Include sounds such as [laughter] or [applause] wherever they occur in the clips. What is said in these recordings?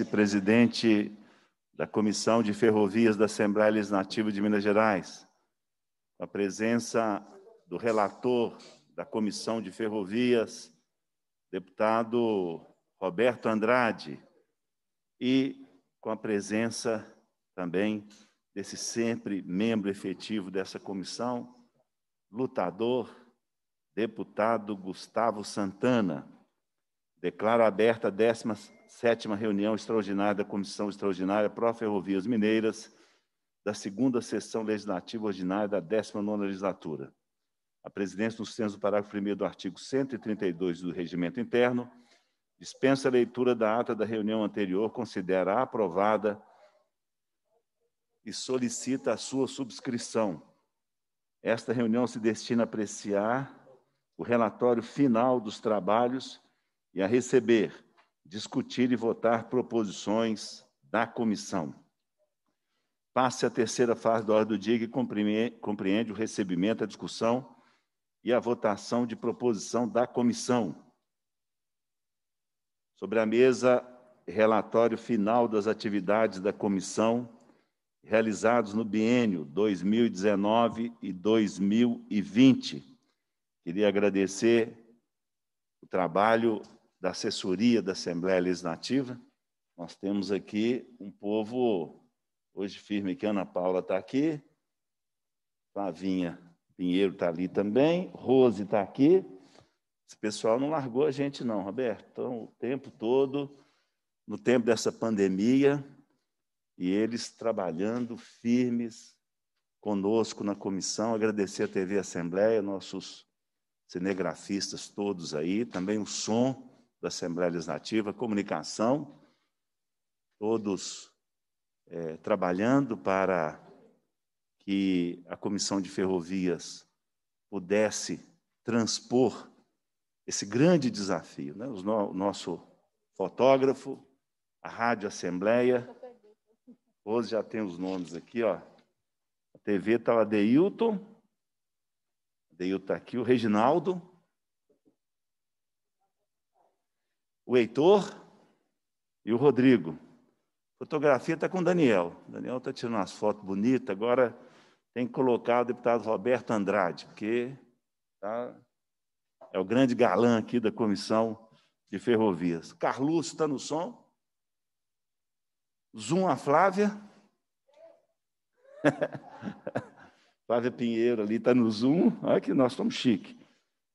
vice-presidente da Comissão de Ferrovias da Assembleia Legislativa de Minas Gerais, a presença do relator da Comissão de Ferrovias, deputado Roberto Andrade, e com a presença também desse sempre membro efetivo dessa comissão, lutador, deputado Gustavo Santana. Declaro aberta a décima sétima reunião extraordinária da Comissão Extraordinária Pró-Ferrovias Mineiras, da segunda sessão legislativa ordinária da 19 legislatura. A presidência, no senso do parágrafo 1 do artigo 132 do Regimento Interno, dispensa a leitura da ata da reunião anterior, considera aprovada e solicita a sua subscrição. Esta reunião se destina a apreciar o relatório final dos trabalhos e a receber discutir e votar proposições da comissão. Passe a terceira fase da ordem do dia que compreende o recebimento, a discussão e a votação de proposição da comissão. Sobre a mesa, relatório final das atividades da comissão realizados no biênio 2019 e 2020. Queria agradecer o trabalho da assessoria da Assembleia Legislativa. Nós temos aqui um povo, hoje firme que Ana Paula está aqui, Flavinha Pinheiro está ali também, Rose está aqui. Esse pessoal não largou a gente, não, Roberto. Então, o tempo todo, no tempo dessa pandemia, e eles trabalhando firmes conosco na comissão. Agradecer a TV Assembleia, nossos cinegrafistas todos aí, também o som da Assembleia Legislativa, comunicação, todos é, trabalhando para que a Comissão de Ferrovias pudesse transpor esse grande desafio. Né? O, nosso fotógrafo, a Rádio Assembleia, hoje já tem os nomes aqui, ó. a TV está o Adeilton, Adeilton está aqui, o Reginaldo, o Heitor e o Rodrigo. Fotografia está com o Daniel. O Daniel está tirando umas fotos bonitas. Agora tem que colocar o deputado Roberto Andrade, porque tá, é o grande galã aqui da comissão de ferrovias. Carlos está no som. Zoom a Flávia. [laughs] Flávia Pinheiro ali está no Zoom. Olha que nós estamos chique.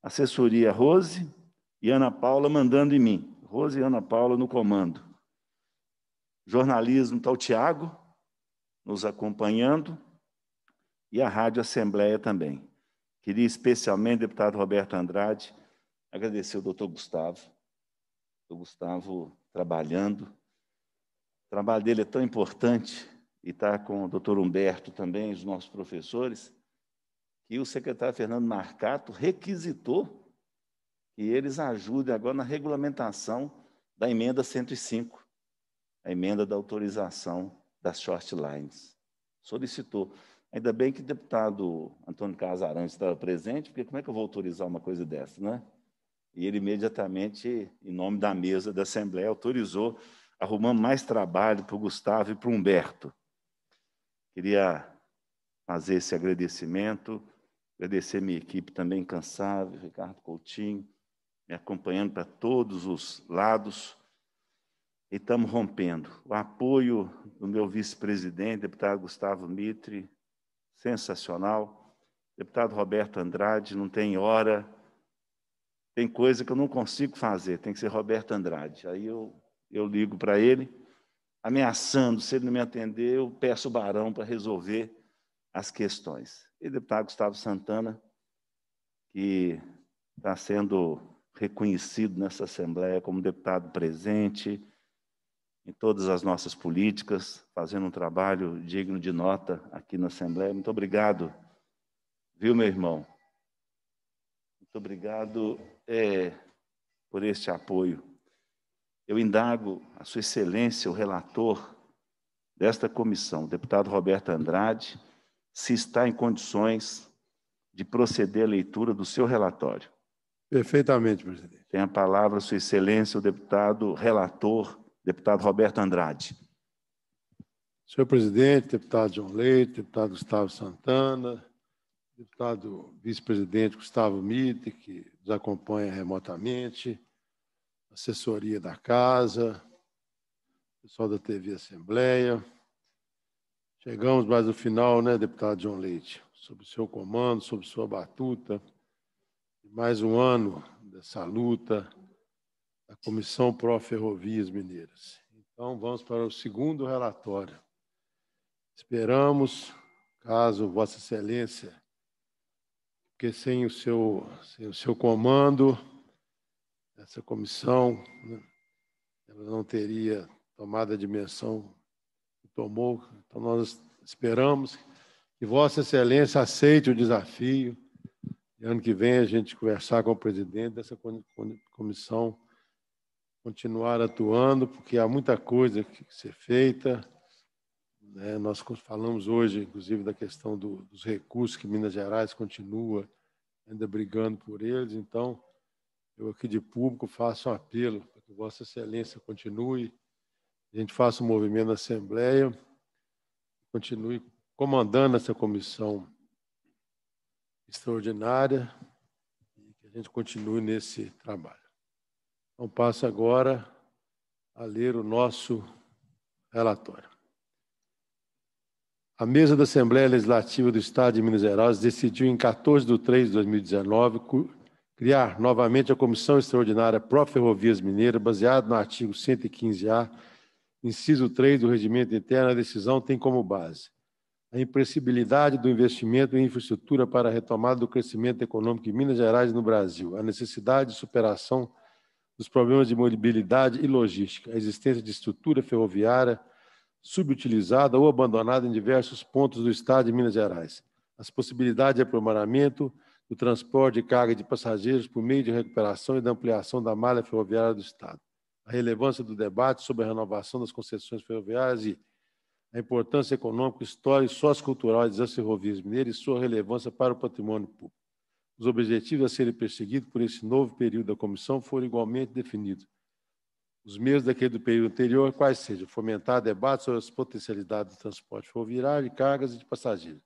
Assessoria Rose e Ana Paula mandando em mim. Rose e Ana Paula no comando. Jornalismo está o Tiago nos acompanhando e a Rádio Assembleia também. Queria especialmente, deputado Roberto Andrade, agradecer o doutor Gustavo. O Gustavo trabalhando. O trabalho dele é tão importante e está com o doutor Humberto também, os nossos professores, que o secretário Fernando Marcato requisitou que eles ajudem agora na regulamentação da emenda 105, a emenda da autorização das short lines. Solicitou. Ainda bem que o deputado Antônio Casarante estava presente, porque como é que eu vou autorizar uma coisa dessa, né? E ele imediatamente, em nome da mesa da Assembleia, autorizou, arrumando mais trabalho para o Gustavo e para o Humberto. Queria fazer esse agradecimento, agradecer minha equipe também incansável, Ricardo Coutinho, me acompanhando para todos os lados. E estamos rompendo. O apoio do meu vice-presidente, deputado Gustavo Mitre, sensacional. Deputado Roberto Andrade, não tem hora. Tem coisa que eu não consigo fazer, tem que ser Roberto Andrade. Aí eu, eu ligo para ele, ameaçando, se ele não me atender, eu peço o Barão para resolver as questões. E deputado Gustavo Santana, que está sendo reconhecido nessa Assembleia como deputado presente em todas as nossas políticas, fazendo um trabalho digno de nota aqui na Assembleia. Muito obrigado, viu, meu irmão? Muito obrigado é, por este apoio. Eu indago a Sua Excelência, o relator desta comissão, o deputado Roberto Andrade, se está em condições de proceder à leitura do seu relatório. Perfeitamente, presidente. Tem a palavra, Sua Excelência, o deputado relator, deputado Roberto Andrade. Senhor presidente, deputado João Leite, deputado Gustavo Santana, deputado vice-presidente Gustavo Mide, que nos acompanha remotamente, assessoria da casa, pessoal da TV Assembleia. Chegamos mais ao final, né, deputado João Leite? Sob o seu comando, sob sua batuta, mais um ano dessa luta da Comissão Pró Ferrovias Mineiras. Então, vamos para o segundo relatório. Esperamos, caso Vossa Excelência, porque sem o seu, sem o seu comando, essa comissão né, ela não teria tomado a dimensão que tomou. Então, nós esperamos que Vossa Excelência aceite o desafio ano que vem a gente conversar com o presidente dessa comissão continuar atuando, porque há muita coisa que ser feita. Né? Nós falamos hoje, inclusive, da questão do, dos recursos que Minas Gerais continua ainda brigando por eles. Então, eu aqui de público faço um apelo para que Vossa Excelência continue, a gente faça um movimento da Assembleia, continue comandando essa comissão extraordinária e que a gente continue nesse trabalho. Então, passo agora a ler o nosso relatório. A mesa da Assembleia Legislativa do Estado de Minas Gerais decidiu, em 14 de 3 de 2019, criar novamente a Comissão Extraordinária Pró-Ferrovias Mineiras, baseada no artigo 115-A, inciso 3 do Regimento Interno. A decisão tem como base a imprescibilidade do investimento em infraestrutura para a retomada do crescimento econômico em Minas Gerais e no Brasil, a necessidade de superação dos problemas de mobilidade e logística, a existência de estrutura ferroviária subutilizada ou abandonada em diversos pontos do estado de Minas Gerais, as possibilidades de aprimoramento do transporte de carga de passageiros por meio de recuperação e da ampliação da malha ferroviária do estado, a relevância do debate sobre a renovação das concessões ferroviárias e a importância econômica, histórica e sociocultural das ferrovias mineiras e sua relevância para o patrimônio público. Os objetivos a serem perseguidos por esse novo período da comissão foram igualmente definidos. Os mesmos daquele do período anterior, quais sejam, fomentar debates sobre as potencialidades do transporte ferroviário, de cargas e de passageiros,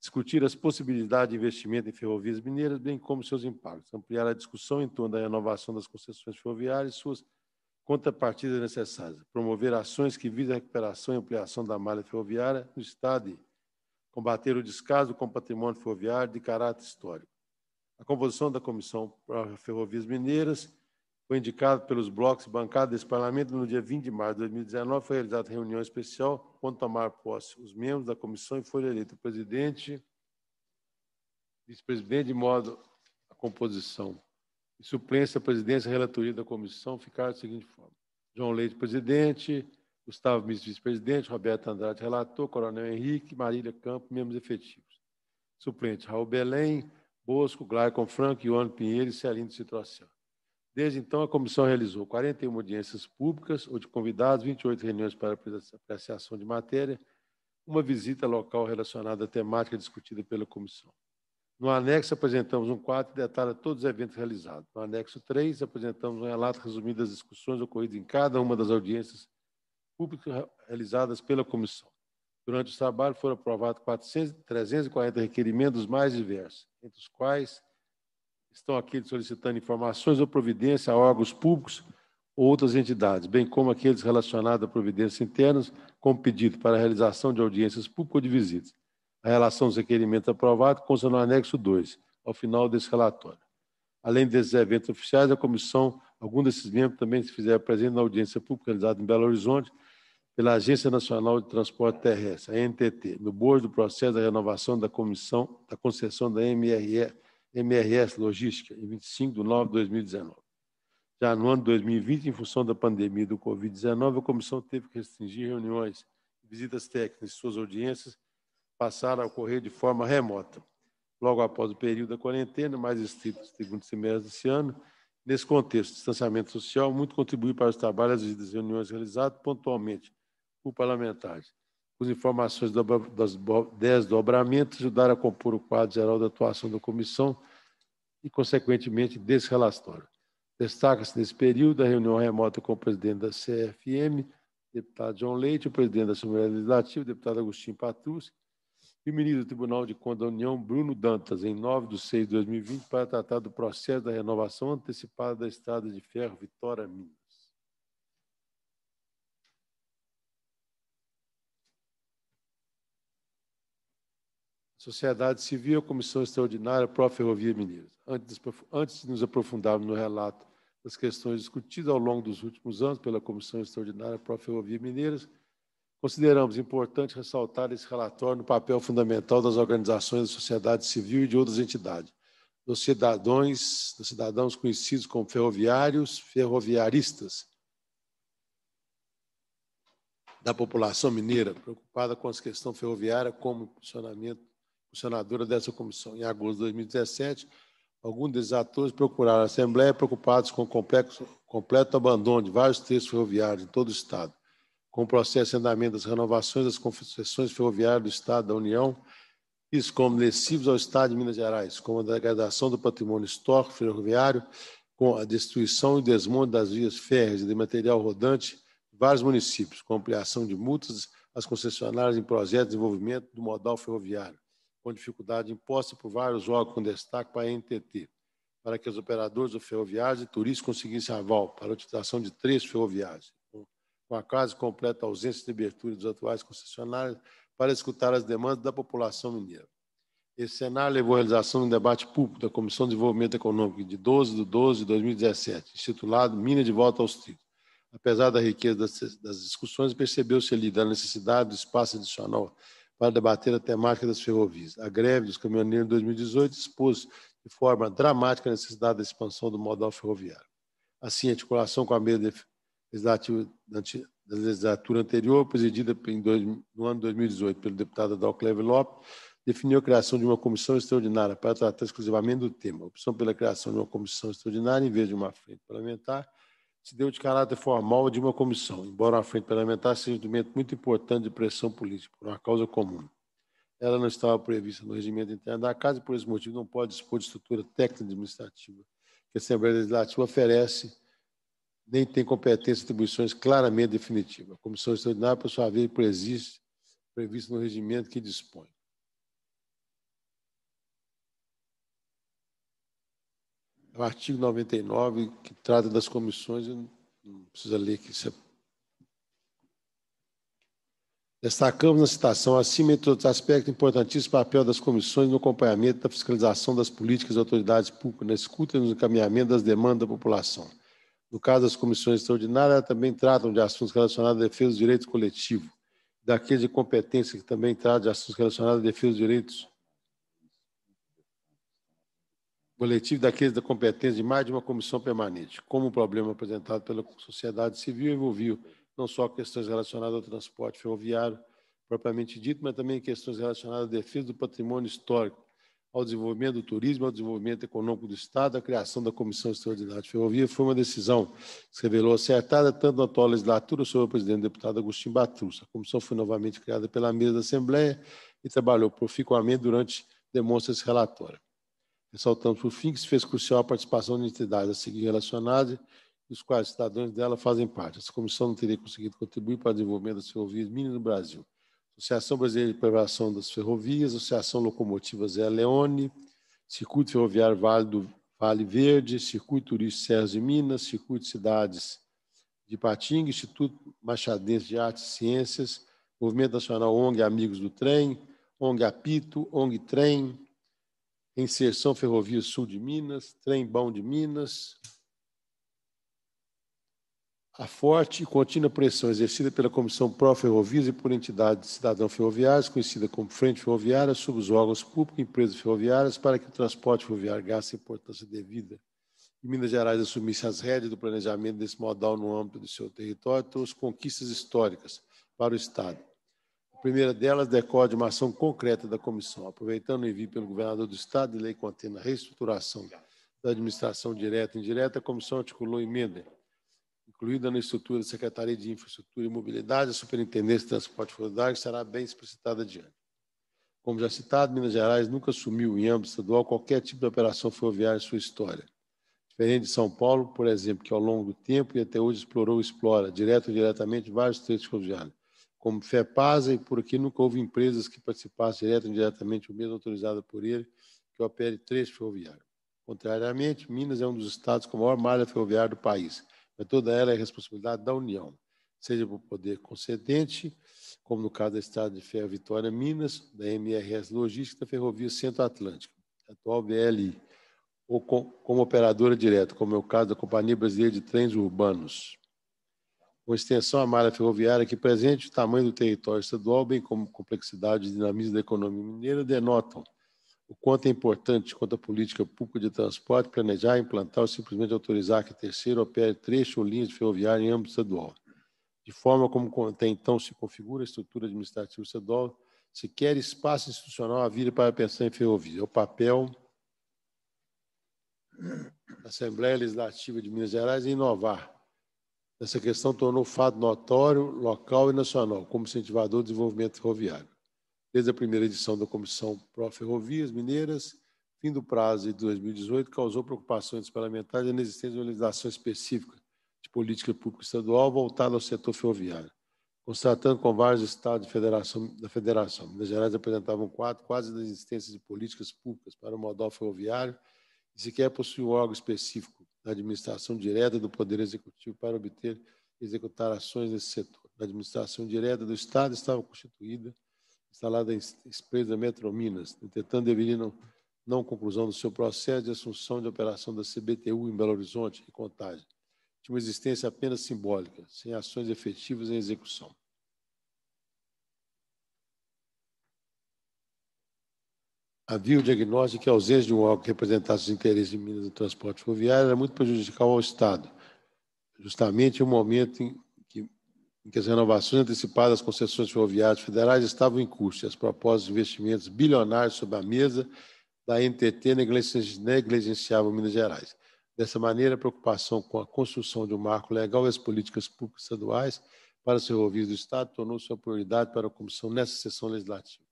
discutir as possibilidades de investimento em ferrovias mineiras, bem como seus impactos, ampliar a discussão em torno da renovação das concessões ferroviárias e suas contrapartidas necessárias, promover ações que visem a recuperação e ampliação da malha ferroviária no Estado e combater o descaso com o patrimônio ferroviário de caráter histórico. A composição da Comissão para Ferrovias Mineiras foi indicada pelos blocos bancados desse parlamento no dia 20 de março de 2019. Foi realizada reunião especial quando tomar posse os membros da comissão e foi eleito o presidente, vice-presidente, de modo a composição e suplência à presidência e relatoria da comissão ficaram da seguinte forma: João Leite, presidente, Gustavo Mises, vice-presidente, Roberto Andrade, relator, Coronel Henrique, Marília Campos, membros efetivos. Suplente: Raul Belém, Bosco, Glaicon Franco, Ioane Pinheiro e Celino de Desde então, a comissão realizou 41 audiências públicas ou de convidados, 28 reuniões para apreciação de matéria, uma visita local relacionada à temática discutida pela comissão. No anexo, apresentamos um quadro que detalha todos os eventos realizados. No anexo 3, apresentamos um relato resumido das discussões ocorridas em cada uma das audiências públicas realizadas pela comissão. Durante o trabalho, foram aprovados 400, 340 requerimentos mais diversos, entre os quais estão aqueles solicitando informações ou providência a órgãos públicos ou outras entidades, bem como aqueles relacionados a providências internas, com pedido para a realização de audiências públicas ou de visitas a relação dos requerimentos aprovados consta no anexo 2, ao final desse relatório. Além desses eventos oficiais, a comissão, algum desses membros também se fizer presente na audiência pública realizada em Belo Horizonte pela Agência Nacional de Transporte Terrestre, a NTT, no bojo do processo da renovação da comissão da concessão da MRS Logística, em 25 de nove de 2019. Já no ano de 2020, em função da pandemia do Covid-19, a comissão teve que restringir reuniões, visitas técnicas e suas audiências passaram a ocorrer de forma remota. Logo após o período da quarentena, mais estrito no segundo semestre desse ano, nesse contexto, de distanciamento social muito contribui para os trabalhos e as reuniões realizadas pontualmente por parlamentares. As informações das desdobramentos ajudaram a compor o quadro geral da atuação da comissão e, consequentemente, desse relatório. Destaca-se nesse período a reunião remota com o presidente da CFM, deputado João Leite, o presidente da Assembleia Legislativa, deputado Agostinho Patrus, e ministro do Tribunal de Contas da União, Bruno Dantas, em 9 de 6 de 2020, para tratar do processo da renovação antecipada da estrada de ferro Vitória-Minas. Sociedade Civil, Comissão Extraordinária Pró-Ferrovia Mineira. Antes, antes de nos aprofundarmos no relato das questões discutidas ao longo dos últimos anos pela Comissão Extraordinária Pró-Ferrovia Mineiras, Consideramos importante ressaltar esse relatório no papel fundamental das organizações da sociedade civil e de outras entidades, dos cidadãos, dos cidadãos conhecidos como ferroviários, ferroviaristas, da população mineira, preocupada com as questões ferroviárias como funcionamento, funcionadora dessa comissão. Em agosto de 2017, alguns desses atores procuraram a Assembleia preocupados com o complexo, completo abandono de vários trechos ferroviários em todo o Estado com o processo de andamento das renovações das concessões ferroviárias do Estado da União, isso como lesivos ao Estado de Minas Gerais, como a degradação do patrimônio histórico ferroviário, com a destruição e desmonte das vias férreas e de material rodante de vários municípios, com ampliação de multas às concessionárias em projetos de desenvolvimento do modal ferroviário, com dificuldade imposta por vários órgãos, com destaque para a NTT, para que os operadores ferroviários e turistas conseguissem aval para a utilização de três ferroviários com a quase completa ausência de abertura dos atuais concessionários para escutar as demandas da população mineira. Esse cenário levou à realização de um debate público da Comissão de Desenvolvimento Econômico de 12 de 12 de 2017, intitulado Mina de Volta aos Trilhos. Apesar da riqueza das, discussões, percebeu-se ali da necessidade do espaço adicional para debater a temática das ferrovias. A greve dos caminhoneiros de 2018 expôs de forma dramática a necessidade da expansão do modal ferroviário. Assim, a articulação com a meia legislativa da legislatura anterior, presidida em dois, no ano 2018 pelo deputado Cleve Lopes, definiu a criação de uma comissão extraordinária para tratar exclusivamente do tema. A opção pela criação de uma comissão extraordinária, em vez de uma frente parlamentar, se deu de caráter formal de uma comissão, embora a frente parlamentar seja um instrumento muito importante de pressão política por uma causa comum. Ela não estava prevista no regimento interno da Casa e, por esse motivo, não pode dispor de estrutura técnica administrativa que a Assembleia Legislativa oferece nem tem competência e atribuições claramente definitivas. A comissão extraordinária, por sua vez, prevista no regimento que dispõe. É o artigo 99, que trata das comissões, não precisa ler que isso é... Destacamos na citação acima, entre outros aspectos, importantíssimo papel das comissões no acompanhamento da fiscalização das políticas das autoridades públicas, na escuta e no encaminhamento das demandas da população no caso das comissões extraordinárias, também tratam de assuntos relacionados à defesa dos direitos coletivos daqueles de competência que também tratam de assuntos relacionados à defesa dos direitos coletivos daqueles da competência de mais de uma comissão permanente, como o problema apresentado pela sociedade civil envolveu não só questões relacionadas ao transporte ferroviário propriamente dito, mas também questões relacionadas à defesa do patrimônio histórico, ao desenvolvimento do turismo, ao desenvolvimento econômico do Estado, a criação da Comissão Extraordinária de Ferrovia foi uma decisão que se revelou acertada tanto na atual legislatura sob o presidente deputado Agostinho Batruz. A comissão foi novamente criada pela mesa da Assembleia e trabalhou proficuamente durante demonstra esse relatório. Ressaltamos, por fim, que se fez crucial a participação de entidades a seguir relacionadas, dos quais os cidadãos dela fazem parte. Essa comissão não teria conseguido contribuir para o desenvolvimento das ferrovias minas no Brasil Associação Brasileira de Preparação das Ferrovias, Associação Locomotivas Zé Leone, Circuito Ferroviário Vale do Vale Verde, Circuito Turístico Serras de Minas, Circuito Cidades de Patinga, Instituto Machadense de Artes e Ciências, Movimento Nacional ONG Amigos do Trem, ONG Apito, ONG Trem, Inserção Ferrovia Sul de Minas, Trem Bom de Minas, a forte e contínua pressão exercida pela Comissão Pró-Ferrovias e por entidades de cidadão ferroviárias, conhecida como Frente Ferroviária, sobre os órgãos públicos e empresas ferroviárias, para que o transporte ferroviário gaste a importância devida e Minas Gerais assumisse as rédeas do planejamento desse modal no âmbito do seu território, trouxe conquistas históricas para o Estado. A primeira delas decorre de uma ação concreta da comissão, aproveitando o envio pelo governador do Estado de lei contendo a reestruturação da administração direta e indireta, a comissão articulou emenda incluída na estrutura da Secretaria de Infraestrutura e Mobilidade, a Superintendência de Transporte Rodoviário será bem explicitada adiante. Como já citado, Minas Gerais nunca assumiu em âmbito estadual qualquer tipo de operação ferroviária em sua história. Diferente de São Paulo, por exemplo, que ao longo do tempo e até hoje explorou e explora, direto ou diretamente, vários trechos ferroviários, como FEPASA, e por aqui nunca houve empresas que participassem direto ou indiretamente, ou mesmo autorizada por ele, que opere trecho ferroviário. Contrariamente, Minas é um dos estados com a maior malha ferroviária do país, mas é toda ela é responsabilidade da União, seja por poder concedente, como no caso da Estrada de Ferro Vitória Minas, da MRS Logística da Ferrovia centro Atlântico, atual BLI, ou com, como operadora direta, como é o caso da Companhia Brasileira de Trens Urbanos. Com extensão à malha ferroviária que presente o tamanho do território estadual, bem como complexidade e dinamismo da economia mineira, denotam o quanto é importante, quanto à política pública de transporte, planejar, implantar ou simplesmente autorizar que terceiro opere trecho ou linhas de ferroviária em âmbito estadual. De forma como até então se configura a estrutura administrativa estadual, quer espaço institucional à vida para pensar em ferrovia. É o papel da Assembleia Legislativa de Minas Gerais em inovar. Essa questão tornou fato notório, local e nacional, como incentivador do desenvolvimento ferroviário desde a primeira edição da Comissão Pró-Ferrovias Mineiras, fim do prazo de 2018, causou preocupações parlamentares na existência de uma legislação específica de política pública estadual voltada ao setor ferroviário. Constatando com vários estados federação, da federação, Minas Gerais apresentavam quatro quase da existência de políticas públicas para o modal ferroviário e sequer possuía um órgão específico na administração direta do Poder Executivo para obter e executar ações nesse setor. A administração direta do Estado estava constituída instalada em Espelho Minas, né, tentando deveriam não conclusão do seu processo de assunção de operação da CBTU em Belo Horizonte e Contagem, de uma existência apenas simbólica, sem ações efetivas em execução. Havia o diagnóstico que a ausência de um órgão que representasse os interesses de Minas no transporte ferroviário era muito prejudicial ao Estado, justamente em um momento em em que as renovações antecipadas das concessões ferroviárias federais estavam em curso e as propostas de investimentos bilionários sobre a mesa da NTT negligenciavam Minas Gerais. Dessa maneira, a preocupação com a construção de um marco legal e as políticas públicas estaduais para os ferrovias do Estado tornou-se uma prioridade para a comissão nessa sessão legislativa.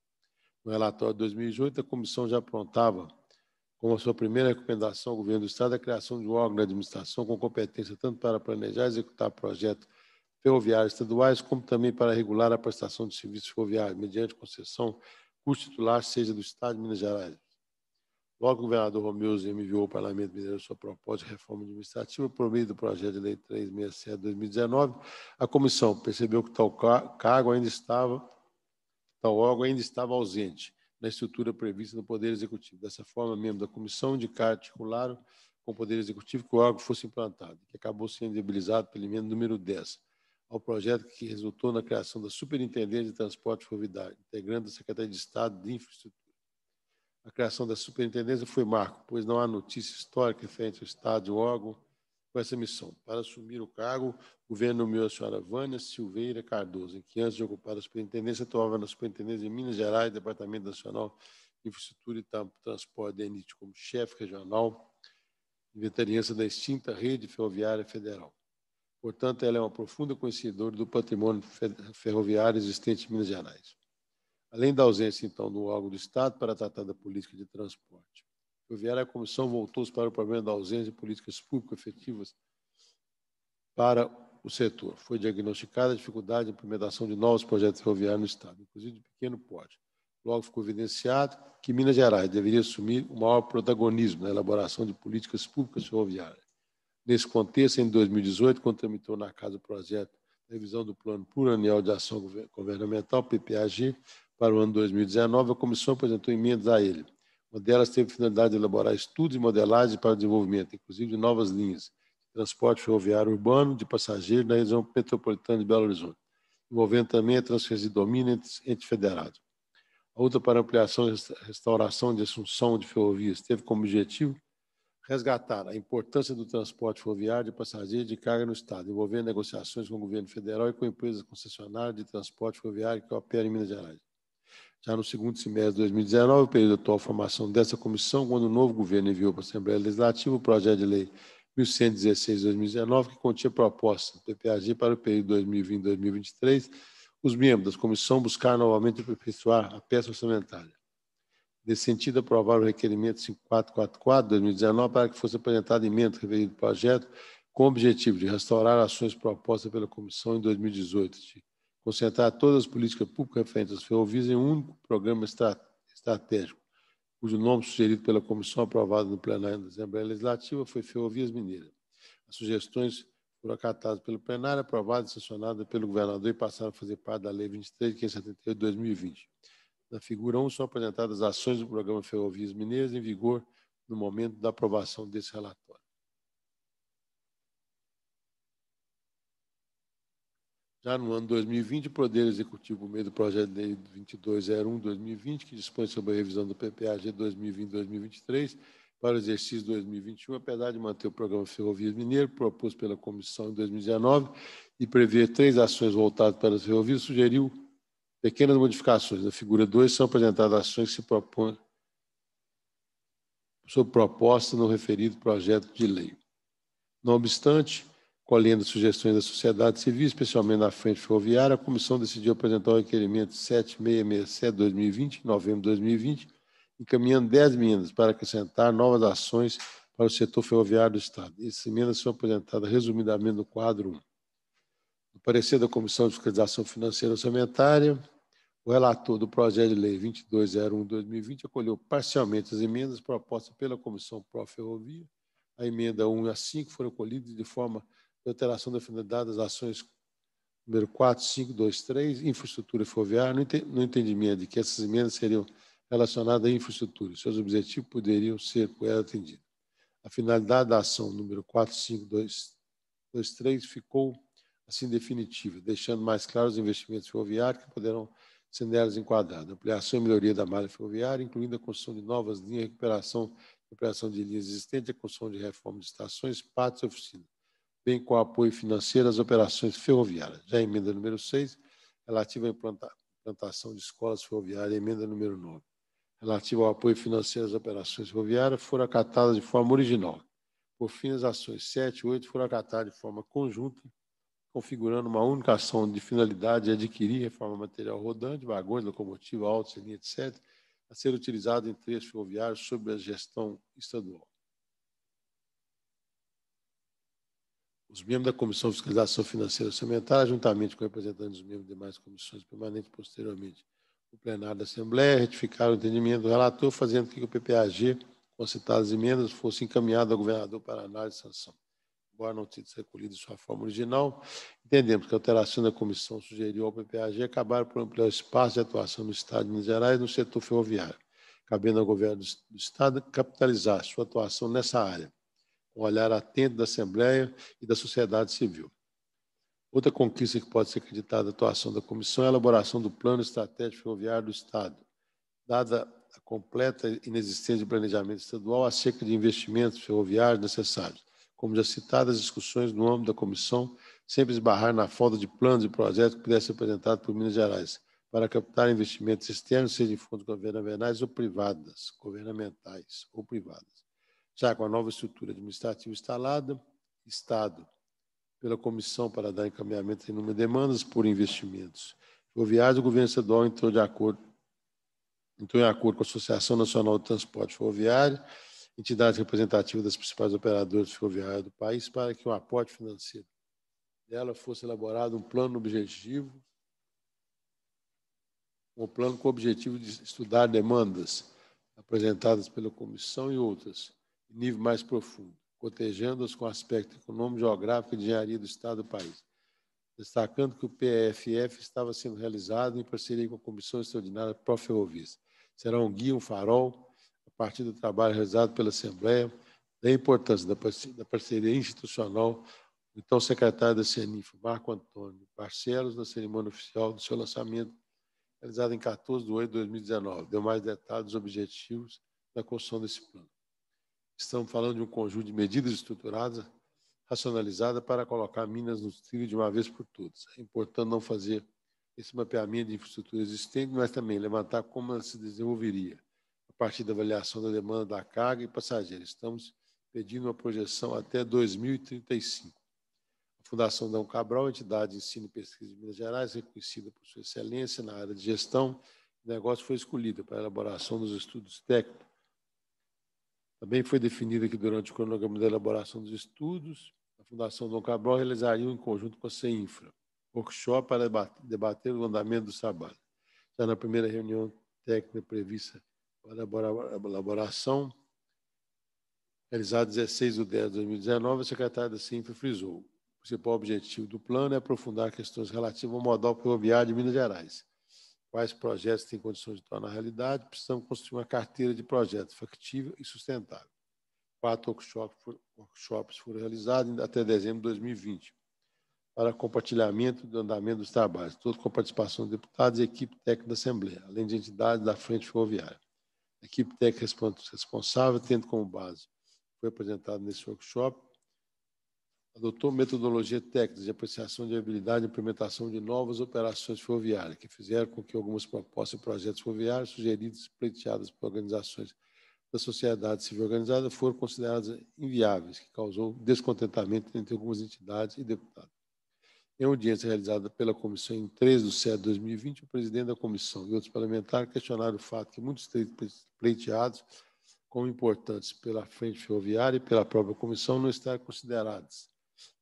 No relatório de 2008, a comissão já aprontava como sua primeira recomendação ao governo do Estado a criação de um órgão de administração com competência tanto para planejar e executar projetos ferroviárias estaduais, como também para regular a prestação de serviços ferroviários mediante concessão, cujo titular seja do Estado de Minas Gerais. Logo, o governador Romeu Zema enviou ao Parlamento Mineiro sua proposta de reforma administrativa por meio do projeto de lei 367 de 2019. A comissão percebeu que tal cargo ainda estava, tal órgão ainda estava ausente na estrutura prevista no Poder Executivo. Dessa forma, membros da comissão indicaram, articularam com o Poder Executivo que o órgão fosse implantado, que acabou sendo debilizado pelo emenda número 10 ao projeto que resultou na criação da Superintendência de Transporte Ferroviário, integrando a Secretaria de Estado de Infraestrutura. A criação da Superintendência foi marco, pois não há notícia histórica referente ao Estado de um órgão com essa missão. Para assumir o cargo, o governo nomeou a senhora Vânia Silveira Cardoso, que antes de ocupar a superintendência, atuava na superintendência de Minas Gerais, Departamento Nacional de Infraestrutura e Transporte, DENIT, como chefe regional de veterinância da extinta Rede Ferroviária Federal. Portanto, ela é uma profunda conhecedora do patrimônio ferroviário existente em Minas Gerais. Além da ausência, então, do órgão do Estado para tratar da política de transporte ferroviária, a comissão voltou-se para o problema da ausência de políticas públicas efetivas para o setor. Foi diagnosticada a dificuldade de implementação de novos projetos ferroviários no Estado, inclusive de pequeno porte. Logo ficou evidenciado que Minas Gerais deveria assumir o maior protagonismo na elaboração de políticas públicas ferroviárias Nesse contexto, em 2018, quando tramitou na Casa o projeto Revisão do Plano Plurianual de Ação Governamental, PPAG, para o ano 2019, a comissão apresentou emendas a ele. Uma delas teve a finalidade de elaborar estudos e modelagens para o desenvolvimento, inclusive de novas linhas de transporte ferroviário urbano de passageiros na região metropolitana de Belo Horizonte, envolvendo também a transferência de domínio entre federados. A outra para ampliação e restauração de assunção de ferrovias teve como objetivo resgatar a importância do transporte ferroviário de passageiros de carga no Estado, envolvendo negociações com o governo federal e com empresas concessionárias de transporte ferroviário que operam em Minas Gerais. Já no segundo semestre de 2019, o período atual de formação dessa comissão, quando o novo governo enviou para a Assembleia Legislativa o projeto de lei 1116-2019, que continha proposta do PPAG para o período 2020-2023, os membros da comissão buscaram novamente aperfeiçoar a peça orçamentária. Nesse sentido, aprovar o requerimento 5444 2019 para que fosse apresentado emenda referido ao projeto com o objetivo de restaurar ações propostas pela comissão em 2018, de concentrar todas as políticas públicas referentes às ferrovias em um único programa estratégico, cujo nome sugerido pela comissão aprovado no plenário da Assembleia Legislativa foi Ferrovias Mineiras. As sugestões foram acatadas pelo plenário, aprovadas e sancionadas pelo governador e passaram a fazer parte da Lei 23.578 de 2020. Na figura 1 são apresentadas ações do programa Ferrovias Mineiras em vigor no momento da aprovação desse relatório. Já no ano 2020, o Poder Executivo, por meio do projeto de lei 2201-2020, que dispõe sobre a revisão do PPAG 2020-2023 para o exercício 2021, apesar de manter o programa Ferrovias Mineiro, proposto pela comissão em 2019, e prever três ações voltadas para as ferrovias, sugeriu Pequenas modificações da figura 2 são apresentadas ações que se propõem sob proposta no referido projeto de lei. Não obstante, colhendo sugestões da sociedade civil, especialmente da frente ferroviária, a comissão decidiu apresentar o requerimento 7667-2020, em novembro de 2020, encaminhando 10 emendas para acrescentar novas ações para o setor ferroviário do Estado. Essas emendas são apresentadas resumidamente no quadro 1. No parecer da Comissão de Fiscalização Financeira e Orçamentária, o relator do projeto de lei 2201-2020 acolheu parcialmente as emendas propostas pela Comissão Pró-Ferrovia. A emenda 1 a 5 foram acolhidas de forma de alteração da finalidade das ações número 4523, infraestrutura ferroviária, no entendimento de que essas emendas seriam relacionadas à infraestrutura. Seus objetivos poderiam ser por ela atendidos. A finalidade da ação número 4523 ficou assim definitiva, deixando mais claros os investimentos ferroviários que poderão sendo elas enquadradas. Ampliação e melhoria da malha ferroviária, incluindo a construção de novas linhas, recuperação operação de linhas existentes, a construção de reforma de estações, pátios e oficinas, bem com apoio financeiro às operações ferroviárias. Já a emenda número 6, relativa à implantação de escolas ferroviárias, emenda número 9, relativa ao apoio financeiro às operações ferroviárias, foram acatadas de forma original. Por fim, as ações 7 e 8 foram acatadas de forma conjunta configurando uma única ação de finalidade de adquirir reforma material rodante, vagões, locomotiva, autos, linha, etc., a ser utilizado em trechos ferroviários sob a gestão estadual. Os membros da Comissão de Fiscalização Financeira Orçamentária, juntamente com representantes dos membros de demais comissões permanentes, posteriormente, o plenário da Assembleia, retificaram o entendimento do relator, fazendo com que o PPAG, com as citadas emendas, fosse encaminhado ao governador para análise e sanção embora não tenha sido recolhido em sua forma original, entendemos que a alteração da comissão sugeriu ao PPAG acabar por ampliar o espaço de atuação no Estado de Minas Gerais no setor ferroviário, cabendo ao governo do Estado capitalizar sua atuação nessa área, com um olhar atento da Assembleia e da sociedade civil. Outra conquista que pode ser acreditada à atuação da comissão é a elaboração do Plano Estratégico Ferroviário do Estado. Dada a completa inexistência de planejamento estadual acerca de investimentos ferroviários necessários, como já citadas discussões no âmbito da comissão, sempre esbarrar na falta de planos e projetos que pudessem ser apresentados por Minas Gerais para captar investimentos externos, seja em fundos governamentais ou privadas, governamentais ou privadas. Já com a nova estrutura administrativa instalada, Estado, pela comissão para dar encaminhamento em número de demandas por investimentos. Ferroviários, o governo estadual entrou, de acordo, entrou em acordo com a Associação Nacional de Transporte Ferroviário, entidades representativas das principais operadoras ferroviárias do país para que o aporte financeiro dela fosse elaborado um plano objetivo, um plano com o objetivo de estudar demandas apresentadas pela comissão e outras, em nível mais profundo, protegendo-as com aspecto econômico, geográfico e de engenharia do Estado do país, destacando que o PFF estava sendo realizado em parceria com a Comissão Extraordinária Pró-Ferrovias. Será um guia, um farol a partir do trabalho realizado pela Assembleia, da importância da parceria institucional do então secretário da CENIF, Marco Antônio Barcelos, na cerimônia oficial do seu lançamento, realizado em 14 de 8 de 2019. Deu mais detalhes dos objetivos da construção desse plano. Estamos falando de um conjunto de medidas estruturadas, racionalizadas para colocar Minas no trilho de uma vez por todas. É importante não fazer esse mapeamento de infraestrutura existente, mas também levantar como ela se desenvolveria a partir da avaliação da demanda da carga e passageiros Estamos pedindo uma projeção até 2035. A Fundação Dão Cabral, entidade de ensino e pesquisa de Minas Gerais, reconhecida por sua excelência na área de gestão de negócio, foi escolhida para a elaboração dos estudos técnicos. Também foi definida que, durante o cronograma da elaboração dos estudos, a Fundação Dom Cabral realizaria, em conjunto com a CEINFRA, workshop para debater o andamento do trabalho. Já na primeira reunião técnica prevista para elaboração, realizada 16 de 10 de 2019, a secretária da CINFRA frisou. O principal objetivo do plano é aprofundar questões relativas ao modal ferroviário de Minas Gerais. Quais projetos têm condições de tornar realidade? Precisamos construir uma carteira de projetos factível e sustentável. Quatro workshops foram realizados até dezembro de 2020 para compartilhamento do andamento dos trabalhos, todos com participação de deputados e equipe técnica da Assembleia, além de entidades da frente ferroviária. A equipe técnica responsável, tendo como base, foi apresentado nesse workshop, adotou metodologia técnica de apreciação de habilidade e implementação de novas operações ferroviárias, que fizeram com que algumas propostas e projetos ferroviários sugeridos e pleiteados por organizações da sociedade civil organizada foram consideradas inviáveis, que causou descontentamento entre algumas entidades e deputados. Em audiência realizada pela comissão em 3 de setembro de 2020, o presidente da comissão e outros parlamentares questionaram o fato que muitos trechos pleiteados como importantes pela frente ferroviária e pela própria comissão não estarem considerados,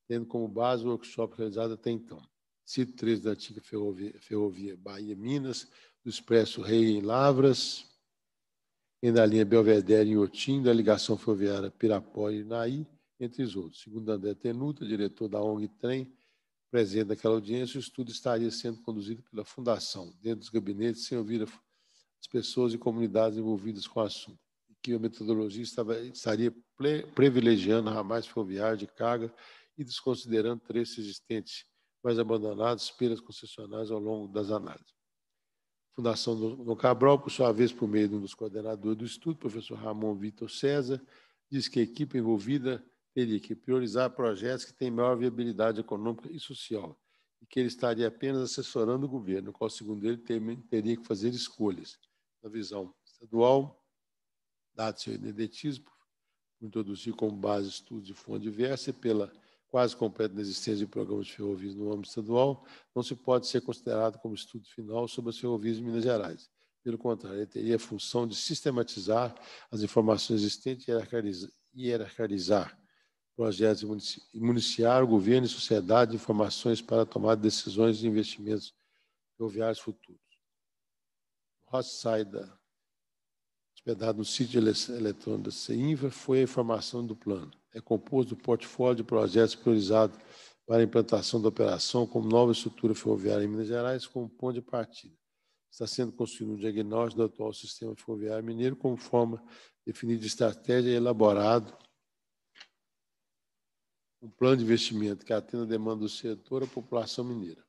tendo como base o workshop realizado até então. Cito três da antiga ferrovia, ferrovia Bahia-Minas, do Expresso Rei em Lavras, e da linha Belvedere em Otim, da ligação ferroviária Pirapó e Naí, entre os outros. Segundo André Tenuta, diretor da ONG Trem, presente naquela audiência, o estudo estaria sendo conduzido pela Fundação, dentro dos gabinetes, sem ouvir as pessoas e comunidades envolvidas com o assunto, e que a metodologia estava, estaria privilegiando ramais ferroviários de carga e desconsiderando trechos existentes, mas abandonados pelas concessionárias ao longo das análises. Fundação do Cabral, por sua vez, por meio de um dos coordenadores do estudo, professor Ramon Vitor César, diz que a equipe envolvida teria que priorizar projetos que têm maior viabilidade econômica e social, e que ele estaria apenas assessorando o governo, o qual, segundo ele, teria que fazer escolhas. Na visão estadual, dado seu ineditismo, introduzir como base estudos de fonte diversa e pela quase completa existência de programas de ferrovias no âmbito estadual, não se pode ser considerado como estudo final sobre as ferrovias de Minas Gerais. Pelo contrário, ele teria a função de sistematizar as informações existentes e hierarquizar projetos e municiar o governo e sociedade de informações para tomar decisões de investimentos ferroviários futuros. Saida, hospedado no sítio eletrônico da CEINVA, foi a informação do plano. É composto do portfólio de projetos priorizados para a implantação da operação como nova estrutura ferroviária em Minas Gerais como ponto de partida. Está sendo construído um diagnóstico do atual sistema ferroviário mineiro como forma definida de estratégia e elaborado um plano de investimento que atenda a demanda do setor e a população mineira.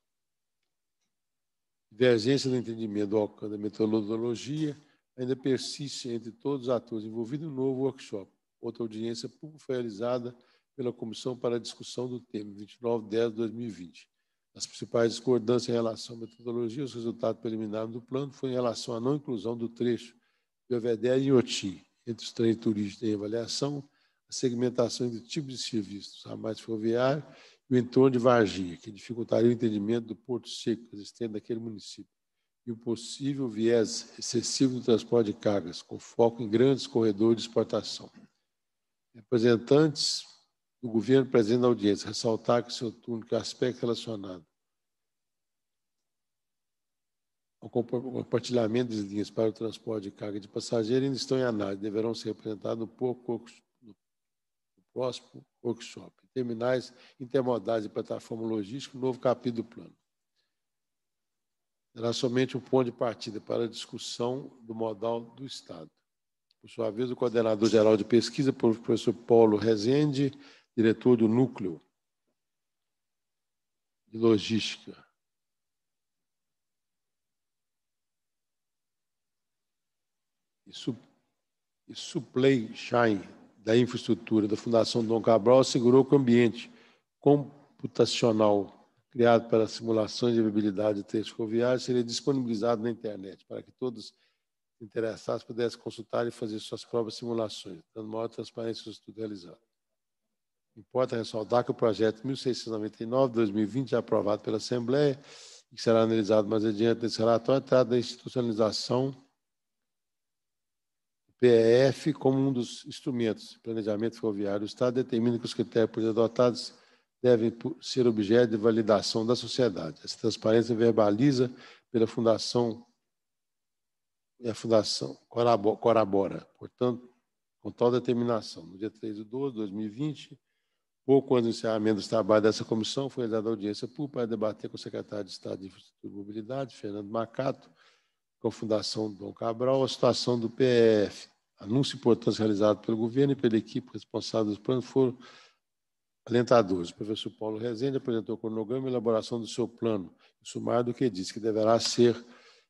Divergência do entendimento do alcance da metodologia ainda persiste entre todos os atores envolvidos no novo workshop. Outra audiência pública foi realizada pela Comissão para a Discussão do Tema, 29 de 10 de 2020. As principais discordâncias em relação à metodologia e os resultados preliminares do plano foi em relação à não inclusão do trecho de Ovedé e Inhoti entre os trens turísticos em avaliação segmentação de tipos de serviços, a mais ferroviário e o entorno de Varginha, que dificultaria o entendimento do porto seco existente naquele município e o possível viés excessivo do transporte de cargas, com foco em grandes corredores de exportação. Representantes do governo presente na audiência ressaltar que o seu turno que é aspecto relacionado ao compartilhamento das linhas para o transporte de carga de passageiro ainda estão em análise, deverão ser apresentados no pouco Gospel Workshop, terminais intermodais e plataforma logística, novo capítulo do plano. Será somente um ponto de partida para a discussão do modal do Estado. Por sua vez, o coordenador-geral de pesquisa, professor Paulo Rezende, diretor do Núcleo de Logística, e Supply Chain da infraestrutura da Fundação Dom Cabral assegurou que o ambiente computacional criado para simulações de viabilidade de trechos ferroviários seria disponibilizado na internet para que todos interessados pudessem consultar e fazer suas próprias simulações, dando maior transparência ao estudo realizado. Importa ressaltar que o projeto 1699-2020 é aprovado pela Assembleia e que será analisado mais adiante nesse relatório, trata da institucionalização PEF como um dos instrumentos de planejamento ferroviário. O Estado determina que os critérios por adotados devem ser objeto de validação da sociedade. Essa transparência verbaliza pela Fundação e a Fundação Corabora, portanto, com tal determinação. No dia 3 de 12 de 2020, pouco antes do encerramento dos trabalhos dessa comissão, foi realizada audiência pública para debater com o secretário de Estado de Infraestrutura e Mobilidade, Fernando Macato, com a Fundação Dom Cabral, a situação do PEF anúncio importante realizado pelo governo e pela equipe responsável dos planos foram alentadores. O professor Paulo Rezende apresentou o cronograma e elaboração do seu plano, o sumário do que disse que deverá ser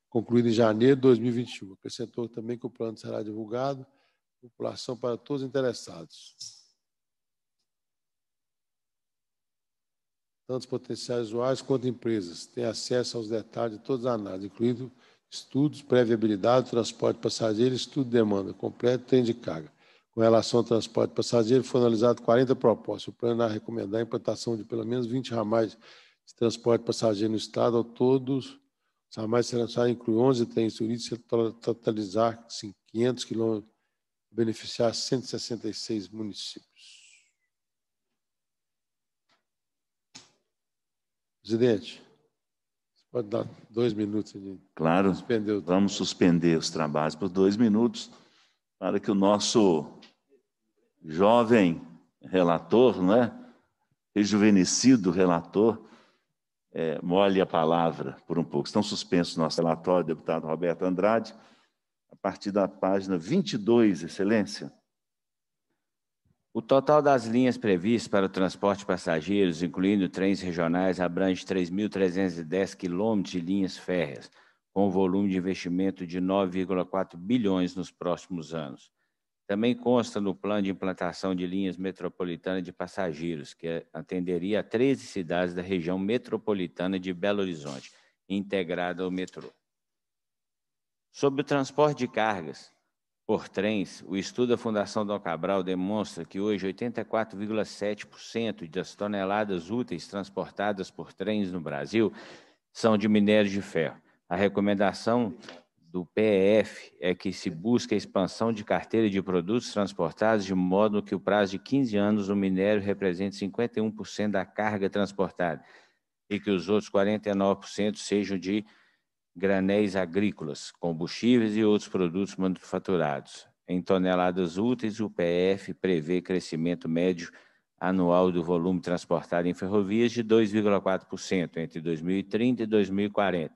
concluído em janeiro de 2021. Acrescentou também que o plano será divulgado à população para todos os interessados. Tanto os potenciais usuários quanto empresas têm acesso aos detalhes de todas as análises, incluindo Estudos, pré-viabilidade, transporte passageiro, estudo de demanda, completo, trem de carga. Com relação ao transporte passageiro, foi analisado 40 propostas. O plano irá é recomendar a implantação de pelo menos 20 ramais de transporte passageiro no Estado. Ao todo, os ramais serão incluem 11 trens turísticos, totalizar 500 quilômetros, beneficiar 166 municípios. Presidente. Pode dar dois minutos. De... Claro, suspender vamos suspender os trabalhos por dois minutos para que o nosso jovem relator, não é? rejuvenescido relator, é, molhe a palavra por um pouco. Estão suspensos nosso relatório, deputado Roberto Andrade, a partir da página 22, Excelência. O total das linhas previstas para o transporte de passageiros, incluindo trens regionais, abrange 3.310 quilômetros de linhas férreas, com um volume de investimento de 9,4 bilhões nos próximos anos. Também consta no plano de implantação de linhas metropolitanas de passageiros, que atenderia a 13 cidades da região metropolitana de Belo Horizonte, integrada ao metrô. Sobre o transporte de cargas, por trens, o estudo da Fundação Dom Cabral demonstra que hoje 84,7% das toneladas úteis transportadas por trens no Brasil são de minério de ferro. A recomendação do PEF é que se busque a expansão de carteira de produtos transportados de modo que o prazo de 15 anos o minério represente 51% da carga transportada e que os outros 49% sejam de granéis agrícolas, combustíveis e outros produtos manufaturados. Em toneladas úteis, o PF prevê crescimento médio anual do volume transportado em ferrovias de 2,4% entre 2030 e 2040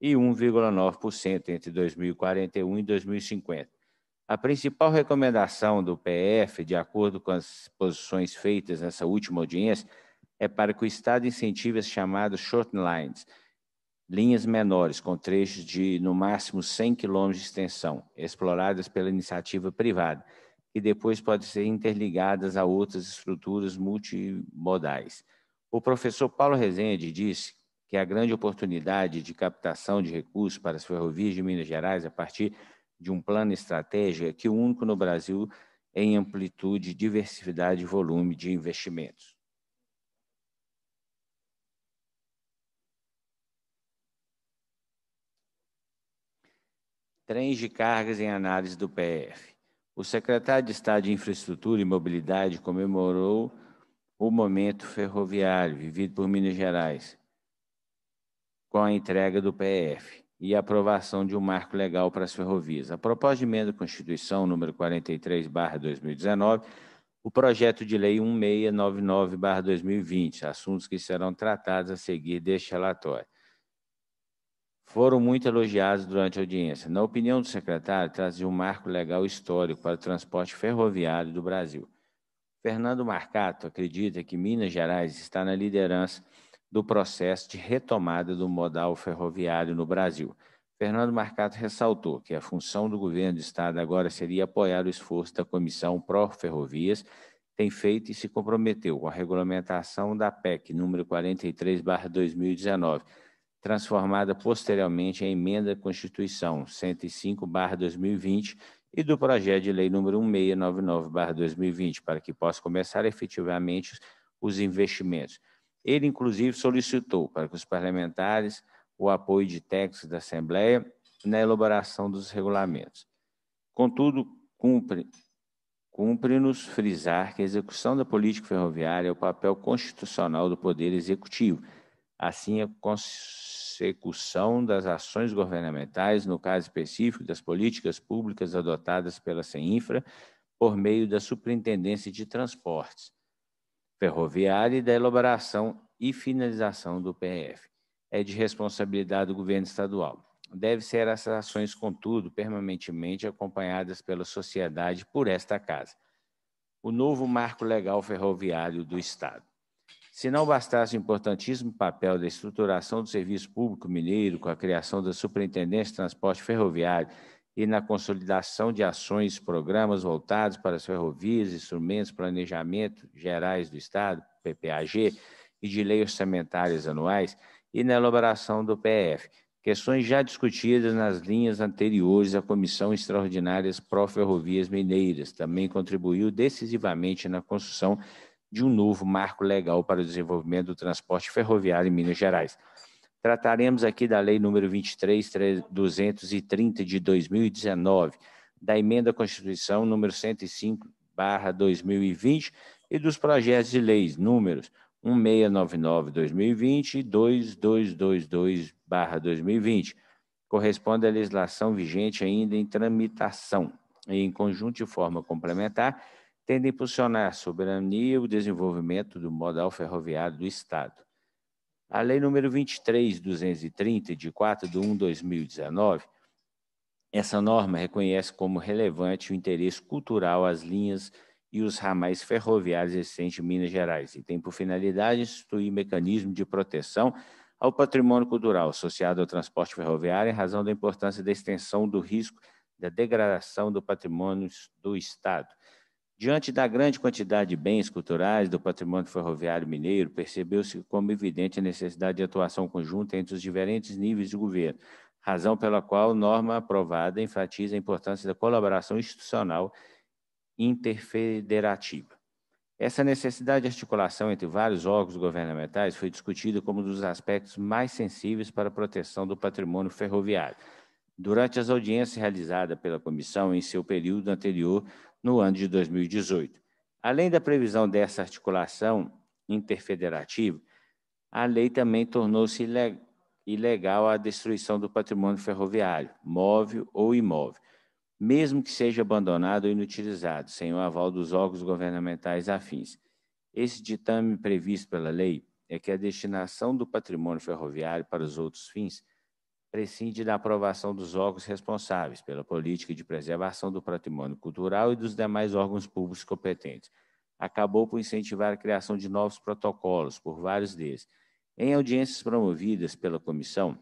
e 1,9% entre 2041 e 2050. A principal recomendação do PF, de acordo com as posições feitas nessa última audiência, é para que o Estado incentive as chamadas short lines, linhas menores, com trechos de no máximo 100 km de extensão, exploradas pela iniciativa privada, que depois podem ser interligadas a outras estruturas multimodais. O professor Paulo Rezende disse que a grande oportunidade de captação de recursos para as ferrovias de Minas Gerais a partir de um plano estratégico é que o único no Brasil em amplitude, diversidade e volume de investimentos. Trens de cargas em análise do PF. O secretário de Estado de Infraestrutura e Mobilidade comemorou o momento ferroviário vivido por Minas Gerais com a entrega do PF e a aprovação de um marco legal para as ferrovias. A propósito de emenda à Constituição número 43/2019, o projeto de lei 1699/2020, assuntos que serão tratados a seguir deste relatório foram muito elogiados durante a audiência. Na opinião do secretário, trazia um marco legal histórico para o transporte ferroviário do Brasil. Fernando Marcato acredita que Minas Gerais está na liderança do processo de retomada do modal ferroviário no Brasil. Fernando Marcato ressaltou que a função do governo do Estado agora seria apoiar o esforço da Comissão Pró-Ferrovias, tem feito e se comprometeu com a regulamentação da PEC número 43, 2019 transformada posteriormente em emenda à Constituição 105/2020 e do projeto de lei número 1699/2020 para que possa começar efetivamente os investimentos. Ele inclusive solicitou para que os parlamentares o apoio de técnicos da Assembleia na elaboração dos regulamentos. Contudo, cumpre Cumpre-nos frisar que a execução da política ferroviária é o papel constitucional do Poder Executivo, assim a consecução das ações governamentais, no caso específico das políticas públicas adotadas pela CEINFRA, por meio da Superintendência de Transportes Ferroviário, e da elaboração e finalização do PF. É de responsabilidade do governo estadual. Deve ser essas ações, contudo, permanentemente acompanhadas pela sociedade por esta casa. O novo marco legal ferroviário do Estado. Se não bastasse o importantíssimo papel da estruturação do serviço público mineiro, com a criação da Superintendência de Transporte Ferroviário e na consolidação de ações, programas voltados para as ferrovias, instrumentos, planejamento gerais do Estado, PPAG, e de leis orçamentárias anuais, e na elaboração do PF, questões já discutidas nas linhas anteriores à Comissão Extraordinárias Pró-Ferrovias Mineiras, também contribuiu decisivamente na construção de um novo marco legal para o desenvolvimento do transporte ferroviário em Minas Gerais. Trataremos aqui da Lei número 23230 de 2019, da emenda à Constituição número 105 2020 e dos projetos de leis números 1699-2020 e 2222-2020, corresponde à legislação vigente ainda em tramitação e, em conjunto e forma complementar, tende a impulsionar a soberania e o desenvolvimento do modal ferroviário do Estado. A Lei Número 23.230, de 4 de 1 de 2019, essa norma reconhece como relevante o interesse cultural às linhas e os ramais ferroviários existentes em Minas Gerais e tem por finalidade instituir mecanismo de proteção ao patrimônio cultural associado ao transporte ferroviário em razão da importância da extensão do risco da degradação do patrimônio do Estado. Diante da grande quantidade de bens culturais do patrimônio ferroviário mineiro, percebeu-se como evidente a necessidade de atuação conjunta entre os diferentes níveis de governo, razão pela qual a norma aprovada enfatiza a importância da colaboração institucional interfederativa. Essa necessidade de articulação entre vários órgãos governamentais foi discutida como um dos aspectos mais sensíveis para a proteção do patrimônio ferroviário. Durante as audiências realizadas pela comissão em seu período anterior no ano de 2018. Além da previsão dessa articulação interfederativa, a lei também tornou-se ilegal a destruição do patrimônio ferroviário, móvel ou imóvel, mesmo que seja abandonado ou inutilizado, sem o aval dos órgãos governamentais afins. Esse ditame previsto pela lei é que a destinação do patrimônio ferroviário para os outros fins prescinde da aprovação dos órgãos responsáveis pela política de preservação do patrimônio cultural e dos demais órgãos públicos competentes. Acabou por incentivar a criação de novos protocolos por vários deles. Em audiências promovidas pela comissão,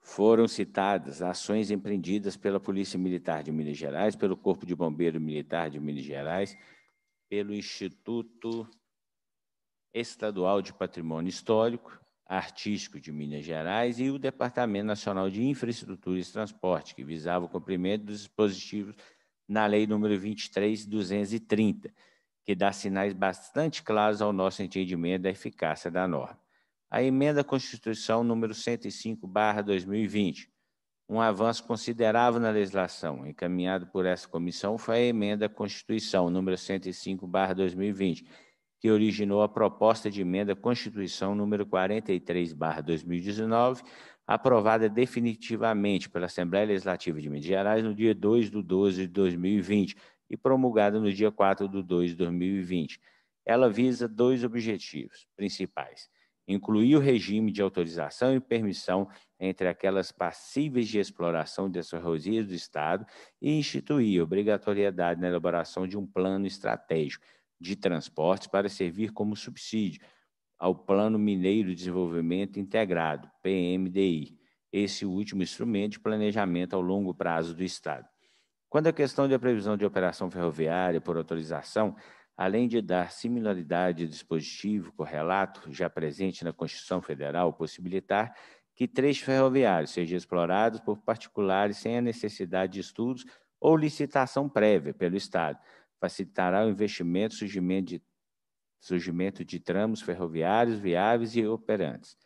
foram citadas ações empreendidas pela Polícia Militar de Minas Gerais, pelo Corpo de Bombeiro Militar de Minas Gerais, pelo Instituto Estadual de Patrimônio Histórico, Artístico de Minas Gerais e o Departamento Nacional de Infraestrutura e Transporte, que visava o cumprimento dos dispositivos na Lei número 23230, que dá sinais bastante claros ao nosso entendimento da eficácia da norma. A emenda à Constituição número 105/2020, um avanço considerável na legislação, encaminhado por essa comissão foi a emenda à Constituição número 105/2020 que originou a proposta de emenda à Constituição número 43/2019, aprovada definitivamente pela Assembleia Legislativa de Minas Gerais no dia 2 de 12 de 2020 e promulgada no dia 4 de 2 de 2020. Ela visa dois objetivos principais: incluir o regime de autorização e permissão entre aquelas passíveis de exploração das ferrovias do Estado e instituir obrigatoriedade na elaboração de um plano estratégico de transportes para servir como subsídio ao Plano Mineiro de Desenvolvimento Integrado, PMDI, esse último instrumento de planejamento ao longo prazo do Estado. Quando a questão da previsão de operação ferroviária por autorização, além de dar similaridade ao dispositivo correlato já presente na Constituição Federal, possibilitar que trechos ferroviários sejam explorados por particulares sem a necessidade de estudos ou licitação prévia pelo Estado, facilitará o investimento, surgimento de, surgimento de tramos ferroviários, viáveis e operantes.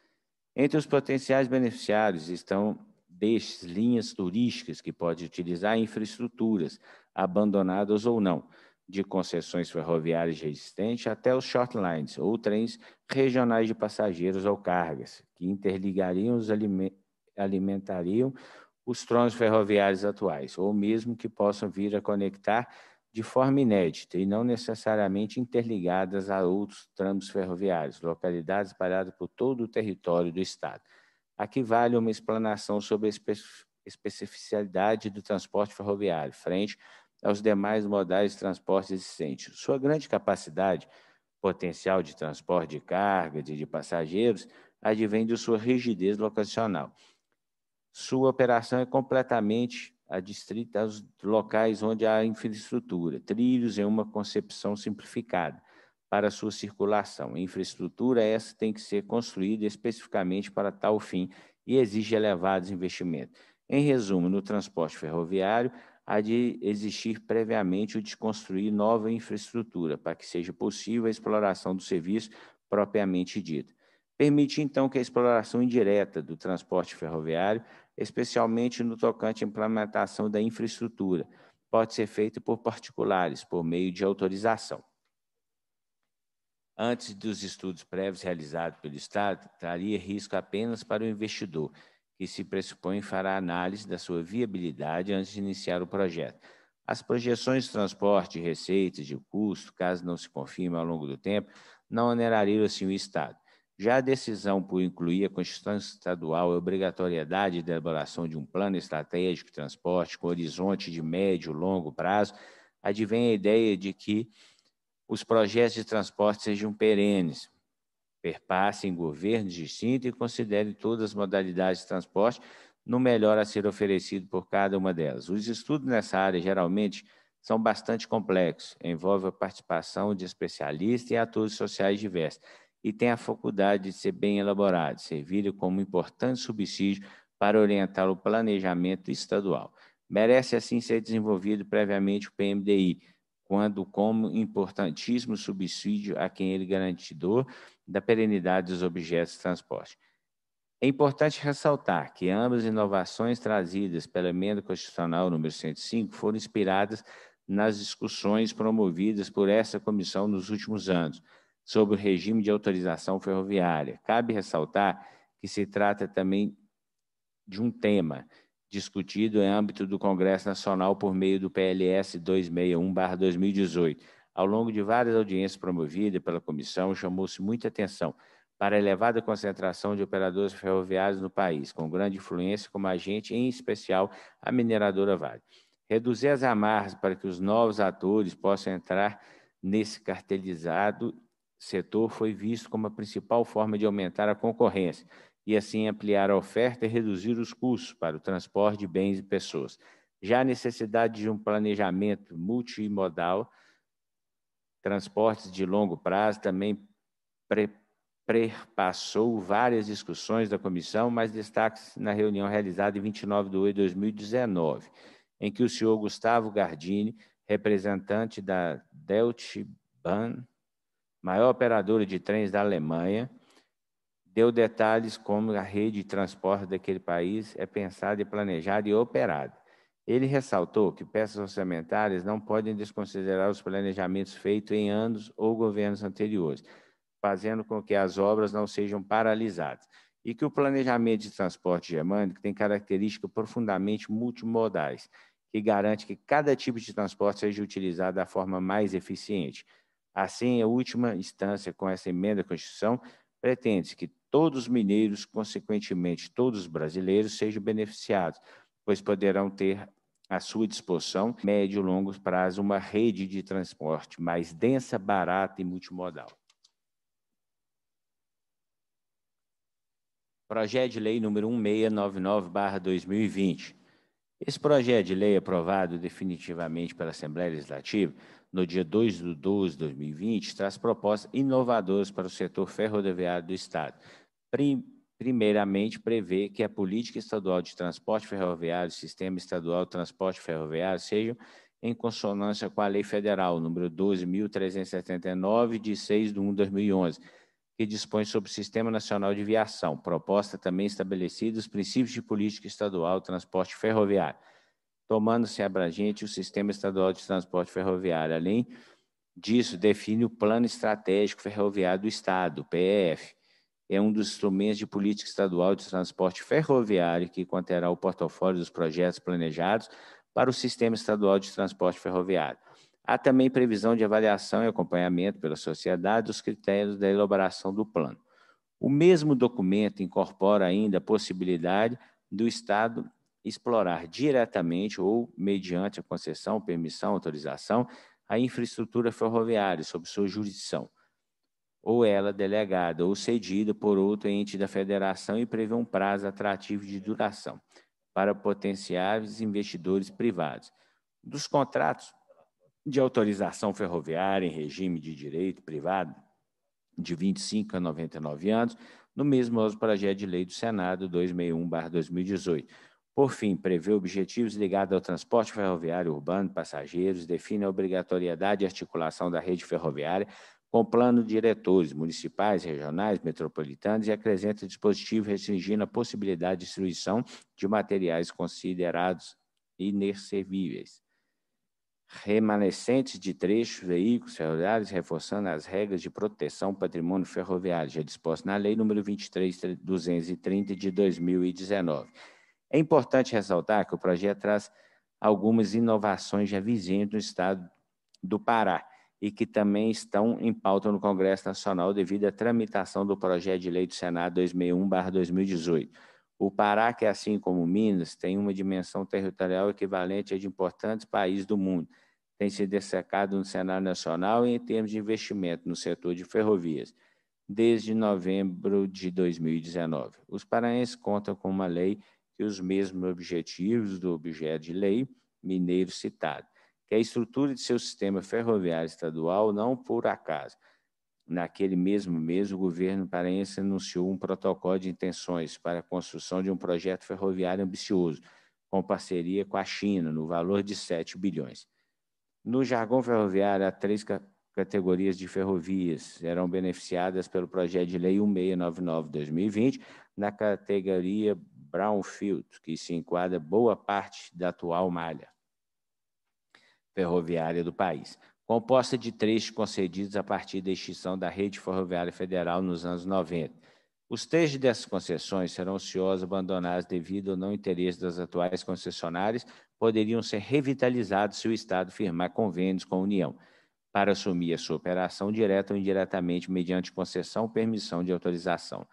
Entre os potenciais beneficiários estão destes linhas turísticas que pode utilizar infraestruturas, abandonadas ou não, de concessões ferroviárias existentes até os shortlines, ou trens regionais de passageiros ou cargas, que interligariam os alimentariam os trons ferroviários atuais, ou mesmo que possam vir a conectar de forma inédita e não necessariamente interligadas a outros tramos ferroviários, localidades espalhadas por todo o território do Estado. Aqui vale uma explanação sobre a espe especificidade do transporte ferroviário, frente aos demais modais de transporte existentes. Sua grande capacidade potencial de transporte de cargas e de passageiros advém de sua rigidez locacional. Sua operação é completamente a distrito aos locais onde há infraestrutura, trilhos em uma concepção simplificada para sua circulação. A infraestrutura essa tem que ser construída especificamente para tal fim e exige elevados investimentos. Em resumo, no transporte ferroviário, há de existir previamente o de construir nova infraestrutura para que seja possível a exploração do serviço propriamente dito. Permite, então, que a exploração indireta do transporte ferroviário especialmente no tocante à implementação da infraestrutura. Pode ser feito por particulares, por meio de autorização. Antes dos estudos prévios realizados pelo Estado, traria risco apenas para o investidor, que se pressupõe fará análise da sua viabilidade antes de iniciar o projeto. As projeções de transporte, receitas, de custo, caso não se confirme ao longo do tempo, não onerariam assim o Estado. Já a decisão por incluir a Constituição Estadual e é obrigatoriedade de elaboração de um plano estratégico de transporte com horizonte de médio e longo prazo advém a ideia de que os projetos de transporte sejam perenes, perpassem governos distintos e considerem todas as modalidades de transporte no melhor a ser oferecido por cada uma delas. Os estudos nessa área geralmente são bastante complexos, envolvem a participação de especialistas e atores sociais diversos e tem a faculdade de ser bem elaborado, servir como importante subsídio para orientar o planejamento estadual. Merece assim ser desenvolvido previamente o PMDI, quando como importantíssimo subsídio a quem ele garantidor da perenidade dos objetos de transporte. É importante ressaltar que ambas inovações trazidas pela emenda constitucional número 105 foram inspiradas nas discussões promovidas por essa comissão nos últimos anos, sobre o regime de autorização ferroviária. Cabe ressaltar que se trata também de um tema discutido em âmbito do Congresso Nacional por meio do PLS 261/2018. Ao longo de várias audiências promovidas pela comissão, chamou-se muita atenção para a elevada concentração de operadores ferroviários no país, com grande influência como agente, em especial a mineradora Vale. Reduzir as amarras para que os novos atores possam entrar nesse cartelizado setor foi visto como a principal forma de aumentar a concorrência e assim ampliar a oferta e reduzir os custos para o transporte de bens e pessoas. Já a necessidade de um planejamento multimodal, transportes de longo prazo, também pre perpassou várias discussões da comissão, mas destaque-se na reunião realizada em 29 de 8 de 2019, em que o senhor Gustavo Gardini, representante da Bahn maior operadora de trens da Alemanha, deu detalhes como a rede de transporte daquele país é pensada e planejada e operada. Ele ressaltou que peças orçamentárias não podem desconsiderar os planejamentos feitos em anos ou governos anteriores, fazendo com que as obras não sejam paralisadas, e que o planejamento de transporte germânico tem características profundamente multimodais, que garante que cada tipo de transporte seja utilizado da forma mais eficiente, Assim, a última instância com essa emenda à Constituição pretende que todos os mineiros, consequentemente todos os brasileiros, sejam beneficiados, pois poderão ter à sua disposição, médio e longo prazo, uma rede de transporte mais densa, barata e multimodal. Projeto de Lei número 1699-2020. Esse projeto de lei é aprovado definitivamente pela Assembleia Legislativa no dia 2 de 12 de 2020, traz propostas inovadoras para o setor ferroviário do Estado. Primeiramente, prevê que a política estadual de transporte ferroviário, sistema estadual de transporte ferroviário, sejam em consonância com a Lei Federal número 12.379, de 6 de 1 de 2011, que dispõe sobre o Sistema Nacional de Viação, proposta também estabelecida os princípios de política estadual de transporte ferroviário tomando-se abrangente o sistema estadual de transporte ferroviário. Além disso, define o Plano Estratégico Ferroviário do Estado, PEF. É um dos instrumentos de política estadual de transporte ferroviário que conterá o portfólio dos projetos planejados para o Sistema Estadual de Transporte Ferroviário. Há também previsão de avaliação e acompanhamento pela sociedade dos critérios da elaboração do plano. O mesmo documento incorpora ainda a possibilidade do Estado explorar diretamente ou mediante a concessão, permissão, autorização a infraestrutura ferroviária sob sua jurisdição, ou ela delegada ou cedida por outro ente da federação e prevê um prazo atrativo de duração para potenciais investidores privados. Dos contratos de autorização ferroviária em regime de direito privado de 25 a 99 anos, no mesmo projeto de lei do Senado 261/2018, por fim, prevê objetivos ligados ao transporte ferroviário urbano de passageiros, define a obrigatoriedade de articulação da rede ferroviária com plano de diretores municipais, regionais, metropolitanos e acrescenta dispositivo restringindo a possibilidade de destruição de materiais considerados inservíveis. Remanescentes de trechos, veículos ferroviários, reforçando as regras de proteção do patrimônio ferroviário, já disposto na Lei nº 23.230 de 2019 é importante ressaltar que o projeto traz algumas inovações já vizinhas no estado do Pará e que também estão em pauta no Congresso Nacional devido à tramitação do projeto de lei do Senado 261/2018. O Pará, que é assim como Minas, tem uma dimensão territorial equivalente à de importantes países do mundo. Tem se destacado no cenário nacional em termos de investimento no setor de ferrovias desde novembro de 2019. Os paraenses contam com uma lei que os mesmos objetivos do objeto de lei mineiro citado, que a estrutura de seu sistema ferroviário estadual não por acaso. Naquele mesmo mês, o governo paraense anunciou um protocolo de intenções para a construção de um projeto ferroviário ambicioso, com parceria com a China, no valor de 7 bilhões. No jargão ferroviário, há três categorias de ferrovias serão beneficiadas pelo projeto de lei 1699-2020 na categoria brownfield, que se enquadra boa parte da atual malha ferroviária do país, composta de trechos concedidos a partir da extinção da rede ferroviária federal nos anos 90. Os trechos dessas concessões serão ociosos abandonados devido ao não interesse das atuais concessionárias, poderiam ser revitalizados se o Estado firmar convênios com a União para assumir a sua operação direta ou indiretamente mediante concessão, permissão de autorização.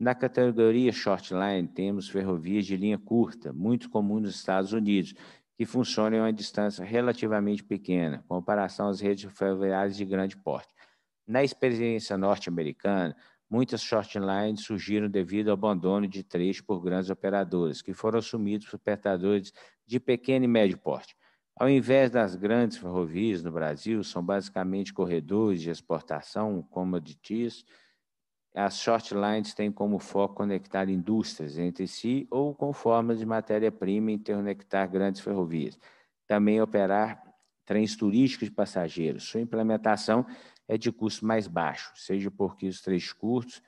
Na categoria shortline, temos ferrovias de linha curta, muito comum nos Estados Unidos, que funcionam a uma distância relativamente pequena, em comparação às redes ferroviárias de grande porte. Na experiência norte-americana, muitas shortlines surgiram devido ao abandono de trechos por grandes operadoras, que foram assumidos por operadores de pequeno e médio porte. Ao invés das grandes ferrovias no Brasil, são basicamente corredores de exportação, como de Tis. As short lines têm como foco conectar indústrias entre si ou com formas de matéria-prima interconectar grandes ferrovias. Também operar trens turísticos de passageiros. Sua implementação é de custo mais baixo, seja porque os trechos curtos,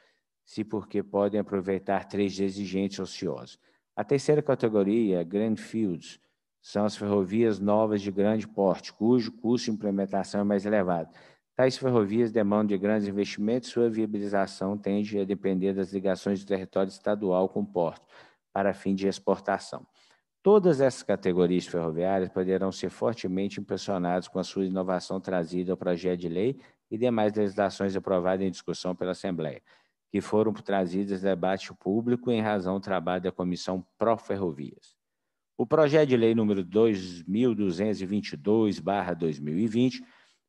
se porque podem aproveitar trechos exigentes ociosos. A terceira categoria, fields, são as ferrovias novas de grande porte, cujo custo de implementação é mais elevado Tais ferrovias demandam de grandes investimentos, sua viabilização tende a depender das ligações do território estadual com porto, para fim de exportação. Todas essas categorias ferroviárias poderão ser fortemente impressionadas com a sua inovação trazida ao projeto de lei e demais legislações aprovadas em discussão pela Assembleia, que foram trazidas a debate público em razão do trabalho da Comissão Pró-Ferrovias. O projeto de lei número 2222-2020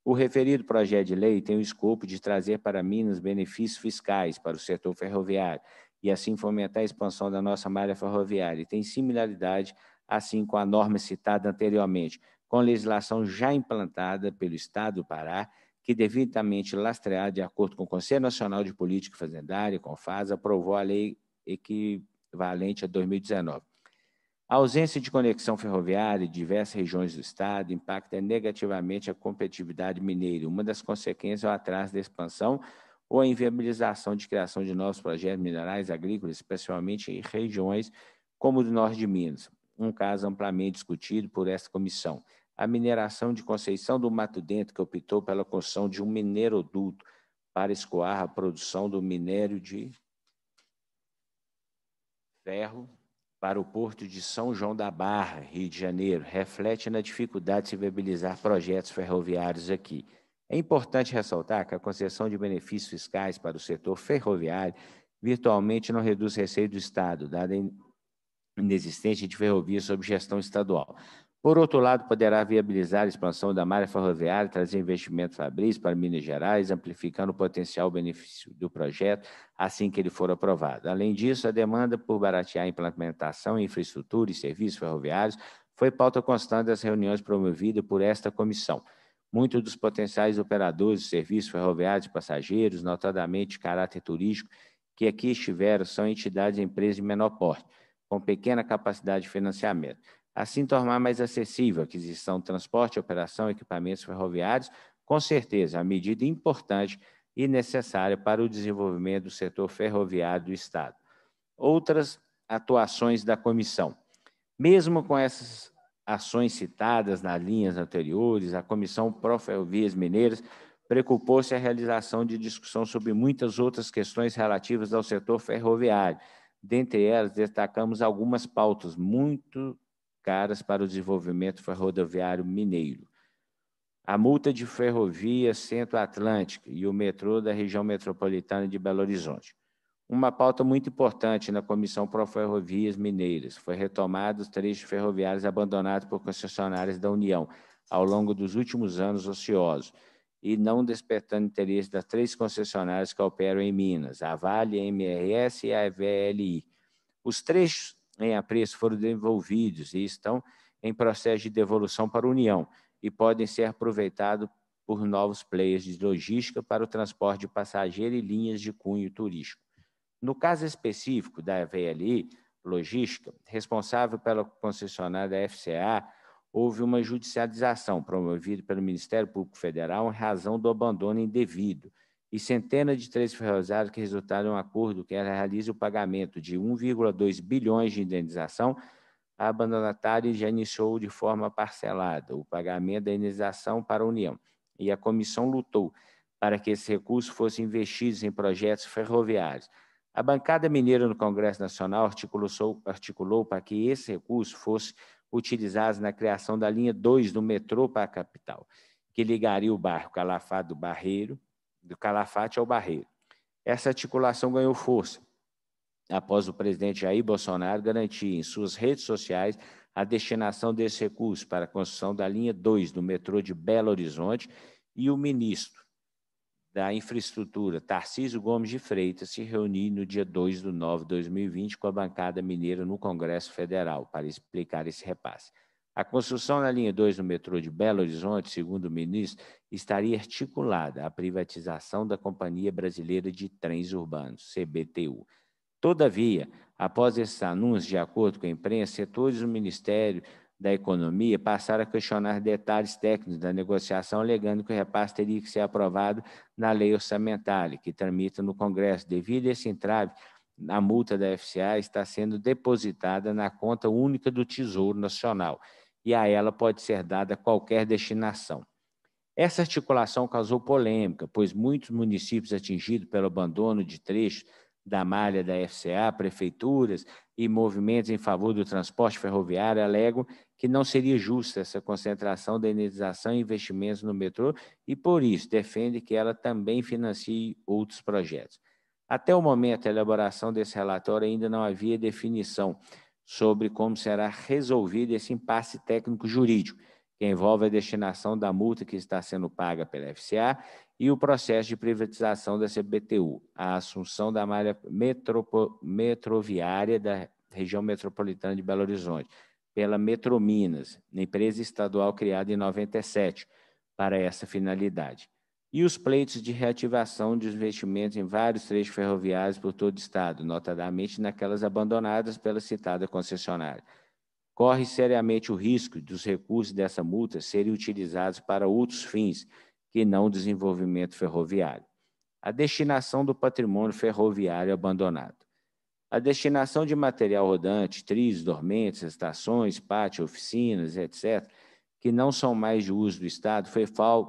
o referido projeto de lei tem o escopo de trazer para Minas benefícios fiscais para o setor ferroviário e assim fomentar a expansão da nossa malha ferroviária e tem similaridade assim com a norma citada anteriormente, com legislação já implantada pelo Estado do Pará, que devidamente lastreada de acordo com o Conselho Nacional de Política Fazendária, com FASA, aprovou a lei equivalente a 2019. A ausência de conexão ferroviária em diversas regiões do estado impacta negativamente a competitividade mineira. Uma das consequências é o atraso da expansão ou a inviabilização de criação de novos projetos minerais agrícolas, especialmente em regiões como o do norte de Minas, um caso amplamente discutido por esta comissão. A mineração de Conceição do Mato Dentro, que optou pela construção de um mineroduto para escoar a produção do minério de ferro para o Porto de São João da Barra, Rio de Janeiro, reflete na dificuldade de se viabilizar projetos ferroviários aqui. É importante ressaltar que a concessão de benefícios fiscais para o setor ferroviário virtualmente não reduz receio do Estado, dada a inexistência de ferrovias sob gestão estadual. Por outro lado, poderá viabilizar a expansão da malha ferroviária, trazer investimento fabris para Minas Gerais, amplificando o potencial benefício do projeto assim que ele for aprovado. Além disso, a demanda por baratear a implementação em infraestrutura e serviços ferroviários foi pauta constante das reuniões promovidas por esta comissão. Muitos dos potenciais operadores de serviços ferroviários passageiros, notadamente de caráter turístico, que aqui estiveram, são entidades e empresas de menor porte, com pequena capacidade de financiamento. Assim, tornar mais acessível a aquisição de transporte, operação, e equipamentos ferroviários, com certeza, a medida importante e necessária para o desenvolvimento do setor ferroviário do Estado. Outras atuações da comissão. Mesmo com essas ações citadas nas linhas anteriores, a Comissão Pró-Ferrovias Mineiras preocupou-se a realização de discussão sobre muitas outras questões relativas ao setor ferroviário. Dentre elas, destacamos algumas pautas muito caras para o desenvolvimento ferroviário mineiro. A multa de ferrovia Centro-Atlântica e o metrô da região metropolitana de Belo Horizonte. Uma pauta muito importante na Comissão Pro Ferrovias Mineiras foi retomada os trechos ferroviários abandonados por concessionárias da União ao longo dos últimos anos ociosos e não despertando interesse das três concessionárias que operam em Minas, a Vale, a MRS e a VLI. Os trechos em apreço foram devolvidos e estão em processo de devolução para a União e podem ser aproveitados por novos players de logística para o transporte de passageiro e linhas de cunho turístico. No caso específico da VLI Logística, responsável pela concessionária FCA, houve uma judicialização promovida pelo Ministério Público Federal em razão do abandono indevido e centenas de três ferroviários que resultaram em um acordo que realize o pagamento de 1,2 bilhões de indenização. A abandonatária já iniciou de forma parcelada o pagamento da indenização para a União e a comissão lutou para que esse recurso fosse investido em projetos ferroviários. A bancada mineira no Congresso Nacional articulou, articulou para que esse recurso fosse utilizado na criação da linha 2 do metrô para a capital, que ligaria o bairro Calafado Barreiro, do Calafate ao Barreiro. Essa articulação ganhou força após o presidente Jair Bolsonaro garantir em suas redes sociais a destinação desse recurso para a construção da linha 2 do metrô de Belo Horizonte e o ministro da Infraestrutura, Tarcísio Gomes de Freitas, se reunir no dia 2 de nove de 2020 com a bancada mineira no Congresso Federal para explicar esse repasse. A construção na linha 2 do metrô de Belo Horizonte, segundo o ministro, estaria articulada à privatização da Companhia Brasileira de Trens Urbanos, CBTU. Todavia, após esses anúncios, de acordo com a imprensa, setores do Ministério da Economia passaram a questionar detalhes técnicos da negociação, alegando que o repasse teria que ser aprovado na lei orçamentária, que tramita no Congresso. Devido a esse entrave, a multa da FCA está sendo depositada na conta única do Tesouro Nacional e a ela pode ser dada qualquer destinação. Essa articulação causou polêmica, pois muitos municípios atingidos pelo abandono de trechos da malha da FCA, prefeituras e movimentos em favor do transporte ferroviário alegam que não seria justa essa concentração da indenização e investimentos no metrô e, por isso, defende que ela também financie outros projetos. Até o momento, da elaboração desse relatório ainda não havia definição sobre como será resolvido esse impasse técnico-jurídico, que envolve a destinação da multa que está sendo paga pela FCA e o processo de privatização da CBTU, a assunção da malha metroviária da região metropolitana de Belo Horizonte, pela Metrominas, empresa estadual criada em 97, para essa finalidade. E os pleitos de reativação de investimentos em vários trechos ferroviários por todo o Estado, notadamente naquelas abandonadas pela citada concessionária. Corre seriamente o risco dos recursos dessa multa serem utilizados para outros fins, que não o desenvolvimento ferroviário. A destinação do patrimônio ferroviário abandonado. A destinação de material rodante, trilhos, dormentes, estações, pátios, oficinas, etc., que não são mais de uso do Estado foi,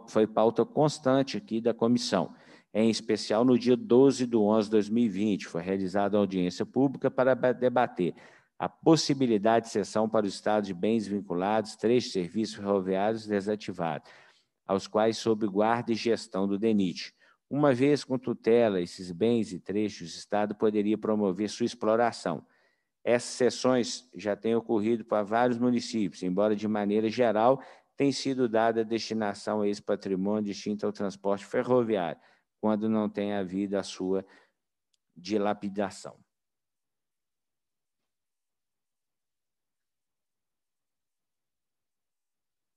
foi pauta constante aqui da comissão. Em especial no dia 12 de 11 de 2020, foi realizada audiência pública para debater a possibilidade de cessão para o Estado de bens vinculados, três serviços ferroviários desativados, aos quais sob guarda e gestão do DENIT. Uma vez com tutela, esses bens e trechos, o Estado poderia promover sua exploração, essas sessões já têm ocorrido para vários municípios, embora de maneira geral tenha sido dada destinação a esse patrimônio distinto ao transporte ferroviário, quando não tem havido a sua dilapidação.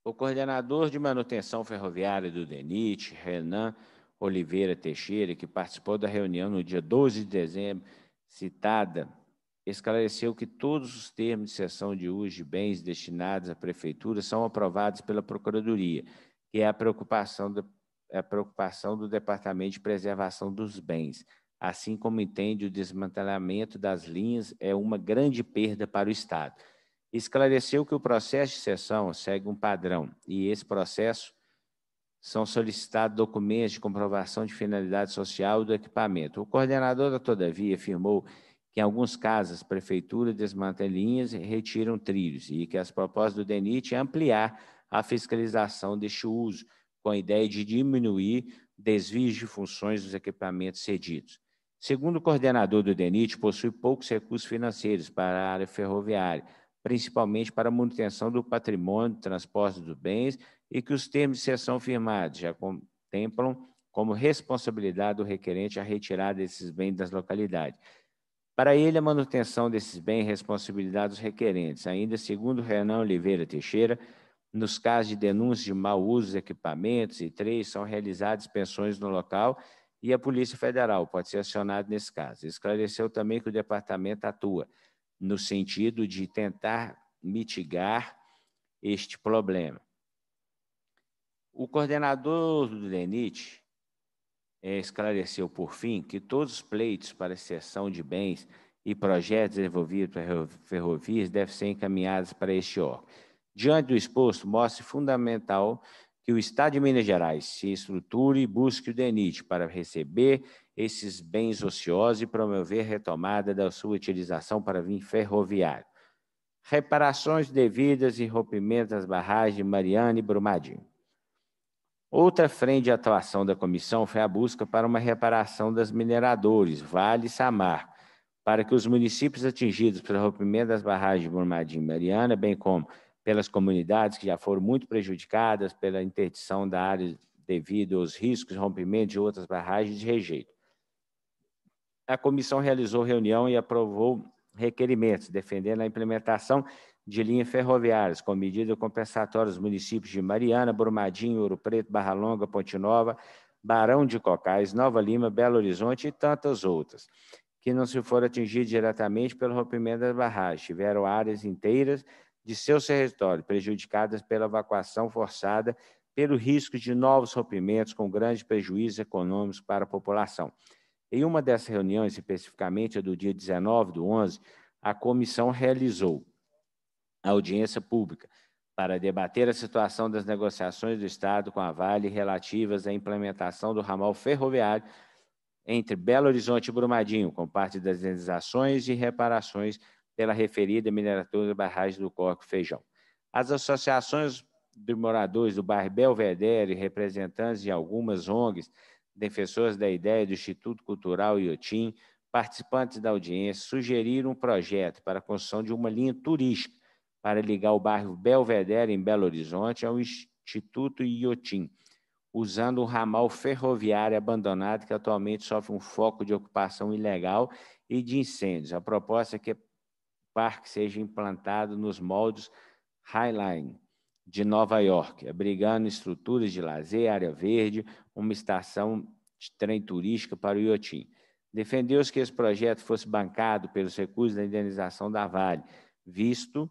O coordenador de manutenção ferroviária do DENIT, Renan Oliveira Teixeira, que participou da reunião no dia 12 de dezembro, citada esclareceu que todos os termos de cessão de uso de bens destinados à prefeitura são aprovados pela Procuradoria, que é a preocupação, do, é a preocupação do Departamento de Preservação dos Bens, assim como entende o desmantelamento das linhas é uma grande perda para o Estado. Esclareceu que o processo de cessão segue um padrão e esse processo são solicitados documentos de comprovação de finalidade social do equipamento. O coordenador da Todavia afirmou que em alguns casos prefeituras desmantelam linhas e retiram trilhos, e que as propostas do DENIT é ampliar a fiscalização deste uso, com a ideia de diminuir desvios de funções dos equipamentos cedidos. Segundo o coordenador do DENIT, possui poucos recursos financeiros para a área ferroviária, principalmente para a manutenção do patrimônio, transporte dos bens, e que os termos de cessão firmados já contemplam como responsabilidade do requerente a retirada desses bens das localidades. Para ele, a manutenção desses bens e responsabilidades requerentes, ainda segundo Renan Oliveira Teixeira, nos casos de denúncia de mau uso de equipamentos e três, são realizadas pensões no local e a Polícia Federal pode ser acionada nesse caso. Esclareceu também que o departamento atua no sentido de tentar mitigar este problema. O coordenador do DENIT, é, esclareceu, por fim, que todos os pleitos para exceção de bens e projetos desenvolvidos para ferrovias devem ser encaminhados para este órgão. Diante do exposto, mostra fundamental que o Estado de Minas Gerais se estruture e busque o DENIT para receber esses bens ociosos e promover a retomada da sua utilização para vir ferroviário. Reparações devidas e rompimento das barragens de Mariana e Brumadinho. Outra frente de atuação da comissão foi a busca para uma reparação das mineradores, Vale e Samar, para que os municípios atingidos pelo rompimento das barragens de Brumadinho e Mariana, bem como pelas comunidades que já foram muito prejudicadas pela interdição da área devido aos riscos, de rompimento de outras barragens de rejeito. A comissão realizou reunião e aprovou requerimentos, defendendo a implementação de linha ferroviárias, com medida compensatória aos municípios de Mariana, Brumadinho, Ouro Preto, Barra Longa, Ponte Nova, Barão de Cocais, Nova Lima, Belo Horizonte e tantas outras, que não se foram atingidas diretamente pelo rompimento das barragens, tiveram áreas inteiras de seu território prejudicadas pela evacuação forçada, pelo risco de novos rompimentos com grandes prejuízos econômicos para a população. Em uma dessas reuniões, especificamente a do dia 19 do 11, a comissão realizou à audiência pública para debater a situação das negociações do Estado com a Vale relativas à implementação do ramal ferroviário entre Belo Horizonte e Brumadinho, com parte das indenizações e reparações pela referida mineratura da barragem do Corco Feijão. As associações de moradores do bairro Belvedere, representantes de algumas ONGs, defensores da ideia do Instituto Cultural Iotim, participantes da audiência, sugeriram um projeto para a construção de uma linha turística para ligar o bairro Belvedere, em Belo Horizonte, ao Instituto Iotim, usando um ramal ferroviário abandonado que atualmente sofre um foco de ocupação ilegal e de incêndios. A proposta é que o parque seja implantado nos moldes Highline de Nova York, abrigando estruturas de lazer, área verde, uma estação de trem turística para o Iotim. Defendeu-se que esse projeto fosse bancado pelos recursos da indenização da Vale, visto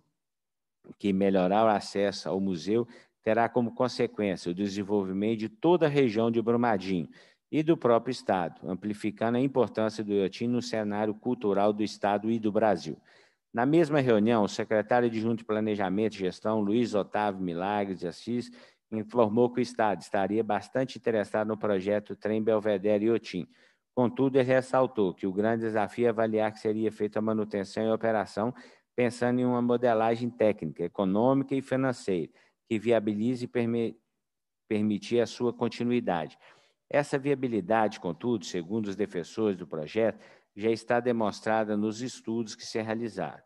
que melhorar o acesso ao museu terá como consequência o desenvolvimento de toda a região de Brumadinho e do próprio Estado, amplificando a importância do Iotim no cenário cultural do Estado e do Brasil. Na mesma reunião, o secretário de Junto de Planejamento e Gestão, Luiz Otávio Milagres de Assis, informou que o Estado estaria bastante interessado no projeto Trem Belvedere Iotim. Contudo, ele ressaltou que o grande desafio é avaliar que seria feita a manutenção e operação pensando em uma modelagem técnica, econômica e financeira, que viabilize e permi permitir a sua continuidade. Essa viabilidade, contudo, segundo os defensores do projeto, já está demonstrada nos estudos que se realizaram.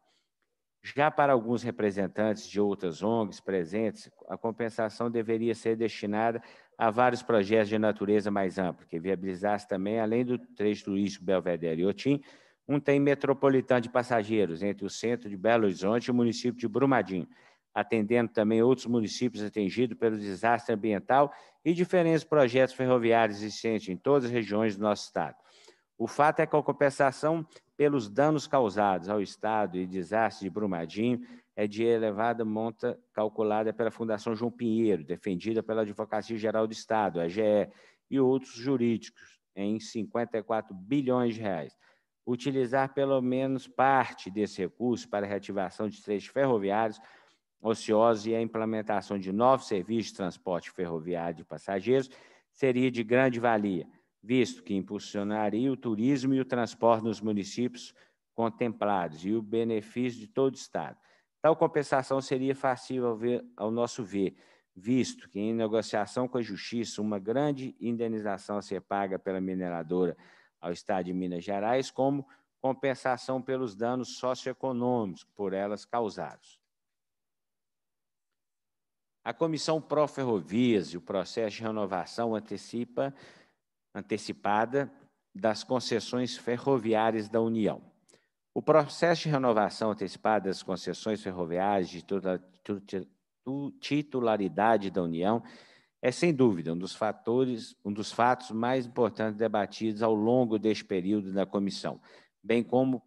Já para alguns representantes de outras ONGs presentes, a compensação deveria ser destinada a vários projetos de natureza mais ampla, que viabilizasse também, além do trecho turístico Belvedere e Otim, um tem metropolitano de passageiros entre o centro de Belo Horizonte e o município de Brumadinho, atendendo também outros municípios atingidos pelo desastre ambiental e diferentes projetos ferroviários existentes em todas as regiões do nosso estado. O fato é que a compensação pelos danos causados ao estado e desastre de Brumadinho é de elevada monta calculada pela Fundação João Pinheiro, defendida pela Advocacia Geral do Estado, a GE, e outros jurídicos, em 54 bilhões de reais utilizar pelo menos parte desse recurso para a reativação de trechos ferroviários ociosos e a implementação de novos serviços de transporte ferroviário de passageiros seria de grande valia, visto que impulsionaria o turismo e o transporte nos municípios contemplados e o benefício de todo o Estado. Tal compensação seria fácil ao, ver, ao nosso ver, visto que, em negociação com a Justiça, uma grande indenização a ser paga pela mineradora ao Estado de Minas Gerais como compensação pelos danos socioeconômicos por elas causados. A Comissão Pró-Ferrovias e o processo de renovação antecipa, antecipada das concessões ferroviárias da União. O processo de renovação antecipada das concessões ferroviárias de titularidade da União é sem dúvida um dos fatores, um dos fatos mais importantes debatidos ao longo deste período na comissão, bem como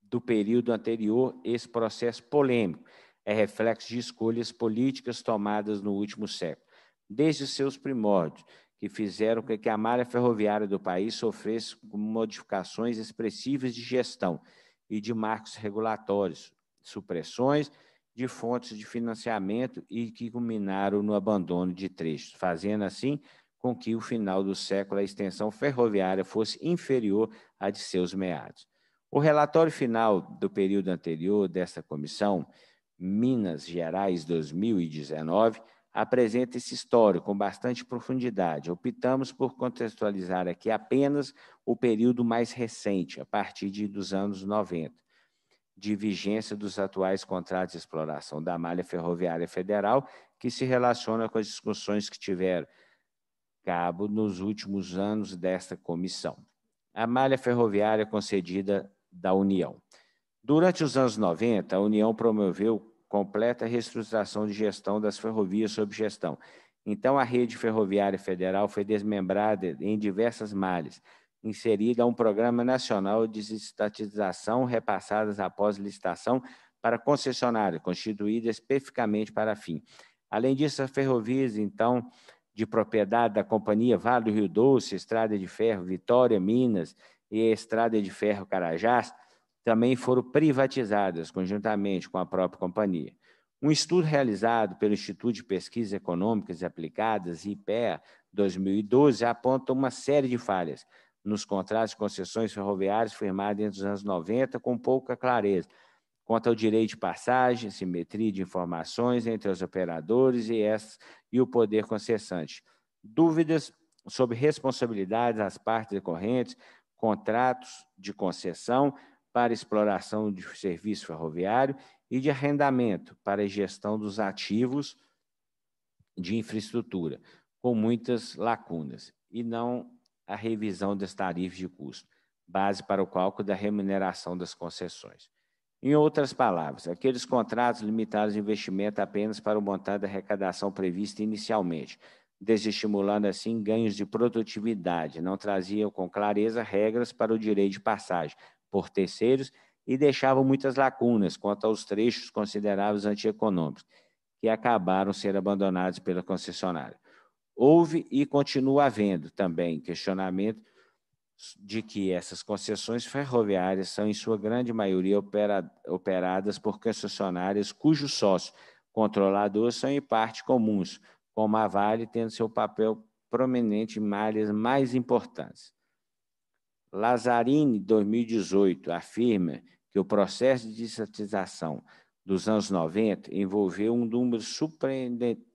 do período anterior, esse processo polêmico é reflexo de escolhas políticas tomadas no último século, desde seus primórdios, que fizeram com que a malha ferroviária do país sofresse modificações expressivas de gestão e de marcos regulatórios, supressões, de fontes de financiamento e que culminaram no abandono de trechos, fazendo assim com que o final do século a extensão ferroviária fosse inferior à de seus meados. O relatório final do período anterior desta comissão, Minas Gerais 2019, apresenta esse histórico com bastante profundidade. Optamos por contextualizar aqui apenas o período mais recente, a partir de, dos anos 90 de vigência dos atuais contratos de exploração da malha ferroviária federal, que se relaciona com as discussões que tiveram cabo nos últimos anos desta comissão. A malha ferroviária concedida da União. Durante os anos 90, a União promoveu completa reestruturação de gestão das ferrovias sob gestão. Então, a rede ferroviária federal foi desmembrada em diversas malhas, inserida a um programa nacional de desestatização repassadas após licitação para concessionária, constituída especificamente para fim. Além disso, as ferrovias, então, de propriedade da companhia Vale do Rio Doce, Estrada de Ferro Vitória, Minas e Estrada de Ferro Carajás, também foram privatizadas conjuntamente com a própria companhia. Um estudo realizado pelo Instituto de Pesquisas Econômicas Aplicadas, IPEA, 2012, aponta uma série de falhas, nos contratos de concessões ferroviárias firmados entre os anos 90, com pouca clareza quanto ao direito de passagem, simetria de informações entre os operadores e, e o poder concessante. Dúvidas sobre responsabilidades das partes decorrentes, contratos de concessão para exploração de serviço ferroviário e de arrendamento para gestão dos ativos de infraestrutura, com muitas lacunas. E não a revisão das tarifas de custo, base para o cálculo da remuneração das concessões. Em outras palavras, aqueles contratos limitados de investimento apenas para o montante da arrecadação prevista inicialmente, desestimulando assim ganhos de produtividade, não traziam com clareza regras para o direito de passagem por terceiros e deixavam muitas lacunas quanto aos trechos considerados antieconômicos, que acabaram sendo abandonados pela concessionária. Houve e continua havendo também questionamento de que essas concessões ferroviárias são, em sua grande maioria, operadas por concessionárias cujos sócios controladores são, em parte, comuns, como a Vale tendo seu papel prominente em malhas mais importantes. Lazzarini, 2018, afirma que o processo de estatização dos anos 90 envolveu um número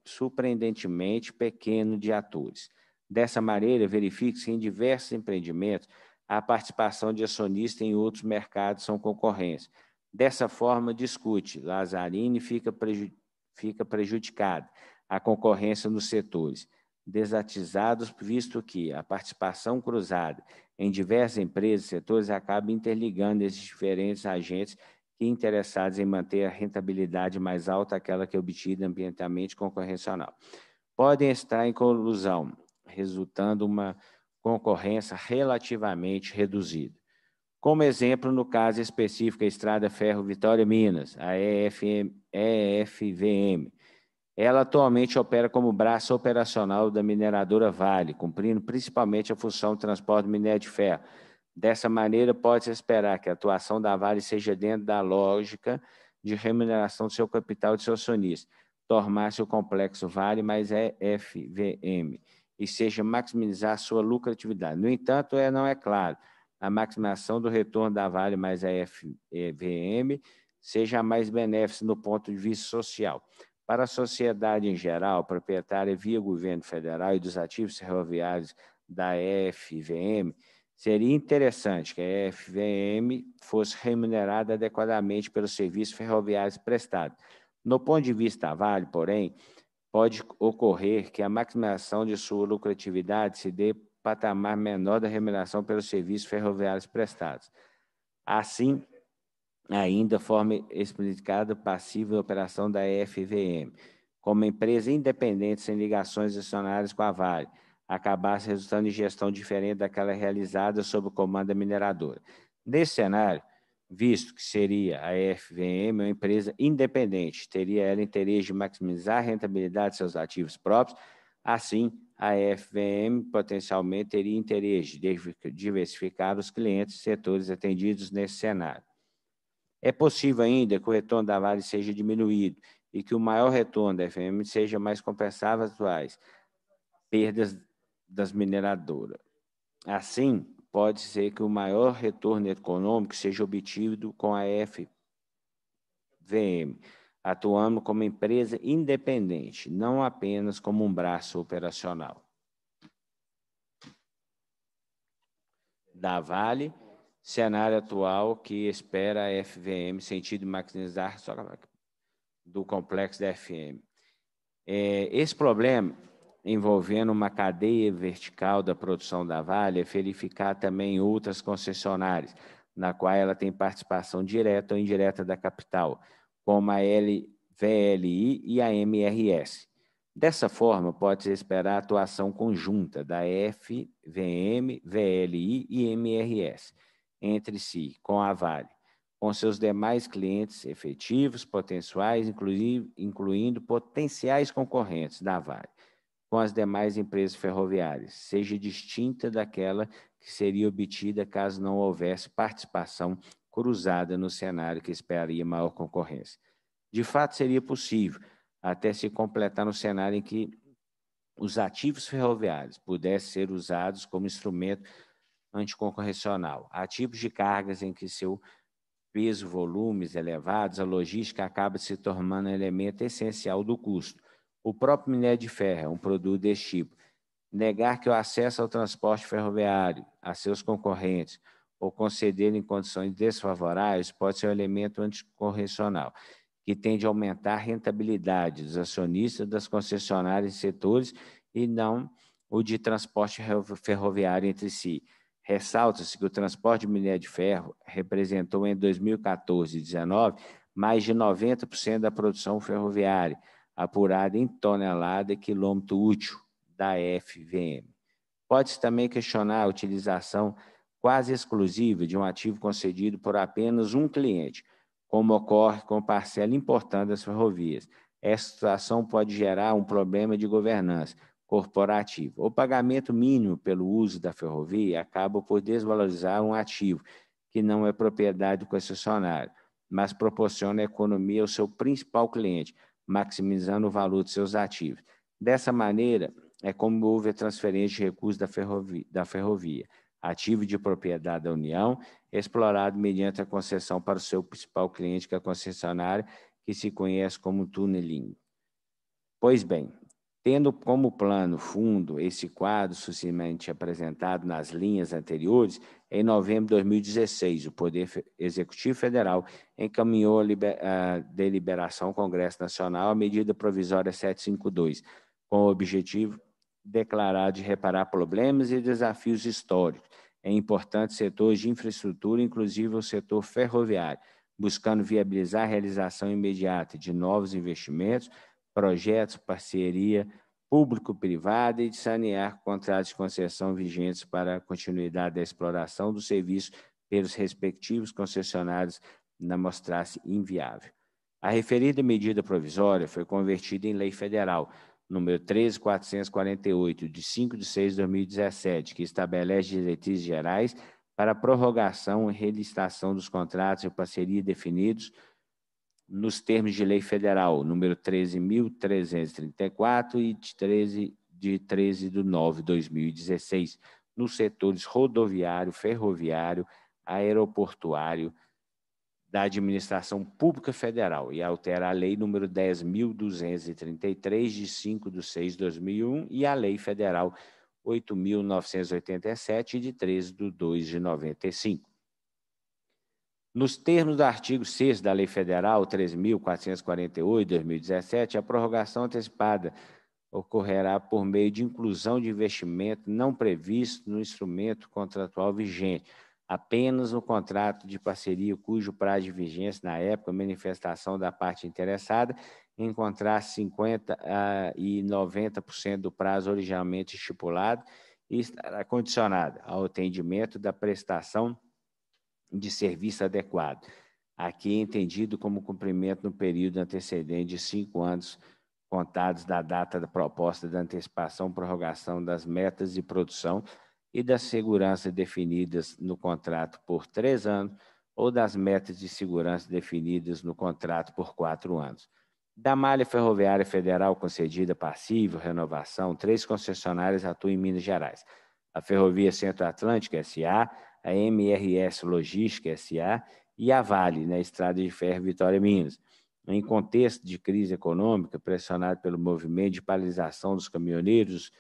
surpreendentemente pequeno de atores. Dessa maneira, verifica-se em diversos empreendimentos a participação de acionistas em outros mercados são concorrência. Dessa forma, discute, Lazzarini fica, preju fica prejudicada a concorrência nos setores desatizados, visto que a participação cruzada em diversas empresas e setores acaba interligando esses diferentes agentes interessados em manter a rentabilidade mais alta aquela que é obtida ambientalmente concorrencional. Podem estar em colusão, resultando uma concorrência relativamente reduzida. Como exemplo, no caso específico, a Estrada Ferro Vitória Minas, a EFM, EFVM, ela atualmente opera como braço operacional da mineradora Vale, cumprindo principalmente a função de transporte de minério de ferro, Dessa maneira, pode-se esperar que a atuação da Vale seja dentro da lógica de remuneração do seu capital de seu acionista, tornar-se o complexo Vale mais EFVM e seja maximizar sua lucratividade. No entanto, é, não é claro a maximização do retorno da Vale mais EFVM seja mais benéfica no ponto de vista social. Para a sociedade em geral, proprietária via governo federal e dos ativos ferroviários da EFVM, Seria interessante que a FVM fosse remunerada adequadamente pelos serviços ferroviários prestados. No ponto de vista da Vale, porém, pode ocorrer que a maximização de sua lucratividade se dê patamar menor da remuneração pelos serviços ferroviários prestados. Assim, ainda forma explicada passível operação da FVM, como empresa independente sem ligações acionárias com a Vale acabasse resultando em gestão diferente daquela realizada sob o comando da mineradora. Nesse cenário, visto que seria a EFVM uma empresa independente, teria ela interesse de maximizar a rentabilidade de seus ativos próprios, assim, a EFVM potencialmente teria interesse de diversificar os clientes e setores atendidos nesse cenário. É possível ainda que o retorno da Vale seja diminuído e que o maior retorno da FM seja mais compensado atuais perdas das mineradoras. Assim, pode ser que o maior retorno econômico seja obtido com a FVM, atuando como empresa independente, não apenas como um braço operacional. Da Vale, cenário atual que espera a FVM, sentido de maximizar do complexo da FM. É, esse problema envolvendo uma cadeia vertical da produção da Vale, é verificar também outras concessionárias, na qual ela tem participação direta ou indireta da capital, como a LVLI e a MRS. Dessa forma, pode-se esperar a atuação conjunta da FVM, VLI e MRS entre si, com a Vale, com seus demais clientes efetivos, potenciais, incluindo potenciais concorrentes da Vale com as demais empresas ferroviárias, seja distinta daquela que seria obtida caso não houvesse participação cruzada no cenário que esperaria maior concorrência. De fato, seria possível, até se completar no cenário em que os ativos ferroviários pudessem ser usados como instrumento anticoncorrencional, ativos de cargas em que seu peso, volumes elevados, a logística acaba se tornando elemento essencial do custo, o próprio minério de ferro é um produto desse tipo. Negar que o acesso ao transporte ferroviário a seus concorrentes ou conceder em condições desfavoráveis pode ser um elemento anticorrecional, que tende a aumentar a rentabilidade dos acionistas das concessionárias e setores e não o de transporte ferroviário entre si. Ressalta-se que o transporte de minério de ferro representou em 2014 e 2019 mais de 90% da produção ferroviária, apurada em tonelada e quilômetro útil da FVM. Pode-se também questionar a utilização quase exclusiva de um ativo concedido por apenas um cliente, como ocorre com parcela importante das ferrovias. Essa situação pode gerar um problema de governança corporativa. O pagamento mínimo pelo uso da ferrovia acaba por desvalorizar um ativo que não é propriedade do concessionário, mas proporciona economia ao seu principal cliente, maximizando o valor de seus ativos. Dessa maneira, é como houve a transferência de recursos da ferrovia, da ferrovia, ativo de propriedade da União, explorado mediante a concessão para o seu principal cliente, que é a concessionária, que se conhece como tuneling. Pois bem, Tendo como plano fundo esse quadro sucintamente apresentado nas linhas anteriores, em novembro de 2016, o Poder Executivo Federal encaminhou a, a deliberação ao Congresso Nacional a medida provisória 752, com o objetivo declarado de reparar problemas e desafios históricos em importantes setores de infraestrutura, inclusive o setor ferroviário, buscando viabilizar a realização imediata de novos investimentos projetos, parceria público-privada e de sanear contratos de concessão vigentes para a continuidade da exploração do serviço pelos respectivos concessionários na mostrasse inviável. A referida medida provisória foi convertida em lei federal, número 13448, de 5 de 6 de 2017, que estabelece diretrizes gerais para prorrogação e relistação dos contratos e parceria definidos nos termos de lei federal número 13.334 e de 13 de 13 de 9 de 2016, nos setores rodoviário, ferroviário, aeroportuário da Administração Pública Federal e altera a Lei número 10.233, de 5 de 6 de 2001, e a Lei Federal 8.987, de 13 de 2 de 95. Nos termos do artigo 6 da Lei Federal 3.448-2017, a prorrogação antecipada ocorrerá por meio de inclusão de investimento não previsto no instrumento contratual vigente, apenas no contrato de parceria cujo prazo de vigência na época manifestação da parte interessada encontrar 50 e 90% do prazo originalmente estipulado e estará condicionada ao atendimento da prestação de serviço adequado. Aqui é entendido como cumprimento no período antecedente de cinco anos contados da data da proposta da antecipação prorrogação das metas de produção e da segurança definidas no contrato por três anos ou das metas de segurança definidas no contrato por quatro anos. Da malha ferroviária federal concedida passível, renovação, três concessionárias atuam em Minas Gerais. A Ferrovia Centro-Atlântica, SA, a MRS Logística SA e a Vale, na né, Estrada de Ferro Vitória Minas. Em contexto de crise econômica, pressionado pelo movimento de paralisação dos caminhoneiros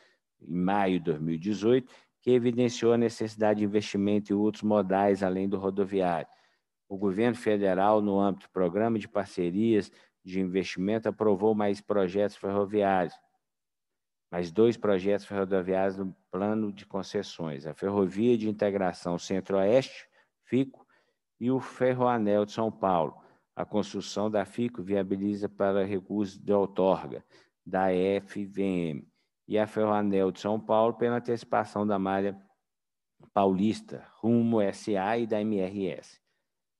em maio de 2018, que evidenciou a necessidade de investimento em outros modais além do rodoviário. O governo federal, no âmbito do programa de parcerias de investimento, aprovou mais projetos ferroviários, mais dois projetos ferroviários no plano de concessões: a Ferrovia de Integração Centro-Oeste, FICO, e o Ferroanel de São Paulo. A construção da FICO viabiliza para recursos de outorga da FVM e a Ferroanel de São Paulo pela antecipação da malha paulista, rumo SA e da MRS.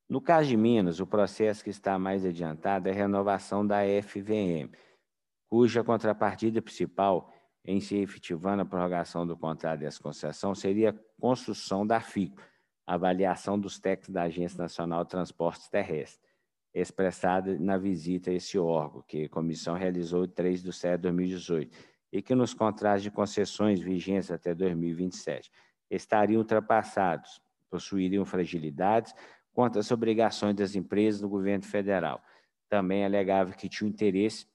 No caso de Minas, o processo que está mais adiantado é a renovação da FVM, cuja contrapartida principal em se efetivando a prorrogação do contrato dessa concessão seria a construção da FICO, avaliação dos técnicos da Agência Nacional de Transportes Terrestres, expressada na visita a esse órgão, que a comissão realizou em 3 de setembro de 2018, e que nos contratos de concessões vigentes até 2027 estariam ultrapassados, possuiriam fragilidades quanto às obrigações das empresas do governo federal. Também alegava que tinha o interesse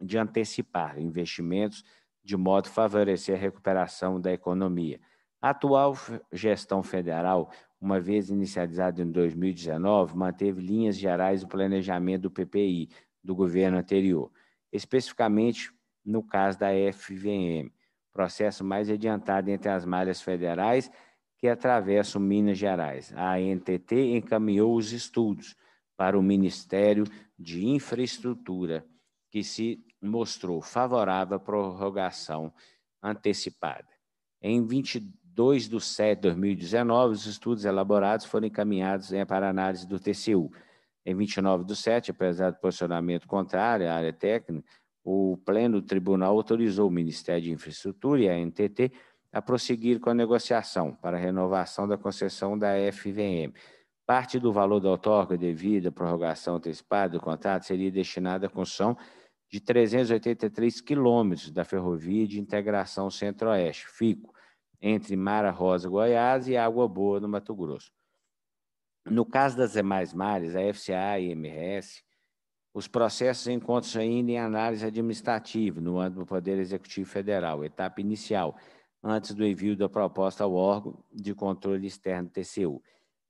de antecipar investimentos de modo a favorecer a recuperação da economia. A atual gestão federal, uma vez inicializada em 2019, manteve linhas gerais do planejamento do PPI do governo anterior, especificamente no caso da FVM, processo mais adiantado entre as malhas federais que atravessam Minas Gerais. A NTT encaminhou os estudos para o Ministério de Infraestrutura, que se mostrou favorável à prorrogação antecipada. Em 22 de setembro de 2019, os estudos elaborados foram encaminhados eh, para análise do TCU. Em 29 de setembro, apesar do posicionamento contrário à área técnica, o Pleno Tribunal autorizou o Ministério de Infraestrutura e a NTT a prosseguir com a negociação para a renovação da concessão da FVM. Parte do valor da outorga devida à prorrogação antecipada do contrato seria destinada à construção de 383 quilômetros da Ferrovia de Integração Centro-Oeste, FICO, entre Mara Rosa, Goiás e Água Boa, no Mato Grosso. No caso das demais mares, a FCA e MRS, os processos encontram-se ainda em análise administrativa no âmbito do Poder Executivo Federal, etapa inicial, antes do envio da proposta ao órgão de controle externo TCU.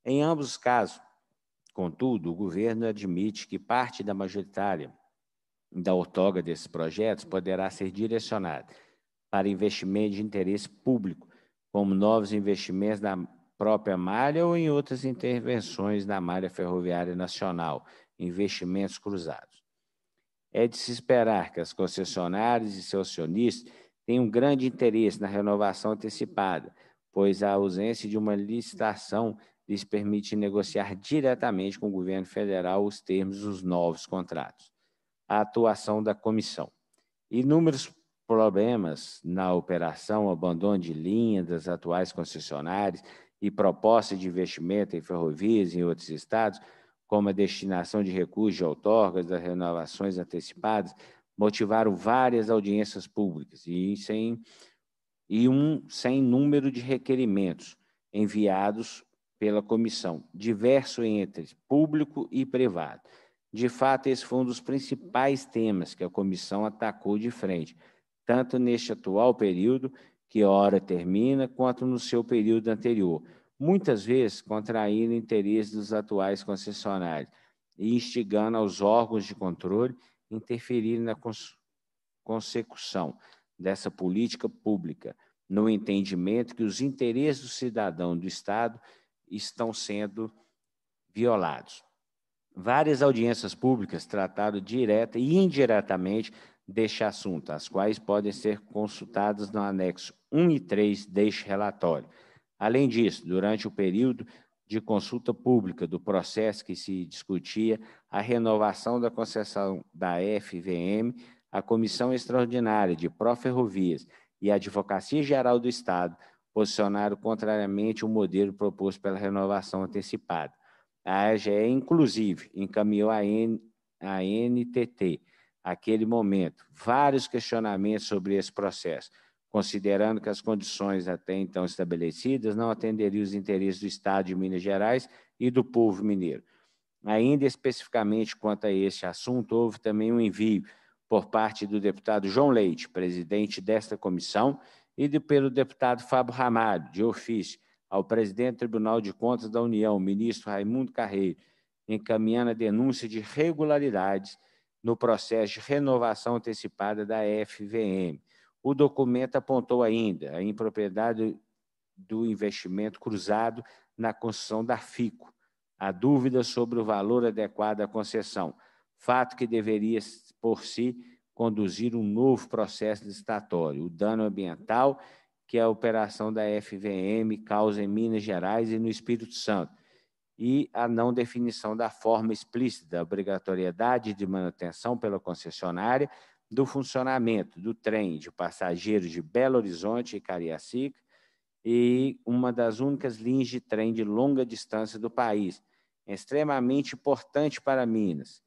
Em ambos os casos, contudo, o governo admite que parte da majoritária da outorga desses projetos poderá ser direcionada para investimento de interesse público, como novos investimentos na própria malha ou em outras intervenções na malha ferroviária nacional, investimentos cruzados. É de se esperar que as concessionárias e seus acionistas tenham um grande interesse na renovação antecipada, pois a ausência de uma licitação lhes permite negociar diretamente com o governo federal os termos dos novos contratos a atuação da comissão. Inúmeros problemas na operação, abandono de linha das atuais concessionárias e proposta de investimento em ferrovias em outros estados, como a destinação de recursos de outorgas das renovações antecipadas, motivaram várias audiências públicas e, sem, e um sem número de requerimentos enviados pela comissão, diverso entre público e privado. De fato, esse foi um dos principais temas que a comissão atacou de frente, tanto neste atual período, que ora termina, quanto no seu período anterior, muitas vezes contraindo interesse dos atuais concessionários e instigando aos órgãos de controle interferirem na consecução dessa política pública, no entendimento que os interesses do cidadão do Estado estão sendo violados. Várias audiências públicas trataram direta e indiretamente deste assunto, as quais podem ser consultadas no anexo 1 e 3 deste relatório. Além disso, durante o período de consulta pública do processo que se discutia a renovação da concessão da FVM, a Comissão Extraordinária de Pró-Ferrovias e a Advocacia Geral do Estado posicionaram contrariamente o modelo proposto pela renovação antecipada. A AGE, inclusive, encaminhou a NTT, aquele momento, vários questionamentos sobre esse processo, considerando que as condições até então estabelecidas não atenderiam os interesses do Estado de Minas Gerais e do povo mineiro. Ainda especificamente quanto a este assunto, houve também um envio por parte do deputado João Leite, presidente desta comissão, e de, pelo deputado Fábio Ramalho, de ofício, ao presidente do Tribunal de Contas da União, ministro Raimundo Carreiro, encaminhando a denúncia de irregularidades no processo de renovação antecipada da FVM. O documento apontou ainda a impropriedade do investimento cruzado na construção da FICO, a dúvida sobre o valor adequado à concessão, fato que deveria, por si, conduzir um novo processo licitatório, o dano ambiental que é a operação da FVM causa em Minas Gerais e no Espírito Santo, e a não definição da forma explícita da obrigatoriedade de manutenção pela concessionária do funcionamento do trem de passageiros de Belo Horizonte e Cariacica e uma das únicas linhas de trem de longa distância do país, é extremamente importante para Minas.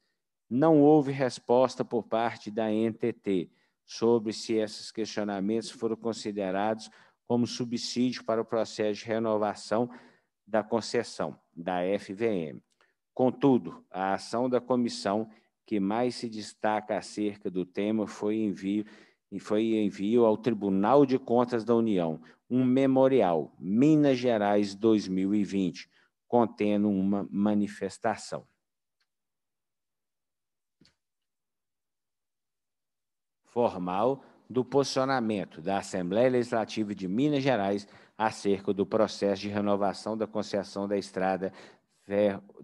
Não houve resposta por parte da NTT sobre se esses questionamentos foram considerados como subsídio para o processo de renovação da concessão da FVM. Contudo, a ação da comissão que mais se destaca acerca do tema foi envio e foi envio ao Tribunal de Contas da União um memorial Minas Gerais 2020 contendo uma manifestação. formal do posicionamento da Assembleia Legislativa de Minas Gerais acerca do processo de renovação da concessão da estrada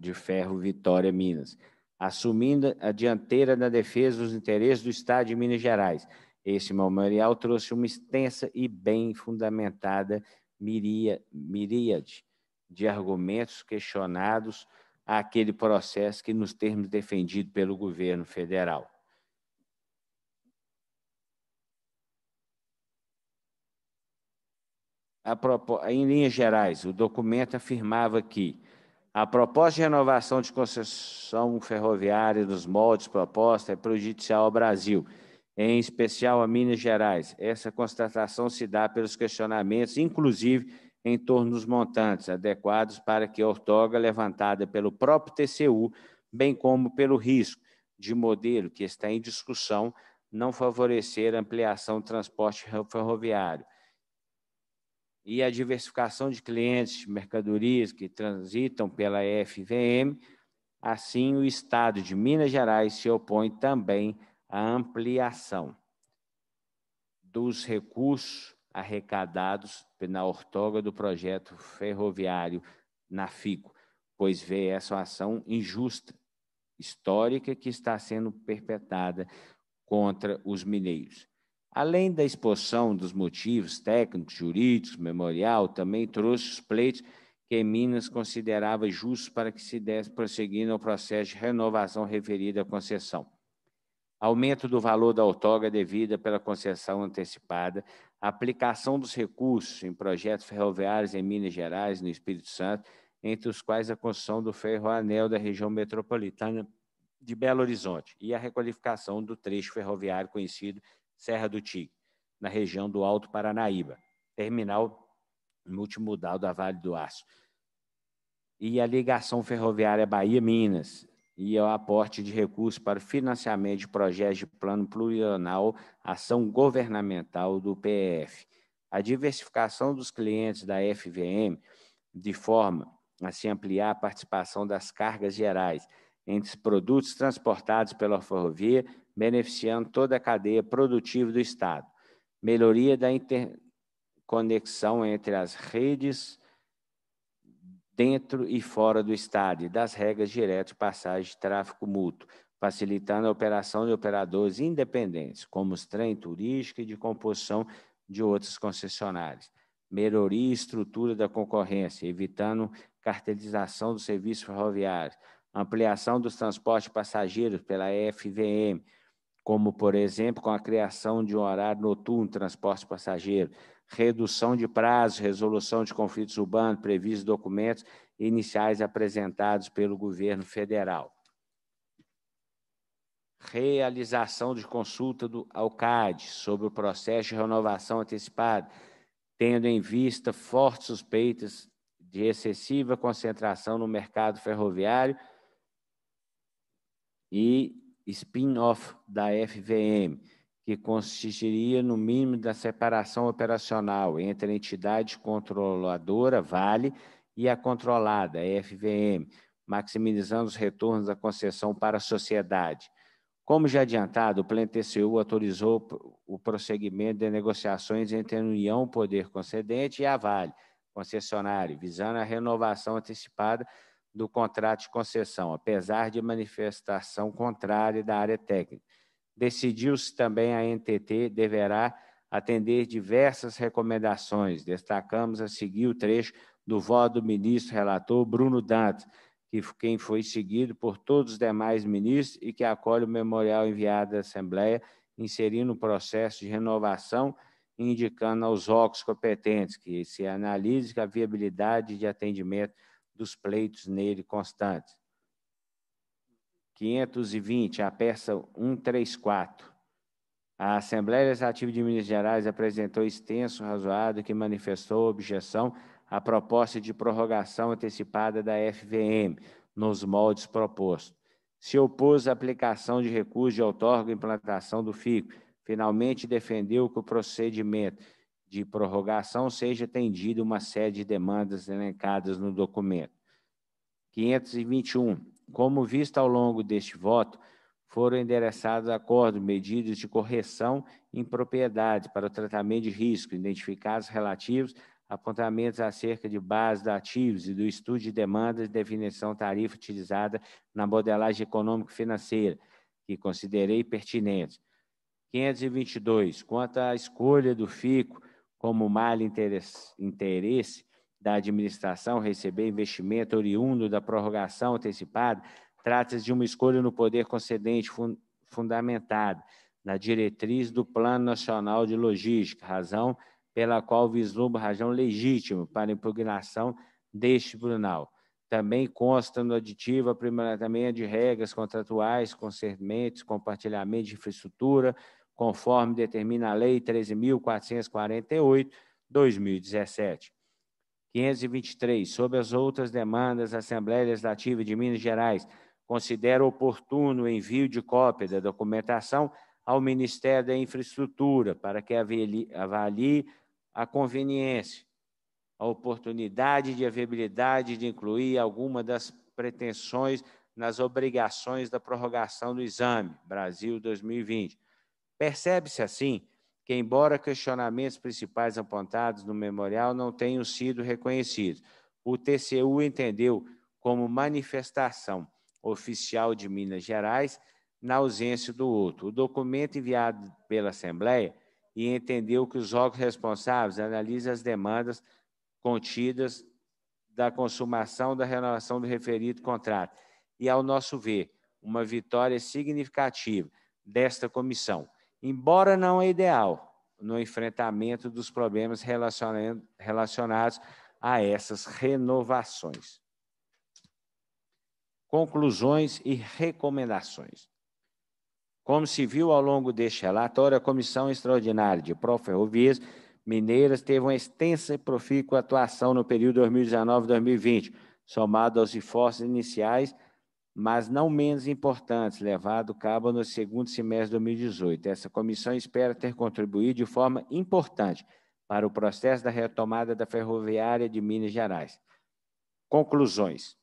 de ferro Vitória Minas, assumindo a dianteira na defesa dos interesses do Estado de Minas Gerais. Esse memorial trouxe uma extensa e bem fundamentada miríade de argumentos questionados àquele processo que, nos termos defendido pelo governo federal, em linhas gerais, o documento afirmava que a proposta de renovação de concessão ferroviária dos moldes proposta é prejudicial ao Brasil, em especial a Minas Gerais. Essa constatação se dá pelos questionamentos, inclusive em torno dos montantes adequados para que a ortoga levantada pelo próprio TCU, bem como pelo risco de modelo que está em discussão, não favorecer a ampliação do transporte ferroviário e a diversificação de clientes, mercadorias que transitam pela FVM. Assim, o Estado de Minas Gerais se opõe também à ampliação dos recursos arrecadados na ortoga do projeto ferroviário na FICO, pois vê essa ação injusta, histórica, que está sendo perpetrada contra os mineiros. Além da exposição dos motivos técnicos, jurídicos, memorial, também trouxe os pleitos que Minas considerava justos para que se desse prosseguindo no processo de renovação referida à concessão. Aumento do valor da outorga devida pela concessão antecipada, aplicação dos recursos em projetos ferroviários em Minas Gerais, no Espírito Santo, entre os quais a construção do ferroanel da região metropolitana de Belo Horizonte e a requalificação do trecho ferroviário conhecido Serra do Tigre, na região do Alto Paranaíba, terminal multimodal da Vale do Aço, e a ligação ferroviária Bahia-Minas, e é o aporte de recursos para o financiamento de projetos de plano plurianual, ação governamental do PF. A diversificação dos clientes da FVM, de forma a se ampliar a participação das cargas gerais entre os produtos transportados pela ferrovia beneficiando toda a cadeia produtiva do Estado. Melhoria da interconexão entre as redes dentro e fora do Estado e das regras diretas de passagem de tráfego mútuo, facilitando a operação de operadores independentes, como os trens turísticos e de composição de outros concessionários. Melhoria e estrutura da concorrência, evitando cartelização do serviço ferroviário, ampliação dos transportes passageiros pela FVM, como, por exemplo, com a criação de um horário noturno, transporte passageiro, redução de prazos, resolução de conflitos urbanos, previstos documentos iniciais apresentados pelo governo federal. Realização de consulta do, ao sobre o processo de renovação antecipada, tendo em vista fortes suspeitas de excessiva concentração no mercado ferroviário e spin-off da FVM, que consistiria no mínimo da separação operacional entre a entidade controladora Vale e a controlada FVM, maximizando os retornos da concessão para a sociedade. Como já adiantado, o Plano TCU autorizou o prosseguimento de negociações entre a União, poder concedente, e a Vale, concessionária, visando a renovação antecipada do contrato de concessão, apesar de manifestação contrária da área técnica. Decidiu-se também a NTT deverá atender diversas recomendações. Destacamos a seguir o trecho do voto do ministro relator Bruno Dantas, que quem foi seguido por todos os demais ministros e que acolhe o memorial enviado à Assembleia, inserindo o processo de renovação e indicando aos órgãos competentes que se analise a viabilidade de atendimento dos pleitos nele constantes. 520, a peça 134. A Assembleia Legislativa de Minas Gerais apresentou extenso razoado que manifestou objeção à proposta de prorrogação antecipada da FVM, nos moldes propostos. Se opôs à aplicação de recurso de outorga e implantação do FICO. Finalmente defendeu que o procedimento de prorrogação seja atendida uma série de demandas elencadas no documento. 521. Como visto ao longo deste voto, foram endereçados acordos, medidas de correção em propriedade para o tratamento de risco, identificados relativos a apontamentos acerca de base de ativos e do estudo de demandas definição tarifa utilizada na modelagem econômico-financeira, que considerei pertinentes. 522, quanto à escolha do FICO como mal interesse, interesse da administração receber investimento oriundo da prorrogação antecipada, trata-se de uma escolha no poder concedente fun fundamentada na diretriz do Plano Nacional de Logística, razão pela qual vislumbra razão legítima para impugnação deste tribunal. Também consta no aditivo aprimoramento de regras contratuais, concernentes compartilhamento de infraestrutura, conforme determina a Lei 13.448, 2017. 523. Sobre as outras demandas, a Assembleia Legislativa de Minas Gerais considera oportuno o envio de cópia da documentação ao Ministério da Infraestrutura para que avalie a conveniência, a oportunidade e a viabilidade de incluir alguma das pretensões nas obrigações da prorrogação do exame Brasil 2020 Percebe-se assim que, embora questionamentos principais apontados no memorial não tenham sido reconhecidos, o TCU entendeu como manifestação oficial de Minas Gerais na ausência do outro. O documento enviado pela Assembleia e entendeu que os órgãos responsáveis analisam as demandas contidas da consumação da renovação do referido contrato. E, ao nosso ver, uma vitória significativa desta comissão embora não é ideal no enfrentamento dos problemas relacionados a essas renovações. Conclusões e recomendações. Como se viu ao longo deste relatório, a Comissão Extraordinária de Proferrovias Mineiras teve uma extensa e profícua atuação no período 2019-2020, somado aos esforços iniciais mas não menos importantes, levado a cabo no segundo semestre de 2018. Essa comissão espera ter contribuído de forma importante para o processo da retomada da ferroviária de Minas Gerais. Conclusões.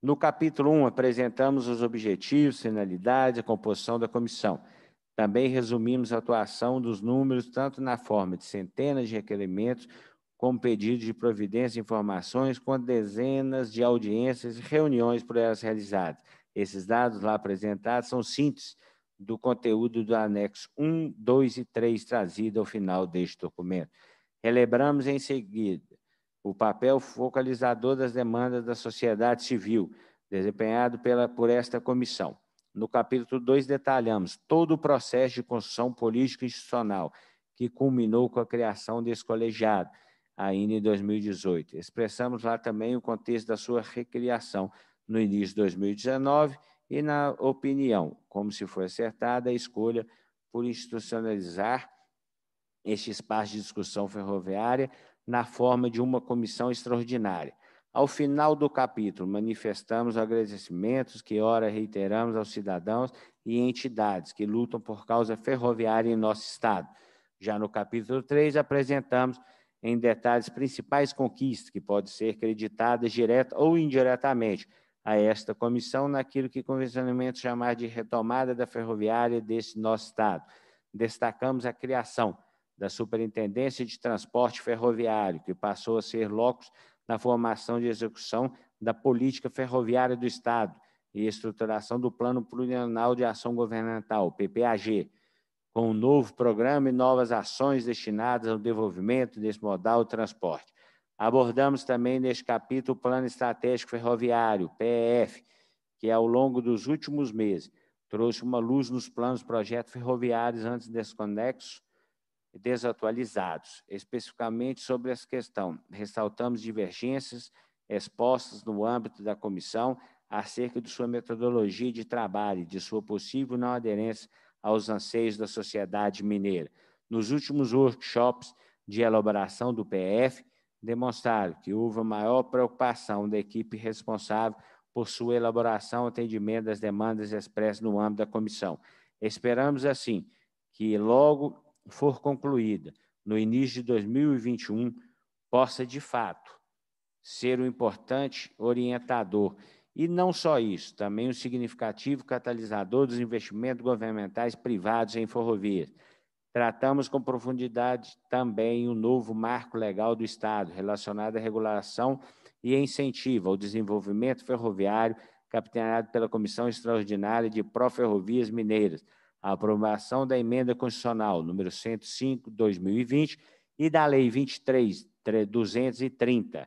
No capítulo 1, apresentamos os objetivos, finalidades e composição da comissão. Também resumimos a atuação dos números, tanto na forma de centenas de requerimentos, com pedido de providência e informações, com dezenas de audiências e reuniões por elas realizadas. Esses dados lá apresentados são síntese do conteúdo do anexo 1, 2 e 3 trazido ao final deste documento. Relembramos em seguida o papel focalizador das demandas da sociedade civil, desempenhado pela, por esta comissão. No capítulo 2, detalhamos todo o processo de construção político-institucional que culminou com a criação desse colegiado ainda em 2018. Expressamos lá também o contexto da sua recriação no início de 2019 e na opinião, como se foi acertada a escolha por institucionalizar este espaço de discussão ferroviária na forma de uma comissão extraordinária. Ao final do capítulo, manifestamos agradecimentos que ora reiteramos aos cidadãos e entidades que lutam por causa ferroviária em nosso estado. Já no capítulo 3, apresentamos em detalhes principais conquistas que podem ser creditadas direta ou indiretamente a esta comissão naquilo que convencionalmente chamar de retomada da ferroviária desse nosso Estado. Destacamos a criação da Superintendência de Transporte Ferroviário, que passou a ser locus na formação de execução da política ferroviária do Estado e estruturação do Plano Plurianual de Ação Governamental, PPAG, com um novo programa e novas ações destinadas ao desenvolvimento desse modal de transporte. Abordamos também neste capítulo o Plano Estratégico Ferroviário, PEF, que ao longo dos últimos meses trouxe uma luz nos planos projetos ferroviários antes desconexos e desatualizados, especificamente sobre essa questão. Ressaltamos divergências expostas no âmbito da comissão acerca de sua metodologia de trabalho e de sua possível não aderência aos anseios da sociedade mineira. Nos últimos workshops de elaboração do PF, demonstraram que houve maior preocupação da equipe responsável por sua elaboração e atendimento das demandas expressas no âmbito da comissão. Esperamos, assim, que logo for concluída, no início de 2021, possa, de fato, ser um importante orientador e não só isso, também um significativo catalisador dos investimentos governamentais privados em ferrovias. Tratamos com profundidade também o novo marco legal do Estado, relacionado à regulação e incentivo ao desenvolvimento ferroviário, capitaneado pela Comissão Extraordinária de Pró-Ferrovias Mineiras, a aprovação da emenda constitucional número 105 2020 e da lei 23 230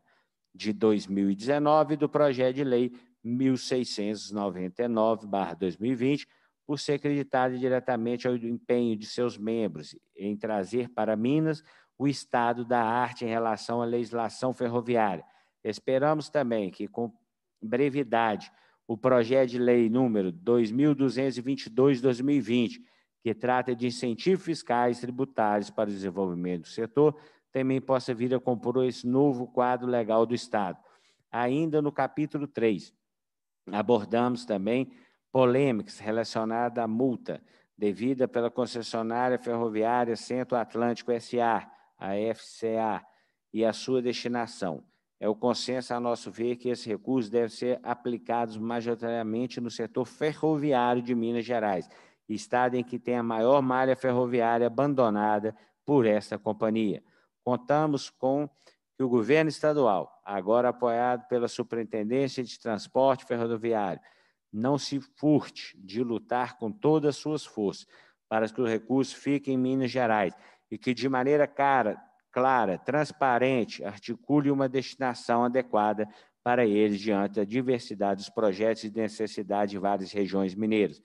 de 2019 do projeto de lei 1699-2020, por ser acreditado diretamente ao empenho de seus membros em trazer para Minas o estado da arte em relação à legislação ferroviária. Esperamos também que, com brevidade, o projeto de lei número 2222-2020, que trata de incentivos fiscais tributários para o desenvolvimento do setor, também possa vir a compor esse novo quadro legal do Estado. Ainda no capítulo 3, Abordamos também polêmicas relacionadas à multa devida pela concessionária ferroviária Centro-Atlântico SA, a FCA, e a sua destinação. É o consenso, a nosso ver, que esses recursos devem ser aplicados majoritariamente no setor ferroviário de Minas Gerais, estado em que tem a maior malha ferroviária abandonada por esta companhia. Contamos com que o governo estadual agora apoiado pela Superintendência de Transporte Ferroviário, não se furte de lutar com todas as suas forças para que os recursos fiquem em Minas Gerais e que, de maneira cara, clara, transparente, articule uma destinação adequada para eles diante da diversidade dos projetos e necessidade de várias regiões mineiras.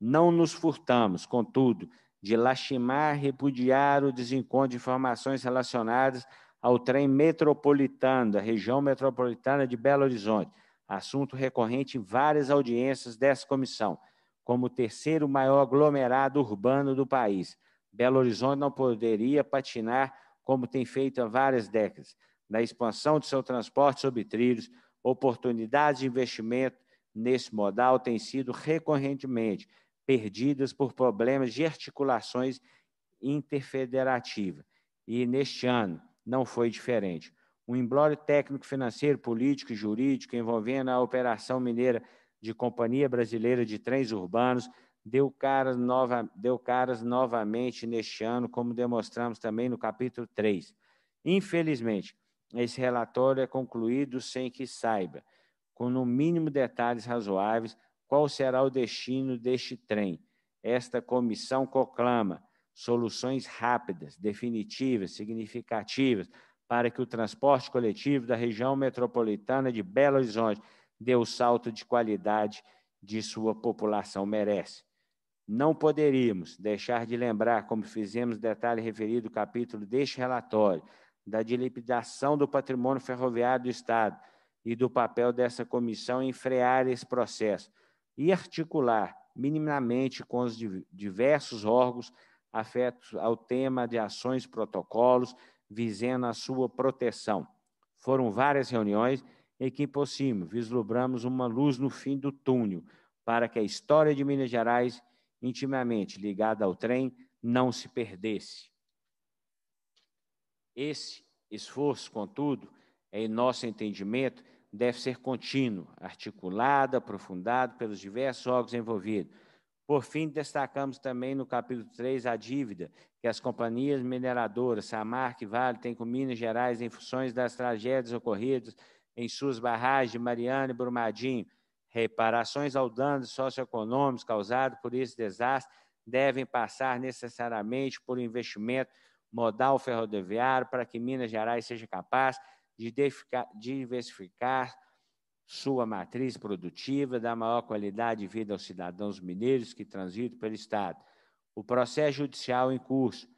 Não nos furtamos, contudo, de lastimar, repudiar o desencontro de informações relacionadas ao trem metropolitano, da região metropolitana de Belo Horizonte, assunto recorrente em várias audiências dessa comissão, como o terceiro maior aglomerado urbano do país. Belo Horizonte não poderia patinar como tem feito há várias décadas, na expansão de seu transporte sobre trilhos, oportunidades de investimento nesse modal têm sido recorrentemente perdidas por problemas de articulações interfederativas. E neste ano, não foi diferente. Um embrólio técnico, financeiro, político e jurídico envolvendo a operação mineira de Companhia Brasileira de Trens Urbanos deu caras, nova, deu caras novamente neste ano, como demonstramos também no capítulo 3. Infelizmente, esse relatório é concluído sem que saiba, com no mínimo detalhes razoáveis, qual será o destino deste trem. Esta comissão conclama soluções rápidas, definitivas, significativas para que o transporte coletivo da região metropolitana de Belo Horizonte dê o salto de qualidade de sua população merece. Não poderíamos deixar de lembrar, como fizemos detalhe referido no capítulo deste relatório, da dilapidação do patrimônio ferroviário do Estado e do papel dessa comissão em frear esse processo e articular minimamente com os diversos órgãos afetos ao tema de ações e protocolos visando a sua proteção. Foram várias reuniões em que, por cima, vislumbramos uma luz no fim do túnel para que a história de Minas Gerais, intimamente ligada ao trem, não se perdesse. Esse esforço, contudo, é, em nosso entendimento, deve ser contínuo, articulado, aprofundado pelos diversos órgãos envolvidos, por fim, destacamos também no capítulo 3 a dívida que as companhias mineradoras Samarc e Vale têm com Minas Gerais em função das tragédias ocorridas em suas barragens de Mariana e Brumadinho. Reparações ao dano socioeconômico causado por esse desastre devem passar necessariamente por investimento modal ferroviário para que Minas Gerais seja capaz de diversificar sua matriz produtiva, dá maior qualidade de vida aos cidadãos mineiros que transitam pelo Estado. O processo judicial em curso,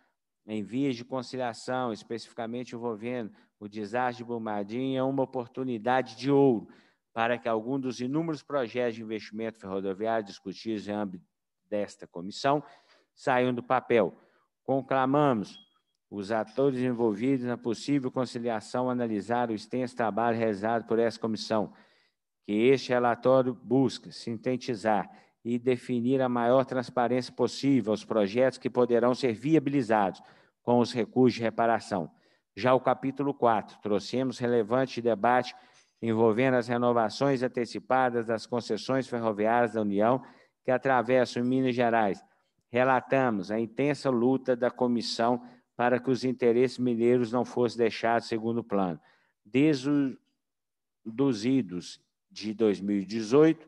em vias de conciliação, especificamente envolvendo o desastre de Brumadinho, é uma oportunidade de ouro para que algum dos inúmeros projetos de investimento ferroviário discutidos em âmbito desta comissão saiam do papel. Conclamamos os atores envolvidos na possível conciliação analisar o extenso trabalho realizado por essa comissão que este relatório busca sintetizar e definir a maior transparência possível os projetos que poderão ser viabilizados com os recursos de reparação. Já o capítulo 4, trouxemos relevante debate envolvendo as renovações antecipadas das concessões ferroviárias da União que atravessam Minas Gerais. Relatamos a intensa luta da comissão para que os interesses mineiros não fossem deixados segundo plano, Desduzidos de 2018,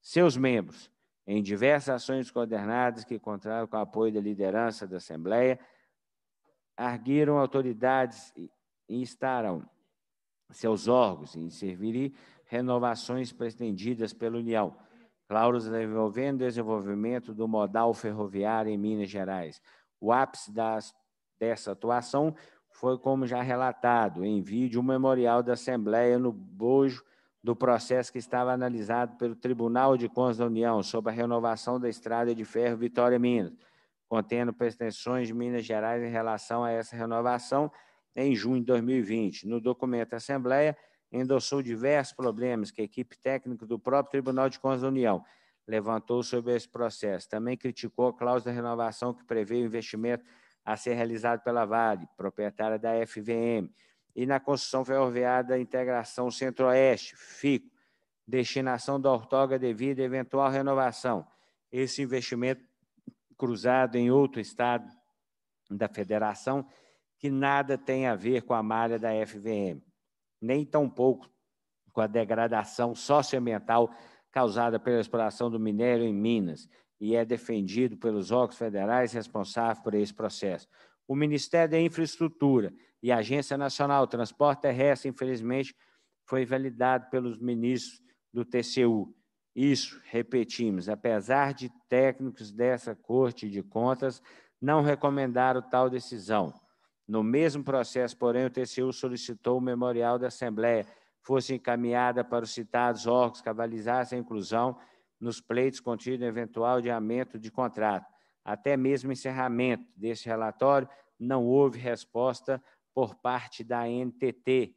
seus membros, em diversas ações coordenadas que contaram com o apoio da liderança da Assembleia, arguiram autoridades e instaram seus órgãos em servir renovações pretendidas pela União, cláusulas desenvolvendo o desenvolvimento do modal ferroviário em Minas Gerais. O ápice das, dessa atuação foi, como já relatado em vídeo, o um memorial da Assembleia no Bojo, do processo que estava analisado pelo Tribunal de Contas da União sobre a renovação da estrada de ferro Vitória-Minas, contendo pretensões de Minas Gerais em relação a essa renovação em junho de 2020. No documento, a Assembleia endossou diversos problemas que a equipe técnica do próprio Tribunal de Contas da União levantou sobre esse processo. Também criticou a cláusula de renovação que prevê o investimento a ser realizado pela Vale, proprietária da FVM, e na construção ferroviária da integração centro-oeste, FICO, destinação da ortoga devida à eventual renovação. Esse investimento cruzado em outro estado da federação que nada tem a ver com a malha da FVM, nem tampouco com a degradação socioambiental causada pela exploração do minério em Minas e é defendido pelos órgãos federais responsáveis por esse processo. O Ministério da Infraestrutura e a Agência Nacional de Transporte Terrestre, infelizmente, foi validado pelos ministros do TCU. Isso, repetimos, apesar de técnicos dessa Corte de Contas não recomendaram tal decisão. No mesmo processo, porém, o TCU solicitou o memorial da Assembleia fosse encaminhada para os citados órgãos que avalizassem a inclusão nos pleitos contidos em eventual adiamento de contrato. Até mesmo encerramento desse relatório, não houve resposta por parte da NTT,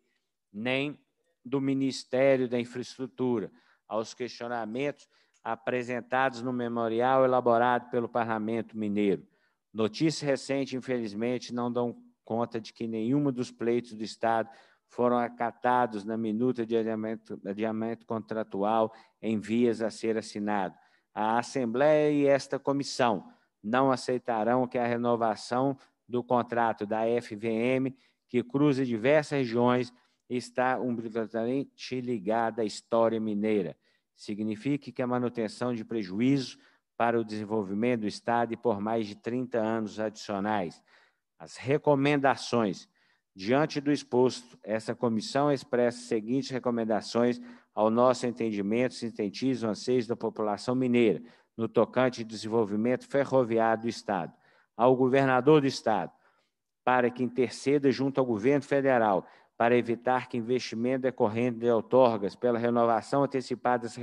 nem do Ministério da Infraestrutura, aos questionamentos apresentados no memorial elaborado pelo Parlamento Mineiro. Notícias recentes, infelizmente, não dão conta de que nenhuma dos pleitos do Estado foram acatados na minuta de adiamento, adiamento contratual em vias a ser assinado. A Assembleia e esta comissão não aceitarão que a renovação do contrato da FVM, que cruza diversas regiões, está umbilicalmente ligada à história mineira. Significa que a manutenção de prejuízo para o desenvolvimento do Estado e por mais de 30 anos adicionais. As recomendações. Diante do exposto, essa comissão expressa as seguintes recomendações ao nosso entendimento, sintetizam anseios da população mineira no tocante ao desenvolvimento ferroviário do Estado ao governador do Estado para que interceda junto ao governo federal para evitar que investimento decorrente de outorgas pela renovação antecipada das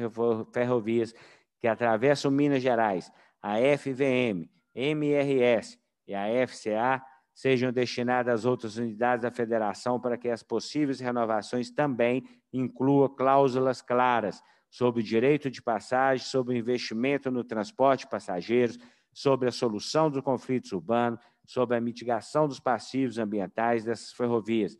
ferrovias que atravessam Minas Gerais, a FVM, MRS e a FCA sejam destinadas às outras unidades da federação para que as possíveis renovações também incluam cláusulas claras sobre o direito de passagem, sobre o investimento no transporte de passageiros, sobre a solução dos conflitos urbanos, sobre a mitigação dos passivos ambientais dessas ferrovias,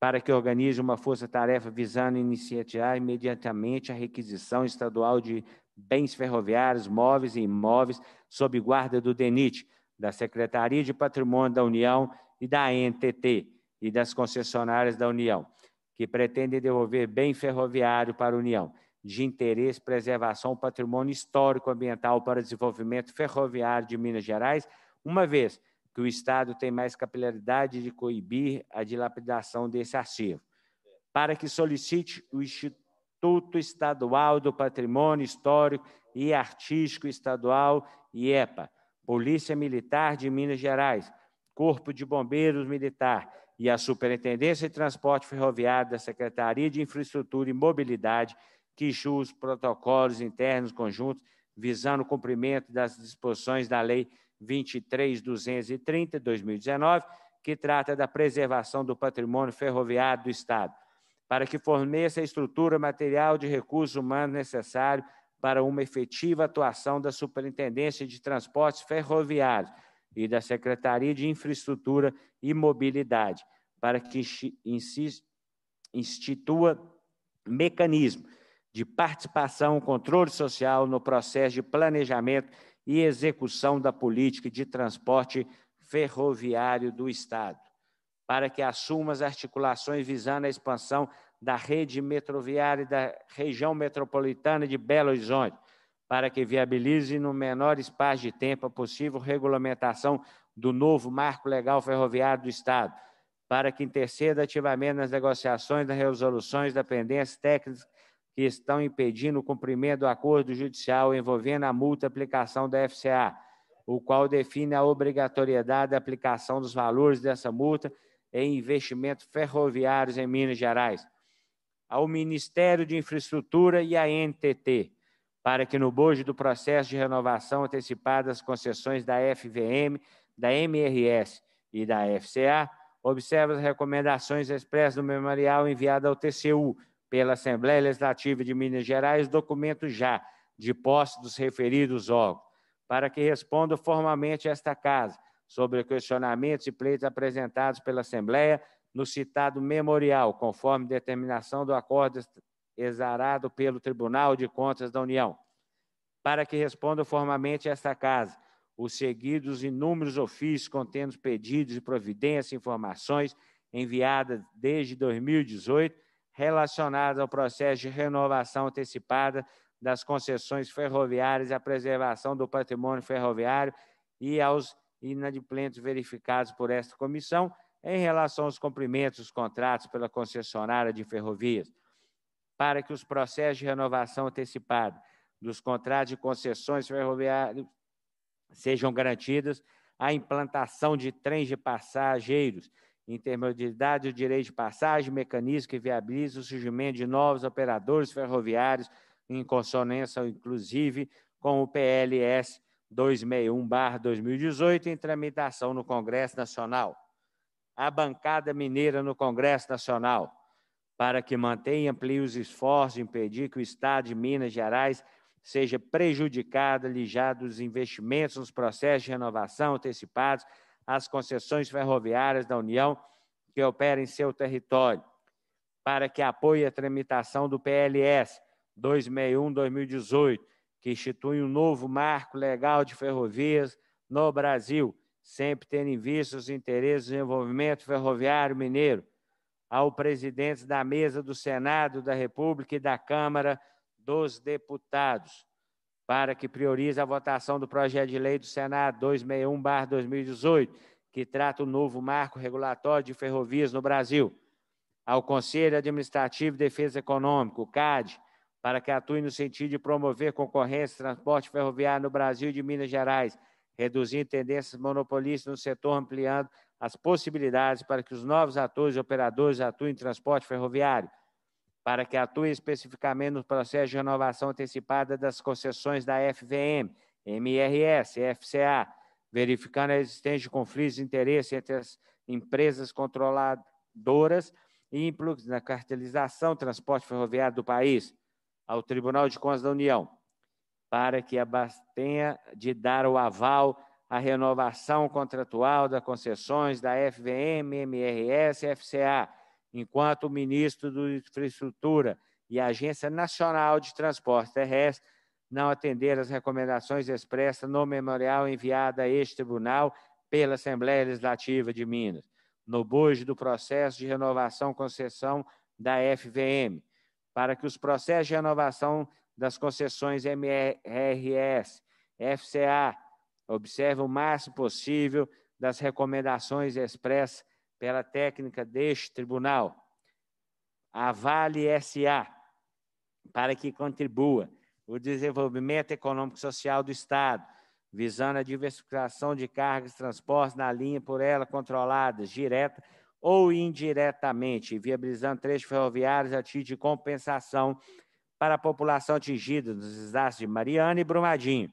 para que organize uma força-tarefa visando iniciar imediatamente a requisição estadual de bens ferroviários, móveis e imóveis, sob guarda do DENIT, da Secretaria de Patrimônio da União e da NTT e das concessionárias da União, que pretendem devolver bem ferroviário para a União de interesse preservação patrimônio histórico ambiental para desenvolvimento ferroviário de Minas Gerais, uma vez que o Estado tem mais capilaridade de coibir a dilapidação desse arquivo, para que solicite o Instituto Estadual do Patrimônio Histórico e Artístico Estadual, IEPA, Polícia Militar de Minas Gerais, Corpo de Bombeiros Militar e a Superintendência de Transporte Ferroviário da Secretaria de Infraestrutura e Mobilidade que julgue os protocolos internos conjuntos visando o cumprimento das disposições da Lei 23.230, 2019, que trata da preservação do patrimônio ferroviário do Estado, para que forneça a estrutura material de recursos humanos necessário para uma efetiva atuação da Superintendência de Transportes Ferroviários e da Secretaria de Infraestrutura e Mobilidade, para que institua mecanismo de participação, e controle social no processo de planejamento e execução da política de transporte ferroviário do Estado, para que assuma as articulações visando a expansão da rede metroviária da região metropolitana de Belo Horizonte, para que viabilize no menor espaço de tempo a possível regulamentação do novo marco legal ferroviário do Estado, para que interceda ativamente nas negociações das resoluções da pendência técnica que estão impedindo o cumprimento do acordo judicial envolvendo a multa aplicação da FCA, o qual define a obrigatoriedade da aplicação dos valores dessa multa em investimentos ferroviários em Minas Gerais, ao Ministério de Infraestrutura e à NTT, para que no bojo do processo de renovação antecipada das concessões da FVM, da MRS e da FCA, observa as recomendações expressas no memorial enviado ao TCU, pela Assembleia Legislativa de Minas Gerais documento já de posse dos referidos órgãos, para que responda formalmente esta Casa sobre questionamentos e pleitos apresentados pela Assembleia no citado memorial, conforme determinação do acordo exarado pelo Tribunal de Contas da União, para que responda formalmente esta Casa os seguidos inúmeros ofícios contendo pedidos de providência e informações enviadas desde 2018 relacionados ao processo de renovação antecipada das concessões ferroviárias, e à preservação do patrimônio ferroviário e aos inadimplentes verificados por esta comissão em relação aos cumprimentos dos contratos pela concessionária de ferrovias, para que os processos de renovação antecipada dos contratos de concessões ferroviárias sejam garantidas a implantação de trens de passageiros intermodalidade, o direito de passagem, mecanismo que viabiliza o surgimento de novos operadores ferroviários em consonância, inclusive, com o PLS 261-2018, em tramitação no Congresso Nacional. A bancada mineira no Congresso Nacional, para que mantenha e amplie os esforços de impedir que o Estado de Minas Gerais seja prejudicado, alijado dos investimentos nos processos de renovação antecipados, as concessões ferroviárias da União que operam em seu território, para que apoie a tramitação do PLS 261-2018, que institui um novo marco legal de ferrovias no Brasil, sempre tendo em vista os interesses do desenvolvimento ferroviário mineiro, ao presidente da mesa do Senado da República e da Câmara dos Deputados, para que priorize a votação do projeto de lei do Senado 261/2018, que trata o novo marco regulatório de ferrovias no Brasil. Ao Conselho Administrativo de Defesa Econômica, o CAD, para que atue no sentido de promover concorrência no transporte ferroviário no Brasil e de Minas Gerais, reduzindo tendências monopolistas no setor, ampliando as possibilidades para que os novos atores e operadores atuem em transporte ferroviário para que atue especificamente no processo de renovação antecipada das concessões da FVM, MRS, FCA, verificando a existência de conflitos de interesse entre as empresas controladoras e implusos na cartelização do transporte ferroviário do país ao Tribunal de Contas da União, para que abastenha de dar o aval à renovação contratual das concessões da FVM, MRS, FCA, enquanto o ministro do Infraestrutura e a Agência Nacional de Transporte Terrestre não atender às recomendações expressas no memorial enviado a este tribunal pela Assembleia Legislativa de Minas, no bojo do processo de renovação concessão da FVM, para que os processos de renovação das concessões MRS, FCA, observem o máximo possível das recomendações expressas pela técnica deste tribunal, a Vale SA, para que contribua o desenvolvimento econômico e social do Estado, visando a diversificação de cargas e transportes na linha por ela controladas, direta ou indiretamente, viabilizando trechos ferroviários a título de compensação para a população atingida nos desastres de Mariana e Brumadinho,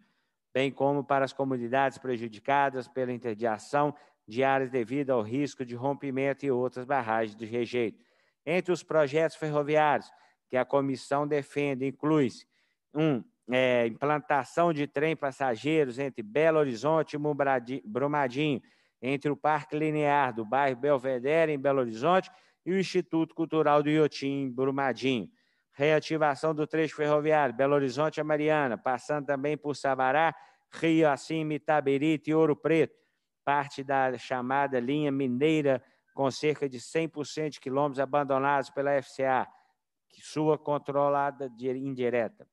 bem como para as comunidades prejudicadas pela interdiação diárias devido ao risco de rompimento e outras barragens de rejeito. Entre os projetos ferroviários que a comissão defende, inclui-se um, é, implantação de trem passageiros entre Belo Horizonte e Brumadinho, entre o Parque Linear do bairro Belvedere, em Belo Horizonte, e o Instituto Cultural do Iotim, em Brumadinho. Reativação do trecho ferroviário Belo Horizonte a Mariana, passando também por Sabará, Rio Acima, Itaberite e Ouro Preto parte da chamada linha mineira, com cerca de 100% de quilômetros abandonados pela FCA, sua controlada indireta.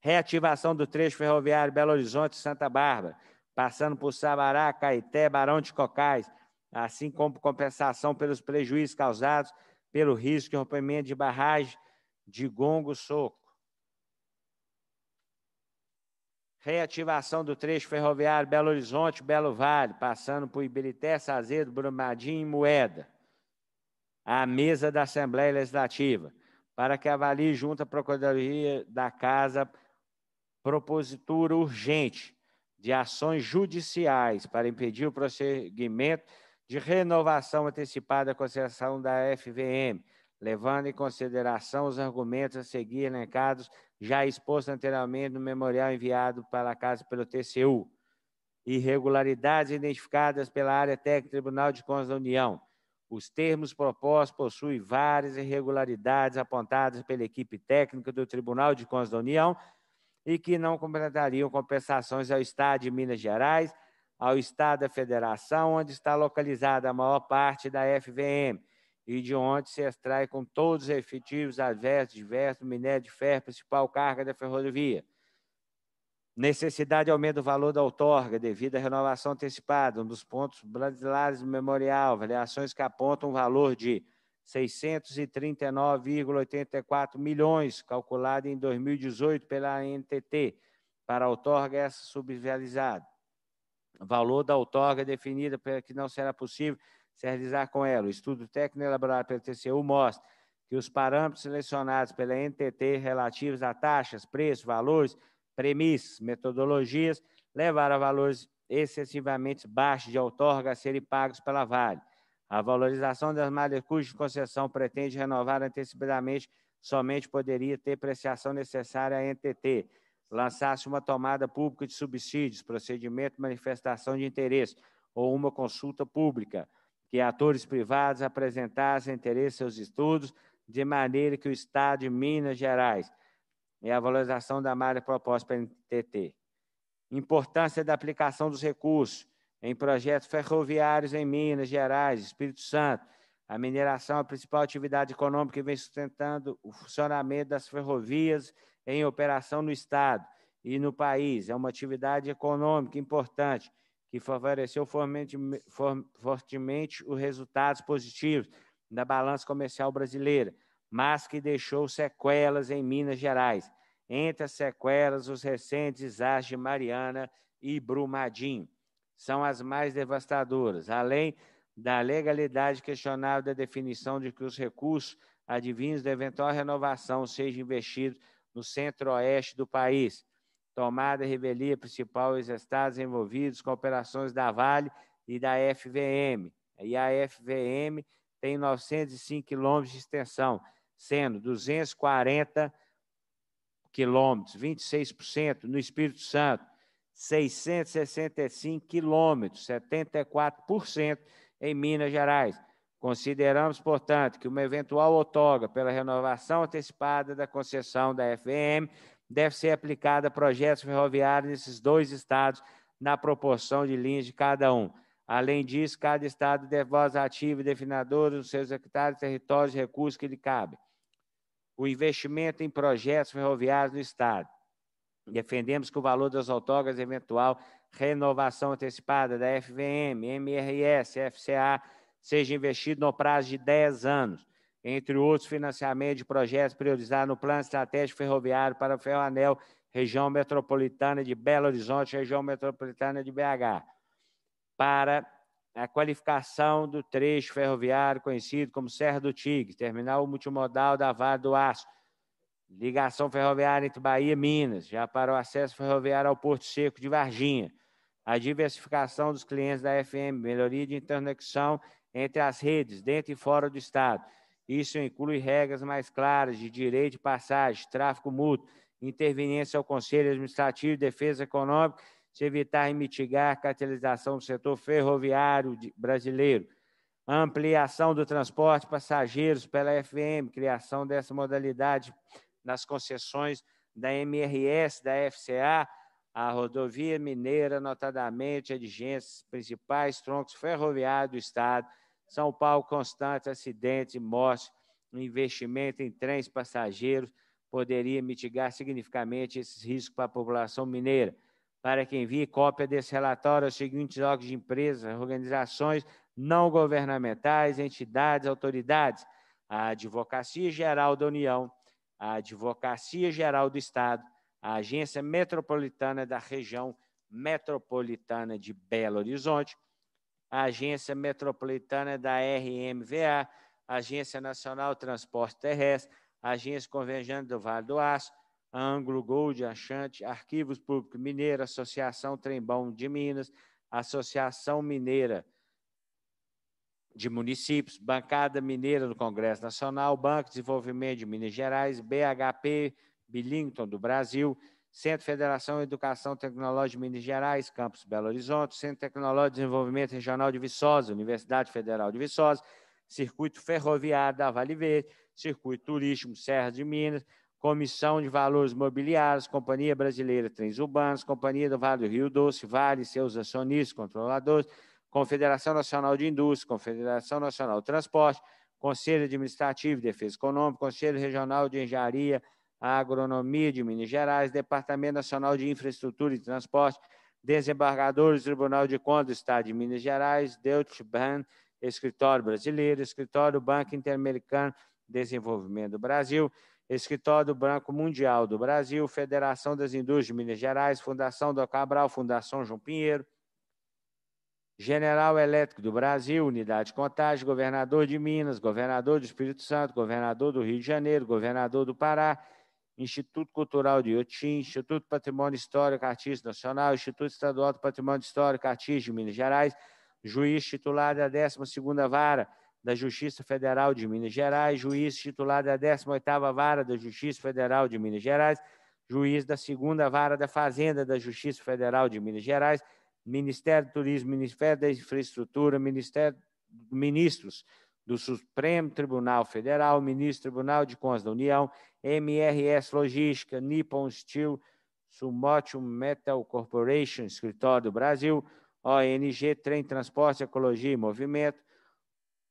Reativação do trecho ferroviário Belo Horizonte-Santa Bárbara, passando por Sabará, Caeté, Barão de Cocais, assim como compensação pelos prejuízos causados pelo risco de rompimento de barragem de Gongo Soco. Reativação do trecho ferroviário Belo Horizonte, Belo Vale, passando por Ibirité, Sazedo, Brumadinho e Moeda, à mesa da Assembleia Legislativa, para que avalie junto à Procuradoria da Casa propositura urgente de ações judiciais para impedir o prosseguimento de renovação antecipada da concessão da FVM, levando em consideração os argumentos a seguir elencados já expostos anteriormente no memorial enviado para a casa pelo TCU. Irregularidades identificadas pela área técnica do Tribunal de Contas da União. Os termos propostos possuem várias irregularidades apontadas pela equipe técnica do Tribunal de Contas da União e que não completariam compensações ao Estado de Minas Gerais, ao Estado da Federação, onde está localizada a maior parte da FVM, e de onde se extrai com todos os efetivos adversos, diversos, minério de ferro, principal carga da ferrovia. Necessidade de aumento do valor da outorga devido à renovação antecipada, um dos pontos brasileiros do memorial, avaliações que apontam um valor de 639,84 milhões, calculado em 2018 pela NTT, para a outorga essa subvializada. Valor da outorga definida, que não será possível se realizar com ela. O estudo técnico elaborado pelo TCU mostra que os parâmetros selecionados pela NTT relativos a taxas, preços, valores, premissas, metodologias, levaram a valores excessivamente baixos de outorga a serem pagos pela Vale. A valorização das malhas cujas concessão pretende renovar antecipadamente somente poderia ter preciação necessária à NTT. Lançasse uma tomada pública de subsídios, procedimento de manifestação de interesse ou uma consulta pública que atores privados apresentassem interesse em seus estudos, de maneira que o Estado de Minas Gerais e a valorização da malha proposta pela NTT. Importância da aplicação dos recursos em projetos ferroviários em Minas Gerais, Espírito Santo. A mineração é a principal atividade econômica que vem sustentando o funcionamento das ferrovias em operação no Estado e no país. É uma atividade econômica importante que favoreceu fortemente os resultados positivos da balança comercial brasileira, mas que deixou sequelas em Minas Gerais. Entre as sequelas, os recentes desastres de Mariana e Brumadinho são as mais devastadoras, além da legalidade questionável da definição de que os recursos advindos da eventual renovação sejam investidos no centro-oeste do país tomada e revelia principal os estados envolvidos com operações da Vale e da FVM. E a FVM tem 905 quilômetros de extensão, sendo 240 quilômetros, 26% no Espírito Santo, 665 quilômetros, 74% em Minas Gerais. Consideramos, portanto, que uma eventual outorga pela renovação antecipada da concessão da FVM deve ser aplicada a projetos ferroviários nesses dois estados, na proporção de linhas de cada um. Além disso, cada estado deve voz ativa e definidora nos seus hectares, territórios e recursos que lhe cabem. O investimento em projetos ferroviários no estado. Defendemos que o valor das autógrafas eventual renovação antecipada da FVM, MRS, FCA seja investido no prazo de 10 anos entre outros, financiamento de projetos priorizados no Plano Estratégico Ferroviário para o Ferroanel, região metropolitana de Belo Horizonte, região metropolitana de BH, para a qualificação do trecho ferroviário conhecido como Serra do Tigre, terminal multimodal da Vale do Aço, ligação ferroviária entre Bahia e Minas, já para o acesso ferroviário ao Porto Seco de Varginha, a diversificação dos clientes da FM, melhoria de interconexão entre as redes, dentro e fora do Estado, isso inclui regras mais claras de direito de passagem, tráfico mútuo, interveniência ao Conselho Administrativo e Defesa Econômica, se evitar e mitigar a cartelização do setor ferroviário brasileiro. ampliação do transporte de passageiros pela FM, criação dessa modalidade nas concessões da MRS, da FCA, a rodovia mineira, notadamente, é de principais troncos ferroviários do Estado, são Paulo, constante acidente, morte, o investimento em trens passageiros poderia mitigar significativamente esses riscos para a população mineira. Para quem envie cópia desse relatório aos é seguintes órgãos de empresas, organizações não governamentais, entidades, autoridades: a Advocacia Geral da União, a Advocacia Geral do Estado, a Agência Metropolitana da Região Metropolitana de Belo Horizonte, a Agência Metropolitana da RMVA, a Agência Nacional de Transporte Terrestre, a Agência Convergente do Vale do Aço, a Anglo Gold, a Arquivos Públicos Mineiros, Associação Trembão de Minas, Associação Mineira de Municípios, Bancada Mineira do Congresso Nacional, Banco de Desenvolvimento de Minas Gerais, BHP, Billington do Brasil, Centro Federação Educação Tecnológica de Minas Gerais, Campus Belo Horizonte, Centro Tecnológico e Desenvolvimento Regional de Viçosa, Universidade Federal de Viçosa, Circuito Ferroviário da Vale Verde, Circuito Turístico Serra de Minas, Comissão de Valores Mobiliários, Companhia Brasileira Trens Urbanos, Companhia do Vale do Rio Doce, Vale, seus acionistas, controladores, Confederação Nacional de Indústria, Confederação Nacional de Transporte, Conselho Administrativo e Defesa Econômica, Conselho Regional de Engenharia, Agronomia de Minas Gerais, Departamento Nacional de Infraestrutura e Transporte, desembargadores do Tribunal de Contas do Estado de Minas Gerais, Deutsche Bahn, Escritório Brasileiro, Escritório do Banco Interamericano de Desenvolvimento do Brasil, Escritório do Banco Mundial do Brasil, Federação das Indústrias de Minas Gerais, Fundação do Cabral, Fundação João Pinheiro, General Elétrico do Brasil, Unidade de Contagem, Governador de Minas, Governador do Espírito Santo, Governador do Rio de Janeiro, Governador do Pará, Instituto Cultural de Iotim, Instituto Patrimônio Histórico Artístico Nacional, Instituto Estadual do Patrimônio Histórico Artístico de Minas Gerais, juiz titular da 12ª Vara da Justiça Federal de Minas Gerais, juiz titular da 18ª Vara da Justiça Federal de Minas Gerais, juiz da 2 Vara da Fazenda da Justiça Federal de Minas Gerais, Ministério do Turismo, Ministério da Infraestrutura, Ministério ministros do Supremo Tribunal Federal, Ministro Tribunal de Contas da União, MRS Logística, Nippon Steel, Sumotium Metal Corporation, Escritório do Brasil, ONG Trem Transporte, Ecologia e Movimento,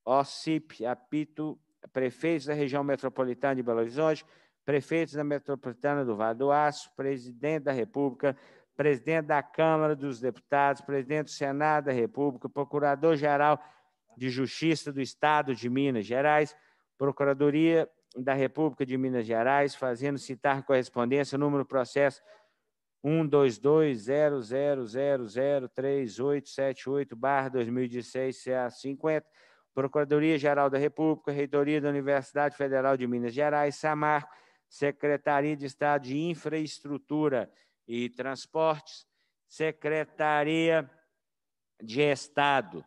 OCIP, Apito, prefeitos da região metropolitana de Belo Horizonte, prefeitos da metropolitana do Vale do Aço, presidente da República, presidente da Câmara dos Deputados, presidente do Senado da República, procurador-geral de Justiça do Estado de Minas Gerais, Procuradoria da República de Minas Gerais, fazendo citar correspondência número processo 12200003878/2016 CA50, Procuradoria Geral da República, Reitoria da Universidade Federal de Minas Gerais, Samarco, Secretaria de Estado de Infraestrutura e Transportes, Secretaria de Estado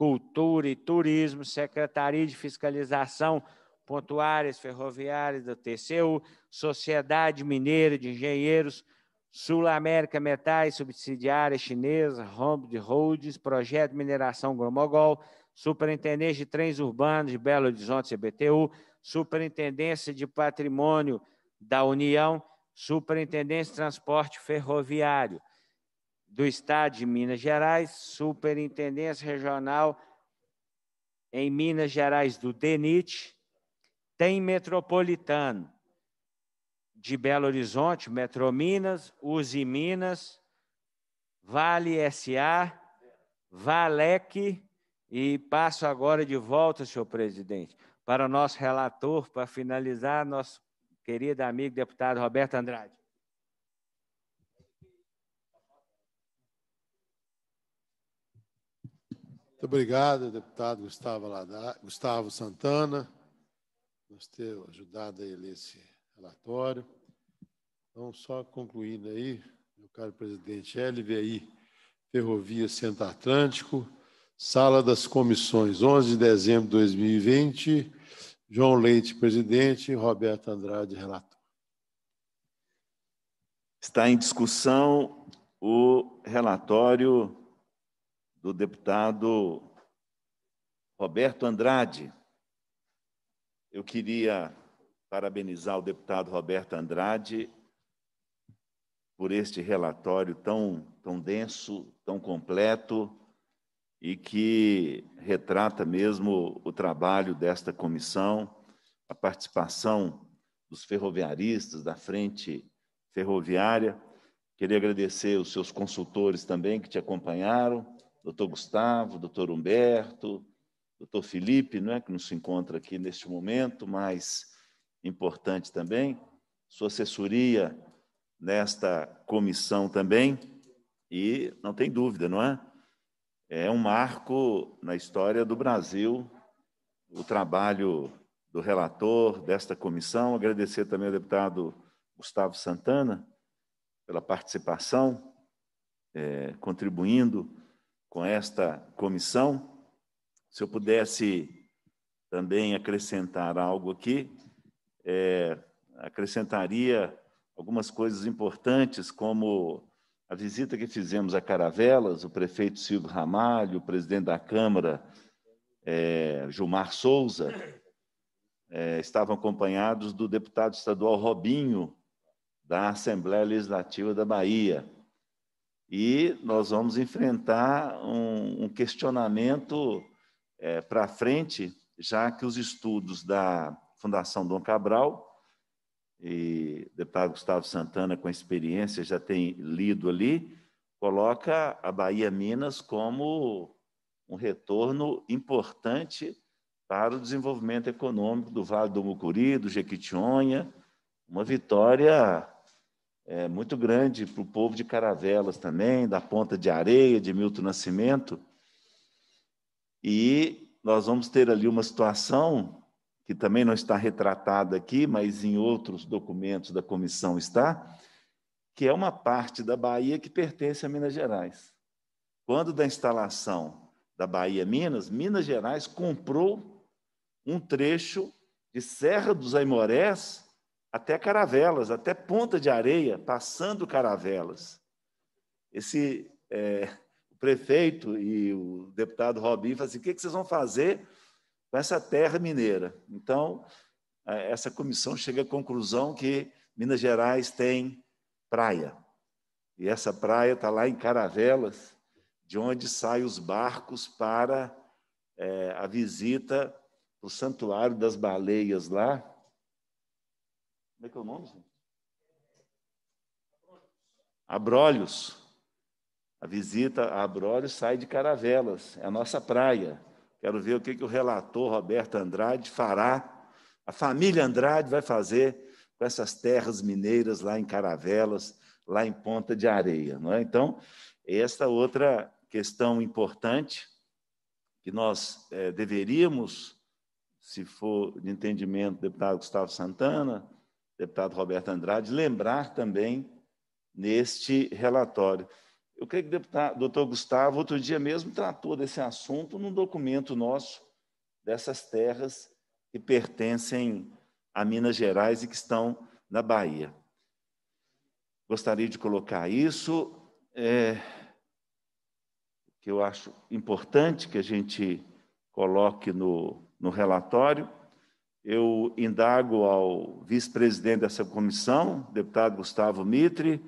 Cultura e Turismo, Secretaria de Fiscalização Pontuárias Ferroviárias da TCU, Sociedade Mineira de Engenheiros, Sul América Metais Subsidiária Chinesa, Rombo Roads, Projeto Mineração Gromogol, Superintendência de Trens Urbanos de Belo Horizonte, CBTU, Superintendência de Patrimônio da União, Superintendência de Transporte Ferroviário do Estado de Minas Gerais, Superintendência Regional em Minas Gerais do DENIT, tem metropolitano de Belo Horizonte, Metrominas, Uzi Minas, Vale SA, Valec, e passo agora de volta, senhor presidente, para o nosso relator, para finalizar, nosso querido amigo deputado Roberto Andrade. Muito obrigado, deputado Gustavo, Lada, Gustavo Santana, por ter ajudado a ler esse relatório. Então, só concluindo aí, meu caro presidente, LVI, Ferrovia Centro Atlântico, Sala das Comissões, 11 de dezembro de 2020. João Leite, presidente, Roberto Andrade, relator. Está em discussão o relatório do deputado Roberto Andrade. Eu queria parabenizar o deputado Roberto Andrade por este relatório tão, tão denso, tão completo e que retrata mesmo o trabalho desta comissão, a participação dos ferroviaristas da frente ferroviária. Queria agradecer os seus consultores também que te acompanharam, doutor Gustavo, doutor Humberto, doutor Felipe, não é, que não se encontra aqui neste momento, mas importante também, sua assessoria nesta comissão também, e não tem dúvida, não é? É um marco na história do Brasil o trabalho do relator desta comissão. Agradecer também ao deputado Gustavo Santana pela participação, é, contribuindo com esta comissão. Se eu pudesse também acrescentar algo aqui, é, acrescentaria algumas coisas importantes, como a visita que fizemos a Caravelas, o prefeito Silvio Ramalho, o presidente da Câmara, é, Gilmar Souza, é, estavam acompanhados do deputado estadual Robinho, da Assembleia Legislativa da Bahia e nós vamos enfrentar um, um questionamento é, para frente, já que os estudos da Fundação Dom Cabral e o deputado Gustavo Santana, com experiência, já tem lido ali, coloca a Bahia Minas como um retorno importante para o desenvolvimento econômico do Vale do Mucuri, do Jequitinhonha, uma vitória é, muito grande para o povo de Caravelas também, da Ponta de Areia, de Milton Nascimento. E nós vamos ter ali uma situação que também não está retratada aqui, mas em outros documentos da comissão está, que é uma parte da Bahia que pertence a Minas Gerais. Quando da instalação da Bahia Minas, Minas Gerais comprou um trecho de Serra dos Aimorés até caravelas, até ponta de areia, passando caravelas. Esse é, o prefeito e o deputado Robin falam assim: o que, vocês vão fazer com essa terra mineira? Então, é, essa comissão chega à conclusão que Minas Gerais tem praia. E essa praia está lá em Caravelas, de onde saem os barcos para é, a visita do Santuário das Baleias lá, como é que é o nome, gente? Abrolhos. A visita a Abrolhos sai de Caravelas, é a nossa praia. Quero ver o que, que o relator Roberto Andrade fará, a família Andrade vai fazer com essas terras mineiras lá em Caravelas, lá em Ponta de Areia. Não é? Então, esta outra questão importante que nós é, deveríamos, se for de entendimento do deputado Gustavo Santana, deputado Roberto Andrade, lembrar também neste relatório. Eu creio que o deputado, doutor Gustavo, outro dia mesmo, tratou desse assunto num documento nosso dessas terras que pertencem a Minas Gerais e que estão na Bahia. Gostaria de colocar isso, é, que eu acho importante que a gente coloque no, no relatório eu indago ao vice-presidente dessa comissão, deputado Gustavo Mitre,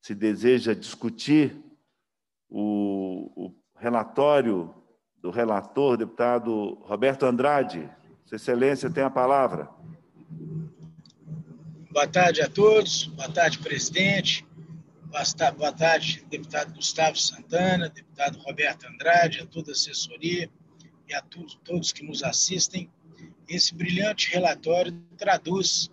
se deseja discutir o, o relatório do relator, deputado Roberto Andrade. Sua Excelência tem a palavra. Boa tarde a todos, boa tarde, presidente, boa tarde, deputado Gustavo Santana, deputado Roberto Andrade, a toda a assessoria e a todos que nos assistem esse brilhante relatório traduz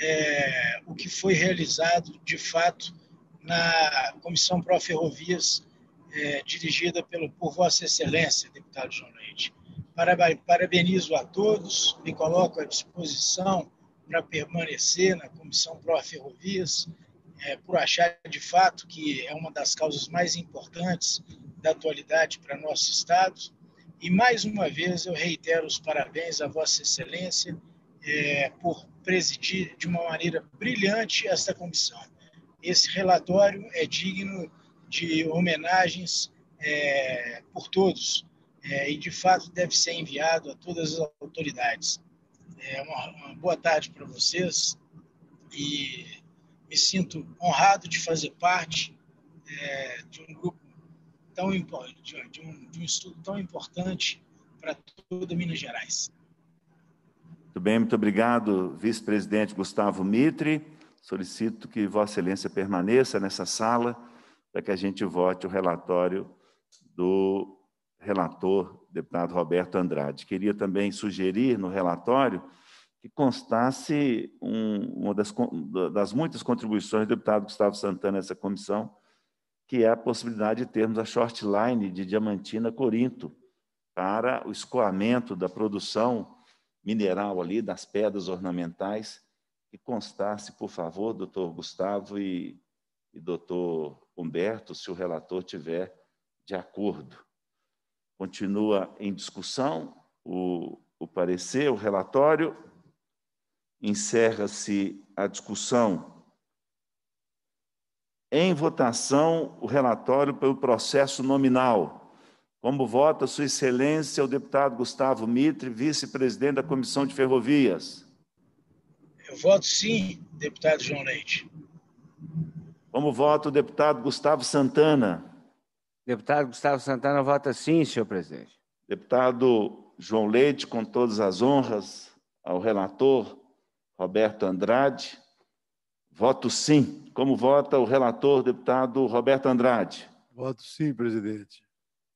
é, o que foi realizado de fato na Comissão Pro Ferrovias, é, dirigida pelo, por Vossa Excelência, deputado João Leite. Parabenizo a todos, me coloco à disposição para permanecer na Comissão Pro Ferrovias, é, por achar de fato que é uma das causas mais importantes da atualidade para nosso Estado e mais uma vez eu reitero os parabéns à Vossa Excelência é, por presidir de uma maneira brilhante esta comissão. Esse relatório é digno de homenagens é, por todos é, e, de fato, deve ser enviado a todas as autoridades. É uma, uma boa tarde para vocês e me sinto honrado de fazer parte é, de um grupo tão, de, um, de um estudo tão importante para toda Minas Gerais. Muito bem, muito obrigado, vice-presidente Gustavo Mitre. Solicito que Vossa Excelência permaneça nessa sala para que a gente vote o relatório do relator, deputado Roberto Andrade. Queria também sugerir no relatório que constasse um, uma das, das muitas contribuições do deputado Gustavo Santana nessa comissão, que é a possibilidade de termos a short line de Diamantina Corinto para o escoamento da produção mineral ali, das pedras ornamentais, que constasse, por favor, doutor Gustavo e, e doutor Humberto, se o relator tiver de acordo. Continua em discussão o, o parecer, o relatório. Encerra-se a discussão em votação o relatório pelo processo nominal. Como vota Sua Excelência o deputado Gustavo Mitre, vice-presidente da Comissão de Ferrovias? Eu voto sim, deputado João Leite. Como vota o deputado Gustavo Santana? Deputado Gustavo Santana vota sim, senhor presidente. Deputado João Leite, com todas as honras, ao relator Roberto Andrade, voto sim. Como vota o relator, deputado Roberto Andrade? Voto sim, presidente.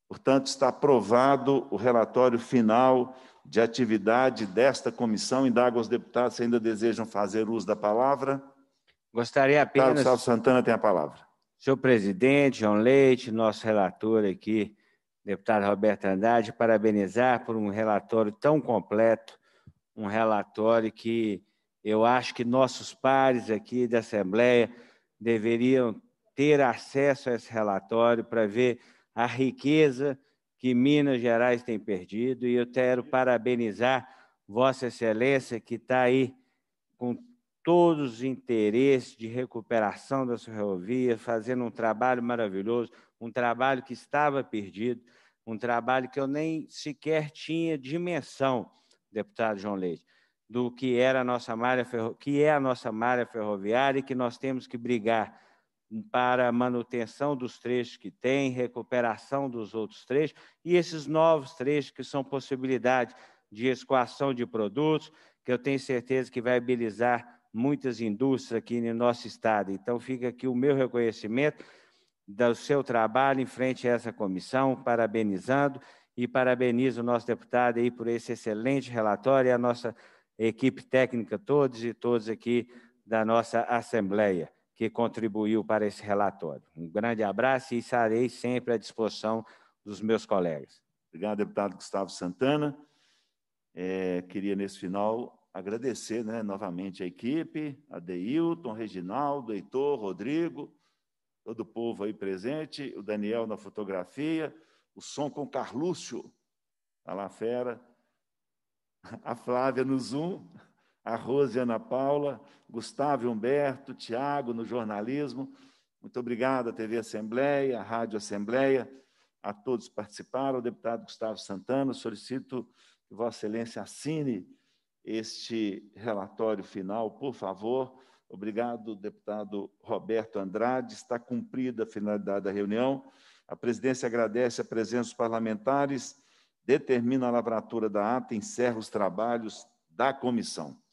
Portanto, está aprovado o relatório final de atividade desta comissão. Indago aos deputados se ainda desejam fazer uso da palavra. Gostaria apenas. Carlos Santana tem a palavra. Senhor presidente, João Leite, nosso relator aqui, deputado Roberto Andrade, parabenizar por um relatório tão completo, um relatório que eu acho que nossos pares aqui da Assembleia deveriam ter acesso a esse relatório para ver a riqueza que Minas Gerais tem perdido. E eu quero parabenizar Vossa Excelência, que está aí com todos os interesses de recuperação da ferrovia, fazendo um trabalho maravilhoso, um trabalho que estava perdido, um trabalho que eu nem sequer tinha dimensão, deputado João Leite do que era a nossa malha ferro... que é a nossa malha ferroviária e que nós temos que brigar para manutenção dos trechos que tem, recuperação dos outros trechos e esses novos trechos que são possibilidade de escoação de produtos, que eu tenho certeza que vai habilitar muitas indústrias aqui no nosso estado. Então fica aqui o meu reconhecimento do seu trabalho em frente a essa comissão, parabenizando e parabenizo o nosso deputado aí por esse excelente relatório e a nossa equipe técnica, todos e todos aqui da nossa Assembleia que contribuiu para esse relatório. Um grande abraço e estarei sempre à disposição dos meus colegas. Obrigado, deputado Gustavo Santana. É, queria, nesse final, agradecer né, novamente a equipe, a Deilton, Reginaldo, Heitor, Rodrigo, todo o povo aí presente, o Daniel na fotografia, o som com Carlúcio, a tá Lafera. fera, a Flávia no Zoom, a Rose Ana Paula, Gustavo Humberto, Tiago no jornalismo. Muito obrigado à TV Assembleia, à Rádio Assembleia, a todos que participaram, o deputado Gustavo Santana. Solicito que Vossa Excelência assine este relatório final, por favor. Obrigado, deputado Roberto Andrade. Está cumprida a finalidade da reunião. A presidência agradece a presença dos parlamentares determina a lavratura da ata, encerra os trabalhos da comissão.